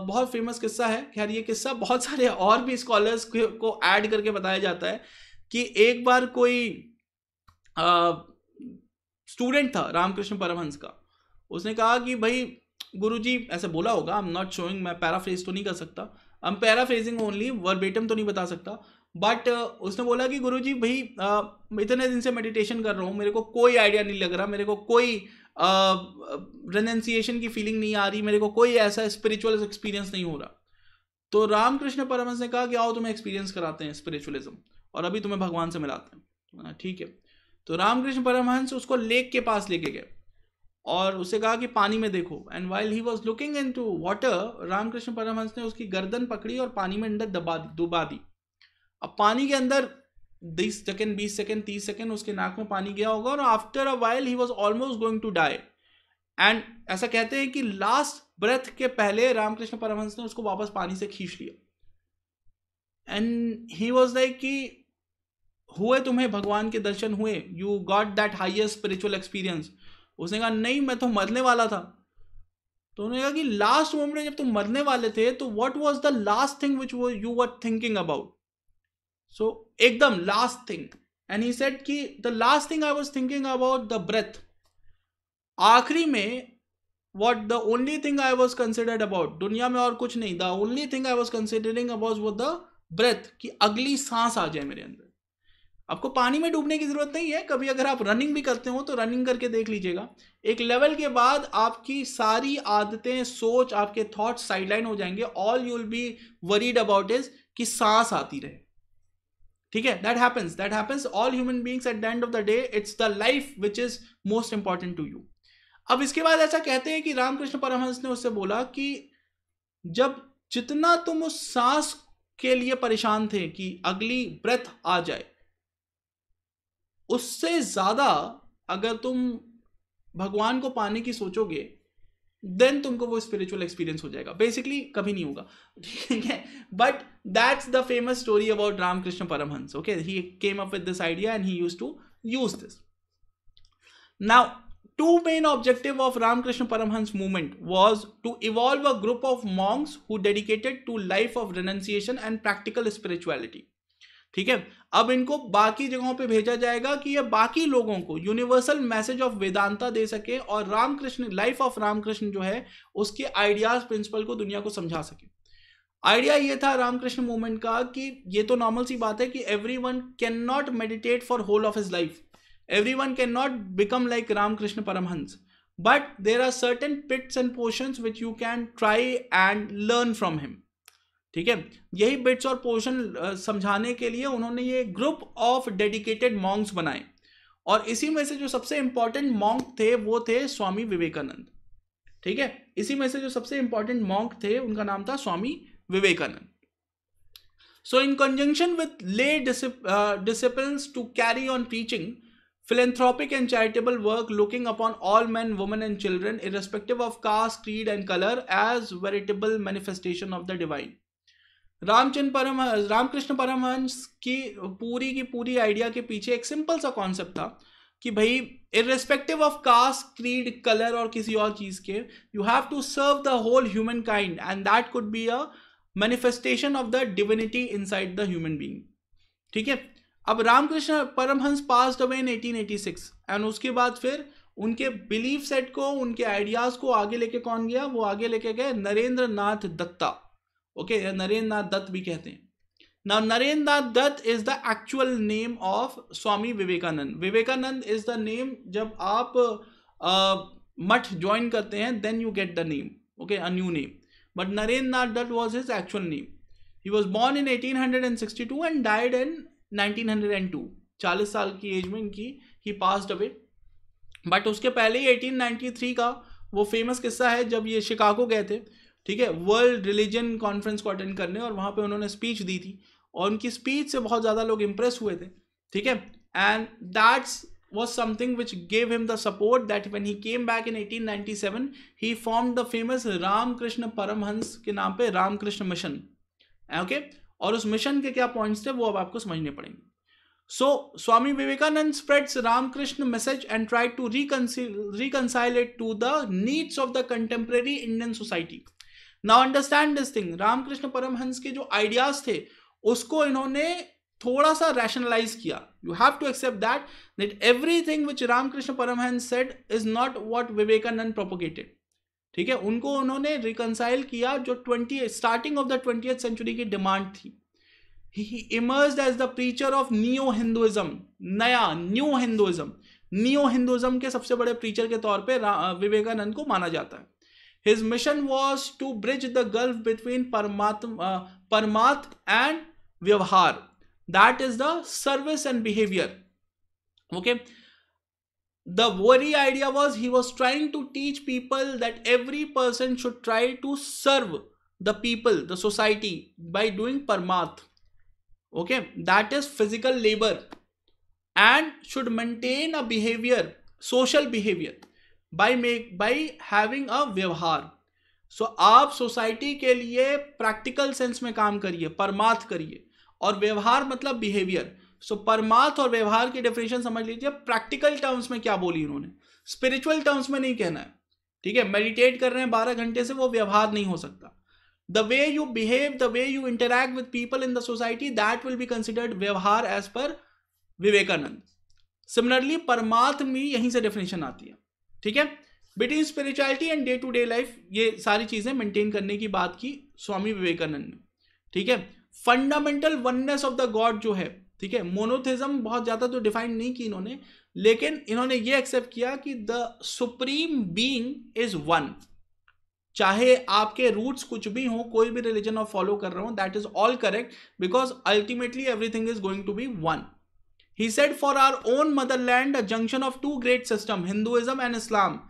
बहुत फेमस किस्सा है खैर ये किस्सा बहुत सारे और भी स्कॉलर्स को ऐड करके बताया जाता है कि एक बार कोई स्टूडेंट था रामकृष्ण परमहंस का उसने कहा कि भाई गुरुजी ऐसे बोला होगा आई एम नॉट शोइंग मैं पैराफ्रेज तो नहीं कर सकता I am paraphrasing only verbatim तो नहीं बता सकता बट uh, उसने बोला कि गुरु जी भाई uh, इतने दिन से मेडिटेशन कर रहा हूँ मेरे को कोई आइडिया नहीं लग रहा मेरे को कोई रनन्सिएशन uh, की फीलिंग नहीं आ रही मेरे को कोई ऐसा स्पिरिचुअल एक्सपीरियंस नहीं हो रहा तो रामकृष्ण परमहंस ने कहा कि आओ तुम्हें एक्सपीरियंस कराते हैं स्पिरिचुअलिज्म और अभी तुम्हें भगवान से मिलाते हैं हाँ, ठीक है तो रामकृष्ण परमहंस उसको लेक के पास लेके गए और उसे कहा कि पानी में देखो and while he was looking into water Ramakrishna Paramhansa ने उसकी गर्दन पकड़ी और पानी में अंदर दबा दी डुबा दी अब पानी के अंदर बीस सेकेंड बीस सेकेंड तीस सेकेंड उसके नाक में पानी गया होगा और after a while he was almost going to die and ऐसा कहते हैं कि लास्ट ब्रेथ के पहले रामकृष्ण परमहंस ने उसको वापस पानी से खींच लिया एंड ही वॉज लाइक कि हुए तुम्हें भगवान के दर्शन हुए you got that highest spiritual experience उसने कहा नहीं मैं तो मरने वाला था तो उन्होंने कहा कि लास्ट मोमेंट में जब तुम मरने वाले थे तो what was the last thing which you were thinking about so एकदम last thing and he said कि the last thing I was thinking about the breath आखिरी में what the only thing I was considered about दुनिया में और कुछ नहीं the only thing I was considering about वो द ब्रेथ कि अगली सांस आ जाए मेरे अंदर आपको पानी में डूबने की जरूरत नहीं है कभी अगर आप रनिंग भी करते हो तो रनिंग करके देख लीजिएगा एक लेवल के बाद आपकी सारी आदतें सोच आपके थॉट साइडलाइन हो जाएंगे all you will be worried about is कि सांस आती रहे ठीक है that happens that happens all human beings at the end of the day it's the life which is most important to you अब इसके बाद ऐसा कहते हैं कि रामकृष्ण परमहंस ने उससे बोला कि जब जितना तुम उस सांस के लिए परेशान थे कि अगली ब्रेथ आ जाए उससे ज्यादा अगर तुम भगवान को पाने की सोचोगे देन तुमको वो स्पिरिचुअल एक्सपीरियंस हो जाएगा बेसिकली कभी नहीं होगा ठीक है but that's the famous story about Ramakrishna Paramhansa okay he came up with this idea and he use to use this now to main objective of Ramakrishna Paramhansa movement was to evolve a group of monks who dedicated to life of renunciation and practical spirituality ठीक है अब इनको बाकी जगहों पे भेजा जाएगा कि ये बाकी लोगों को यूनिवर्सल मैसेज ऑफ वेदांता दे सके और रामकृष्ण लाइफ ऑफ रामकृष्ण जो है उसके आइडियाज प्रिंसिपल को दुनिया को समझा सके आइडिया ये था रामकृष्ण मूवमेंट का कि ये तो नॉर्मल सी बात है कि every one can not meditate for whole of his life every one can not become like Ramakrishna Paramhansa but there are certain bits and portion which you can try and learn from him ठीक है यही bits और portion समझाने के लिए उन्होंने ये group of dedicated monks बनाए और इसी में से जो सबसे इंपॉर्टेंट मॉन्ग थे वो थे स्वामी विवेकानंद ठीक है इसी में से जो सबसे इंपॉर्टेंट मॉन्ग थे उनका नाम था Swami Vivekananda so in conjunction with lay discipline to carry on teaching philanthropic and charitable work looking upon all man women and children irrespective of caste creed and colour as veritable manifestation of the divine Ramchandra Param Ramakrishna Paramhans की पूरी की पूरी idea के पीछे एक simple सा concept था कि भाई irrespective of caste creed colour और किसी और चीज़ के you have to serve the whole human kind and that could be a manifestation of the divinity inside the human being ठीक है अब Ramakrishna Paramhansa pass away in six and उसके बाद फिर उनके बिलीफ सेट को उनके आइडियाज़ को आगे लेके कौन गया वो आगे लेके गए नरेंद्र नाथ दत्ता ओके okay, नरेंद्र नाथ दत्त भी कहते हैं now Narendra Nath Dutt is the actual name of Swami Vivekananda Vivekananda is the name जब आप मठ ज्वाइन करते हैं then you get the name okay a new name but Narendra Nath Dutt was is actual name he was born in eighteen hundred and sixty two and died in nineteen hundred and two चालीस साल की as में इनकी ही pass away but उसके पहले ही eighteen ninety three का वो famous किस्सा है जब ये शिकागो गए थे ठीक है वर्ल्ड रिलीजन कॉन्फ्रेंस को अटेंड करने और वहाँ पे उन्होंने स्पीच दी थी और उनकी स्पीच से बहुत ज़्यादा लोग इम्प्रेस हुए थे ठीक है and that's was which gave him the support that when he came back in eighteen ninety seven he form the famous Ramakrishna Paramhansa के नाम पे रामकृष्ण मिशन ओके और उस मिशन के क्या पॉइंट्स थे वो अब आपको समझने पड़ेंगे so Swami Vivekananda spreads Ramakrishna message and try to reconcile it to the needs of the contemporary Indian society now understand this thing Ramakrishna Paramhansa के जो आइडियाज थे उसको इन्होंने थोड़ा सा रैशनलाइज किया you have to accept that that everything which Ramakrishna Paramhansa said is not what Vivekananda propagated ठीक है उनको उन्होंने रिकनसाइल किया जो twenty starting of the twenty century की डिमांड थी he emerge as the preacher of neo Hinduism नया न्यू हिंदुइज्म नियो हिंदुइज्म के सबसे बड़े प्रीचर के तौर पर विवेकानंद को माना जाता है His mission was to bridge the gulf between uh, paramat uh, and Vyavhar. That is the service and behavior. Okay. The very idea was he was trying to teach people that every person should try to serve the people, the society by doing paramat. Okay. That is physical labor and should maintain a behavior, social behavior. By make by having a व्यवहार so आप society के लिए practical sense में काम करिए परमार्थ करिए और व्यवहार मतलब बिहेवियर सो परमार्थ और व्यवहार की डेफिनेशन समझ लीजिए प्रैक्टिकल टर्म्स में क्या बोली उन्होंने स्पिरिचुअल टर्म्स में नहीं कहना है ठीक है मेडिटेट कर रहे हैं बारह घंटे से वो व्यवहार नहीं हो सकता the way you behave the way you interact with people in the society that will be considered व्यवहार एज पर विवेकानंद सिमिलरली परमार्थ में यहीं से डेफिनेशन आती है ठीक है between spirituality and day to day life ये सारी चीजें मेंटेन करने की बात की स्वामी विवेकानंद ने ठीक है fundamental oneness of the god जो है ठीक है मोनोथिज्म बहुत ज़्यादा तो डिफाइन नहीं की इन्होंने लेकिन इन्होंने ये एक्सेप्ट किया कि the supreme being is one चाहे आपके रूट्स कुछ भी हो कोई भी रिलीजन आप फॉलो कर रहे हो that is all correct because ultimately everything is going to be one He said, For our own motherland, a junction of two great systems, Hinduism and Islam,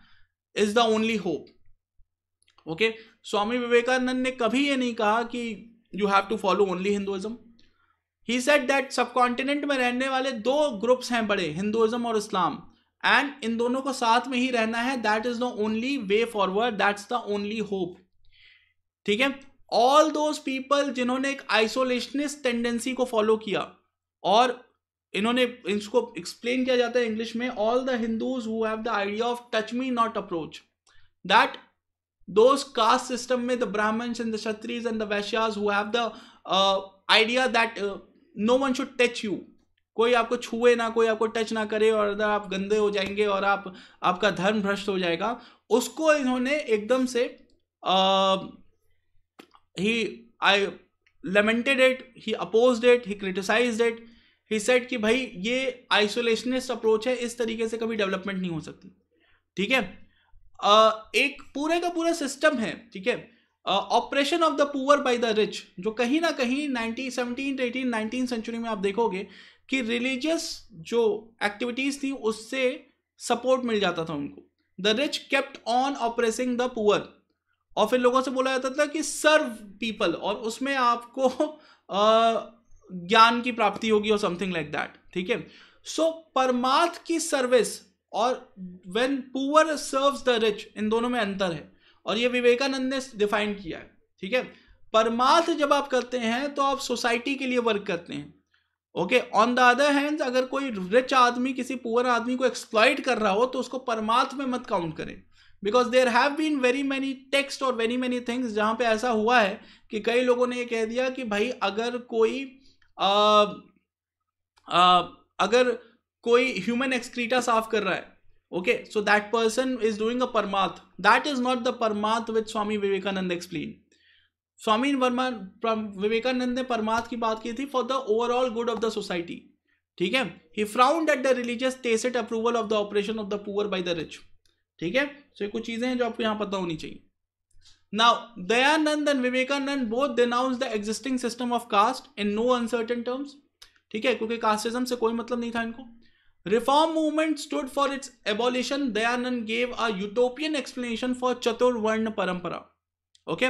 is the only okay Swami Vivekananda ने कभी ये नहीं कहा कि you have to follow only Hinduism he said that subcontinent में रहने वाले दो ग्रुप्स हैं बड़े हिंदुइज्म और इस्लाम एंड इन दोनों को साथ में ही रहना है that is the only way forward that's the only hope ठीक है ऑल दोज पीपल जिन्होंने एक आइसोलेशनिस्ट टेंडेंसी को फॉलो किया और इन्होंने इसको एक्सप्लेन किया जाता है इंग्लिश में all the Hindus who have the idea of touch me not approach that those caste system में the Brahmins and the Kshatriyas and the vaishyas who have the idea that no one should touch you कोई आपको छुए ना कोई आपको touch ना करे और अगर आप गंदे हो जाएंगे और आप आपका धर्म भ्रष्ट हो जाएगा उसको इन्होंने एकदम से ही I lamented it he oppose it he criticise it he said कि भाई ये आइसोलेशनिस्ट अप्रोच है इस तरीके से कभी डेवलपमेंट नहीं हो सकती ठीक है एक पूरे का पूरा सिस्टम है ठीक है oppression of the poor by the rich जो कहीं ना कहीं nineteen seventeen eighteen nineteen century में आप देखोगे कि रिलीजियस जो एक्टिविटीज़ थी उससे सपोर्ट मिल जाता था उनको the rich kept on oppressing the poor और फिर लोगों से बोला जाता था कि सर्व पीपल और उसमें आपको ज्ञान की प्राप्ति होगी और समथिंग लाइक दैट ठीक है सो परमार्थ की सर्विस और when poor serves the rich इन दोनों में अंतर है और ये विवेकानंद ने डिफाइन किया है ठीक है परमार्थ जब आप करते हैं तो आप सोसाइटी के लिए वर्क करते हैं okay on the other hand अगर कोई रिच आदमी किसी पुअर आदमी को एक्सप्लॉइट कर रहा हो तो उसको परमार्थ में मत काउंट करें because there have been very many text और वेरी मैनी थिंग्स जहाँ पे ऐसा हुआ है कि कई लोगों ने ये कह दिया कि भाई अगर कोई अगर कोई ह्यूमन एक्सक्रीटा साफ कर रहा है okay so that person is doing a परमार्थ दैट इज नॉट द परमार्थ which स्वामी विवेकानंद एक्सप्लेन स्वामी वर्मा विवेकानंद ने परमार्थ की बात की थी for the overall good of the society ठीक है he frowned at the religious tacit approval of the oppression of the poor by the rich ठीक है सो so, ये कुछ चीजें हैं जो आपको यहां पता होनी चाहिए Now, Dayanand and Vivekanand both denounced the existing system of caste in no uncertain terms. ठीक है क्योंकि कास्टिज्म से कोई मतलब नहीं था इनको reform movement stood for its abolition Dayananda gave a utopian explanation for chaturvarna परंपरा ओके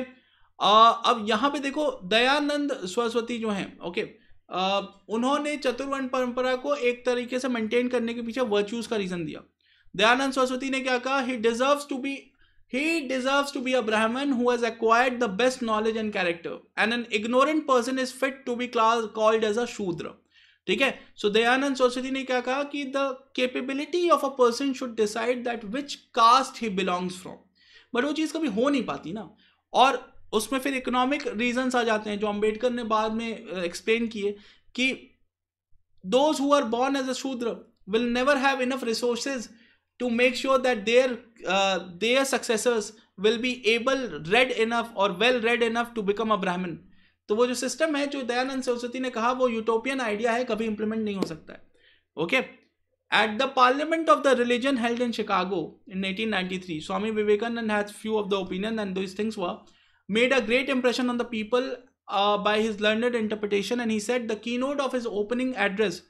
अब यहां पे देखो दयानंद सरस्वती जो है ओके okay, uh, उन्होंने चतुर्वर्ण परंपरा को एक तरीके से मेंटेन करने के पीछे वर्च्यूज का रीजन दिया दयानंद सरस्वती ने क्या कहा he deserve to be He deserves to be a brahman who has acquired the best knowledge and character, and an ignorant person is fit to be classed called as a Shudra. ठीक है सो दयानंद सरस्वती ने क्या कहा कि the capability of a person should decide that which caste he belongs from but वो चीज़ कभी हो नहीं पाती ना और उसमें फिर इकोनॉमिक रीजंस आ जाते हैं जो अंबेडकर ने बाद में एक्सप्लेन किए कि those who are born as a Shudra will never have enough resources to make sure that their uh, their successors will be able read enough or well read enough to become a brahmin तो वो जो system है जो दयानंद सरस्वती ने कहा वो utopian idea है कभी इंप्लीमेंट नहीं हो सकता है okay at the parliament of the religion held in Chicago in 1893 Swami Vivekananda has few of the opinion and this things were made a great impression on the people by his learned interpretation and he set the keynote of his opening address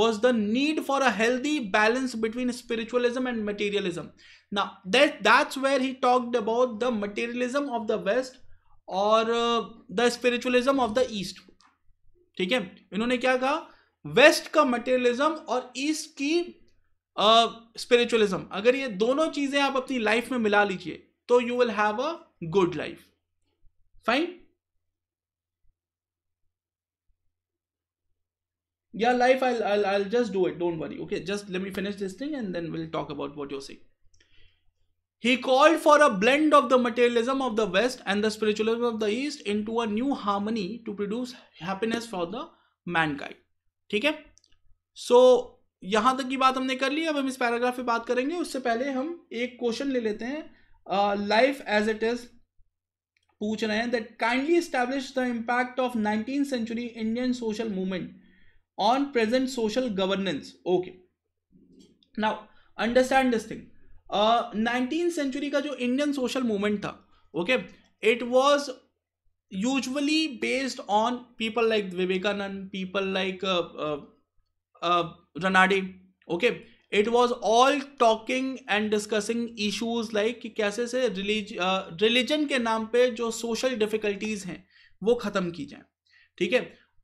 was the need for a healthy balance between spiritualism and materialism. Now that that's where he talked about the materialism of the West or uh, the spiritualism of the east theek hai inhone kya kaha west ka materialism aur east ki spiritualism uh, अगर ये दोनों चीजें आप अपनी life में मिला लीजिए तो you will have a good life fine yeah life I'll, I'll i'll just do it don't worry okay just let me finish this thing and then we'll talk about what you're saying he called for a blend of the materialism of the west and the spiritualism of the east into a new harmony to produce happiness for the mankind ठीक है सो so, यहां तक की बात हमने कर ली अब हम इस पैराग्राफ पे बात करेंगे उससे पहले हम एक क्वेश्चन ले लेते हैं लाइफ एज इट इज पूछ रहे हैं that kindly establish the impact of 19th century Indian social movement on present social governance okay now understand this thing nineteen uh, century का जो इंडियन सोशल मूवमेंट था okay it was usually based on people like Vivekananda people like Ranade okay it was all talking and discussing issues like कैसे से release religion uh, के नाम पर जो social difficulties हैं वो ख़त्म की जाए ठीक है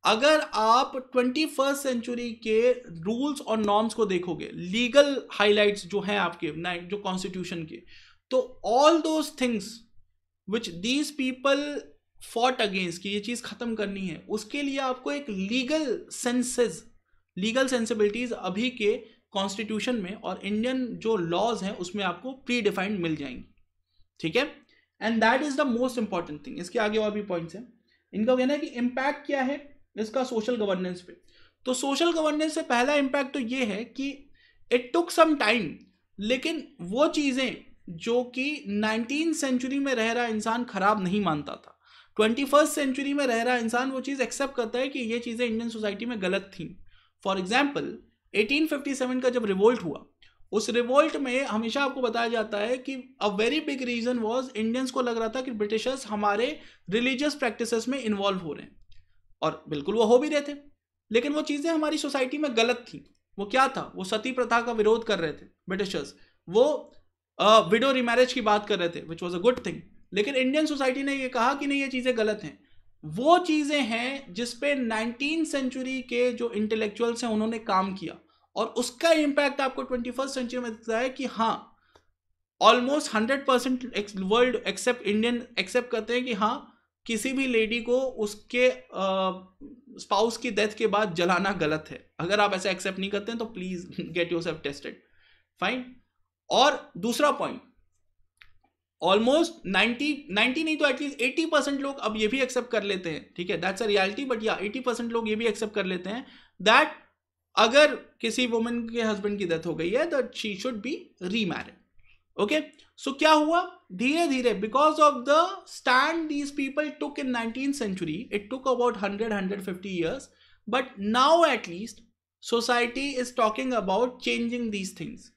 अगर आप ट्वेंटी फर्स्ट सेंचुरी के रूल्स और नॉर्म्स को देखोगे लीगल हाईलाइट जो हैं आपके जो कॉन्स्टिट्यूशन के तो all those things which these people fought against कि ये चीज़ ख़त्म करनी है उसके लिए आपको एक लीगल सेंसेज लीगल सेंसिबिलिटीज़ अभी के कॉन्स्टिट्यूशन में और इंडियन जो लॉज हैं उसमें आपको प्री डिफाइंड मिल जाएंगी ठीक है and that is the most important thing इसके आगे और भी पॉइंट्स हैं इनका कहना है कि इम्पैक्ट क्या है इसका सोशल गवर्नेंस पे तो सोशल गवर्नेंस से पहला इम्पैक्ट तो ये है कि इट टुक सम टाइम लेकिन वो चीज़ें जो कि नाइनटीन सेंचुरी में रह रहा इंसान खराब नहीं मानता था ट्वेंटी फर्स्ट सेंचुरी में रह रहा इंसान वो चीज़ एक्सेप्ट करता है कि ये चीज़ें इंडियन सोसाइटी में गलत थी फॉर एग्जाम्पल 1857 का जब रिवोल्ट हुआ उस रिवोल्ट में हमेशा आपको बताया जाता है कि a very big reason was Indians को लग रहा था कि ब्रिटिशर्स हमारे रिलीजियस प्रैक्टिस में इन्वॉल्व हो रहे हैं और बिल्कुल वो हो भी रहे थे लेकिन वो चीज़ें हमारी सोसाइटी में गलत थी वो क्या था वो सती प्रथा का विरोध कर रहे थे ब्रिटिशर्स वो विडो रिमैरिज की बात कर रहे थे which was a good thing लेकिन इंडियन सोसाइटी ने ये कहा कि नहीं ये चीज़ें गलत हैं वो चीज़ें हैं जिसपे नाइनटीन सेंचुरी के जो इंटेलेक्चुअल्स हैं उन्होंने काम किया और उसका इम्पैक्ट आपको ट्वेंटी फर्स्ट सेंचुरी में दिखता है कि हाँ almost hundred percent world except Indian accept करते हैं कि हाँ किसी भी लेडी को उसके स्पाउस की डेथ के बाद जलाना गलत है अगर आप ऐसा एक्सेप्ट नहीं करते हैं तो please get yourself tested fine और दूसरा पॉइंट ऑलमोस्ट 90 90 नहीं तो एटलीस्ट 80 परसेंट लोग अब ये भी एक्सेप्ट कर लेते हैं ठीक है दैट्स अ रियलिटी बट या 80 परसेंट लोग ये भी एक्सेप्ट कर लेते हैं दैट अगर किसी वुमेन के हस्बैंड की डेथ हो गई है that she should be remarried okay so so, क्या हुआ धीरे धीरे because of the stand these people took in nineteen century it took about hundred hundred fifty years but now at least society is talking about changing these things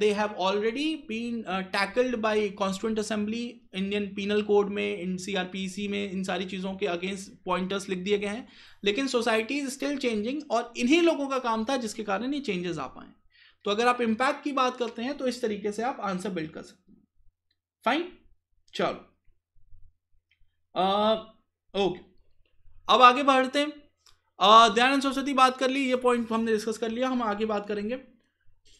they have already been tackled by constituent assembly Indian penal code में इन C R P C में इन सारी चीज़ों के against pointers लिख दिए गए हैं लेकिन सोसाइटी इज स्टिल चेंजिंग और इन्हीं लोगों का काम था जिसके कारण ये चेंजेस आ पाए तो अगर आप इंपैक्ट की बात करते हैं तो इस तरीके से आप आंसर बिल्ड कर सकते हैं फाइन चलो ओके अब आगे बढ़ते हैं दयानंद सरस्वती बात कर ली ये पॉइंट हमने डिस्कस कर लिया हम आगे बात करेंगे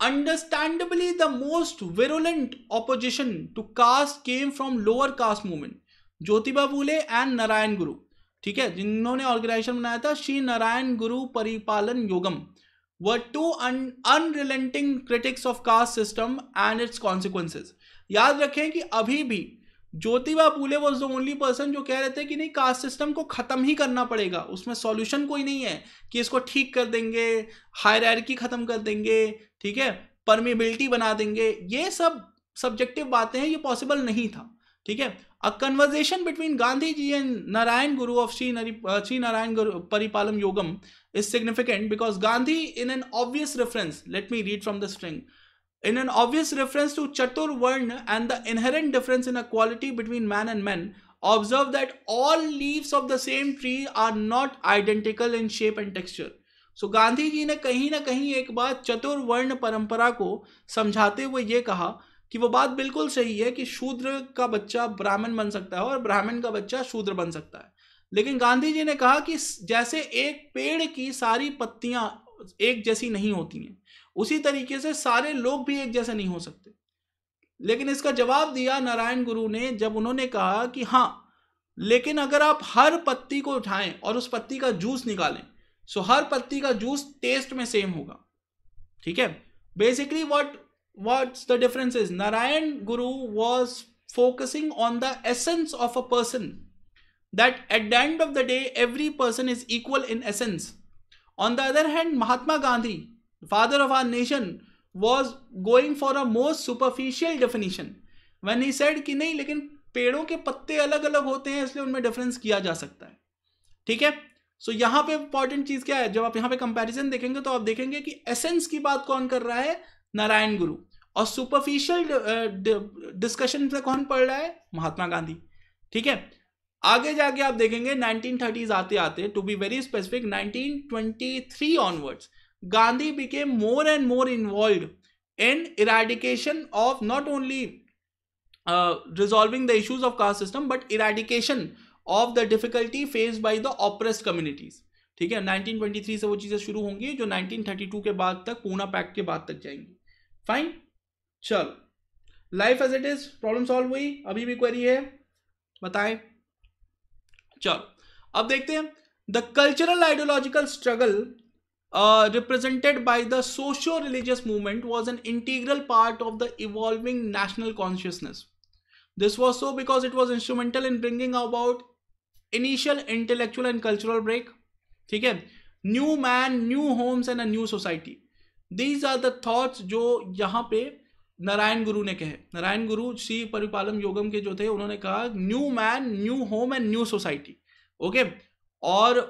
understandably the most virulent opposition to caste came from lower caste movement Jyotiba Phule and Narayana Guru ठीक है जिन्होंने ऑर्गेनाइजेशन बनाया था श्री नारायण गुरु परिपालन योगम were two un unrelenting critics of caste system and its consequences याद रखें कि अभी भी Jyotiba Phule was the only person जो कह रहे थे कि नहीं कास्ट सिस्टम को ख़त्म ही करना पड़ेगा उसमें सॉल्यूशन कोई नहीं है कि इसको ठीक कर देंगे हायरकी ख़त्म कर देंगे ठीक है परमिबिलिटी बना देंगे ये सब सब्जेक्टिव बातें हैं ये पॉसिबल नहीं था ठीक है a conversation between Gandhi ji and Narayana Guru of Shri Shri Narayana Guru Paripalana Yogam is significant because Gandhi in an obvious reference let me read from the string in an obvious reference to chaturvarna and the inherent difference in a quality between man and man observe that all leaves of the same tree are not identical in shape and texture so Gandhi ji ने कहीं ना कहीं एक बार चतुर्वर्ण परंपरा को समझाते हुए ये कहा कि वो बात बिल्कुल सही है कि शूद्र का बच्चा ब्राह्मण बन सकता है और ब्राह्मण का बच्चा शूद्र बन सकता है लेकिन गांधी जी ने कहा कि जैसे एक पेड़ की सारी पत्तियां एक जैसी नहीं होती हैं उसी तरीके से सारे लोग भी एक जैसे नहीं हो सकते लेकिन इसका जवाब दिया नारायण गुरु ने जब उन्होंने कहा कि हाँ लेकिन अगर आप हर पत्ती को उठाएं और उस पत्ती का जूस निकालें सो हर पत्ती का जूस टेस्ट में सेम होगा ठीक है basically what what's the difference is Narayan Guru was focusing on the essence of a person that at the end of the day every person is equal in essence on the other hand mahatma gandhi father of our nation was going for a more superficial definition when he said ki nahi lekin पेड़ों के पत्ते अलग अलग होते हैं इसलिए उनमें difference किया जा सकता है ठीक है सो so, यहां पे इंपॉर्टेंट चीज क्या है जब आप यहां पे कंपैरिजन देखेंगे तो आप देखेंगे कि एसेंस की बात कौन कर रहा है नारायण गुरु और सुपरफिशियल डिस्कशन से कौन पढ़ रहा है महात्मा गांधी ठीक है आगे जाके आप देखेंगे 1930s आते आते to be very specific 1923 onwards Gandhi became more and more involve in eradication of not only resolving the issues of caste system but eradication of the difficulty face by the oppressed communities ठीक है 1923 से वो चीज़ें शुरू होंगी जो 1932 के बाद तक पूना पैक्ट के बाद तक जाएंगी फाइन चलो life as it is problem solve हुई अभी भी क्वेरी है बताएं चलो अब देखते हैं the cultural ideological struggle represented by the socio religious movement was an integral part of the evolving national consciousness this was so because it was instrumental in bringing about initial intellectual and cultural break ठीक है new man new homes and a new society these are the thoughts जो यहाँ पे नारायण गुरु ने कहे नारायण गुरु श्री परिपालम योगम के जो थे उन्होंने कहा new man new home and new society okay और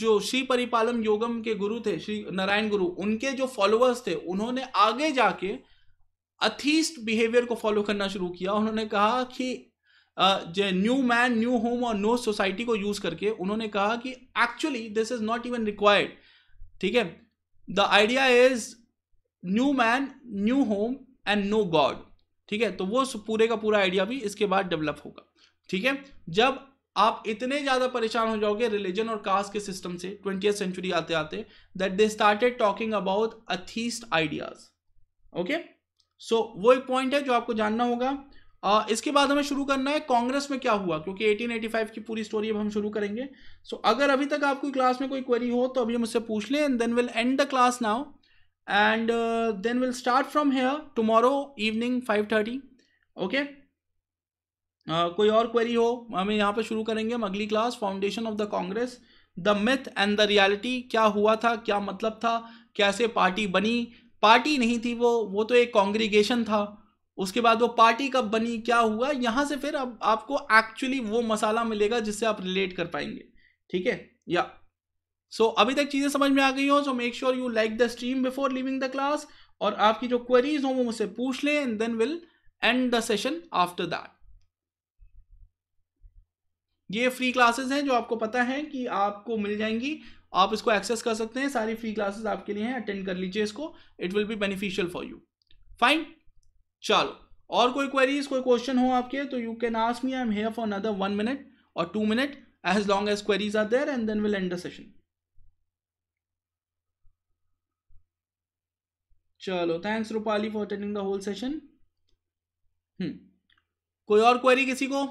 जो श्री परिपालम योगम के गुरु थे श्री नारायण गुरु उनके जो फॉलोअर्स थे उन्होंने आगे जाके अथीस्ट बिहेवियर को फॉलो करना शुरू किया उन्होंने कहा कि जो न्यू मैन न्यू होम और नो सोसाइटी को यूज करके उन्होंने कहा कि actually this is not even required ठीक है the idea is new man new home and no god ठीक है तो वो पूरे का पूरा आइडिया भी इसके बाद डेवलप होगा ठीक है जब आप इतने ज़्यादा परेशान हो जाओगे रिलीजन और कास्ट के सिस्टम से ट्वेंटी सेंचुरी आते आते that they started talking about atheist ideas okay so वो एक पॉइंट है जो आपको जानना होगा आ, इसके बाद हमें शुरू करना है कांग्रेस में क्या हुआ क्योंकि 1885 की पूरी स्टोरी अब हम शुरू करेंगे सो so, अगर अभी तक आपको क्लास में कोई क्वेरी हो तो अभी मुझसे पूछ लें and then will end the class now and uh, then we'll start from here tomorrow evening 5:30 okay uh, कोई और क्वेरी हो हमें यहाँ पे शुरू करेंगे हम अगली class foundation of the Congress the myth and the reality क्या हुआ था क्या मतलब था कैसे पार्टी बनी पार्टी नहीं थी वो वो तो एक कांग्रीगेशन था उसके बाद वो पार्टी कब बनी क्या हुआ यहाँ से फिर अब आपको एक्चुअली वो मसाला मिलेगा जिससे आप रिलेट कर पाएंगे ठीक है या सो so, अभी तक चीज़ें समझ में आ गई हो so make sure you like the stream before leaving the class और आपकी जो क्वेरीज हो वो मुझसे पूछ लें and then will end the session after that ये फ्री क्लासेस हैं जो आपको पता है कि आपको मिल जाएंगी आप इसको एक्सेस कर सकते हैं सारी फ्री क्लासेस आपके लिए हैं अटेंड कर लीजिए इसको it will be beneficial for you fine चलो और कोई क्वेरीज कोई क्वेश्चन हो आपके तो you can ask me I am here for another one minute और two minute as long as queries are there and then will end the session चलो thanks Rupali for attending the whole session कोई और query किसी को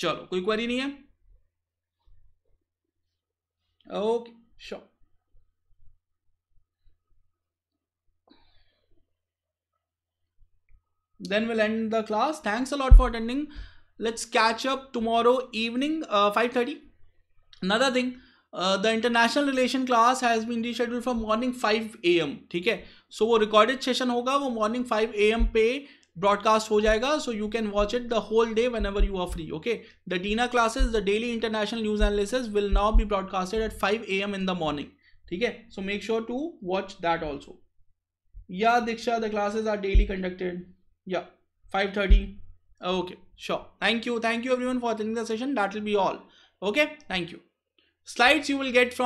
चलो कोई query नहीं है okay so then will end the class thanks a lot for attending let's catch up tomorrow evening five thirty another thing the international relation class has been rescheduled for morning five A M ठीक है so वो recorded session होगा वो morning five A M पे broadcast हो जाएगा so you can watch it the whole day whenever you are free okay the डीना classes the daily international news analysis will now be broadcasted at five A M in the morning ठीक है so make sure to watch that also yeah Diksha the classes are daily conducted yeah five thirty sure thank you thank you everyone for attending the session that will be all okay thank you Slides you will get from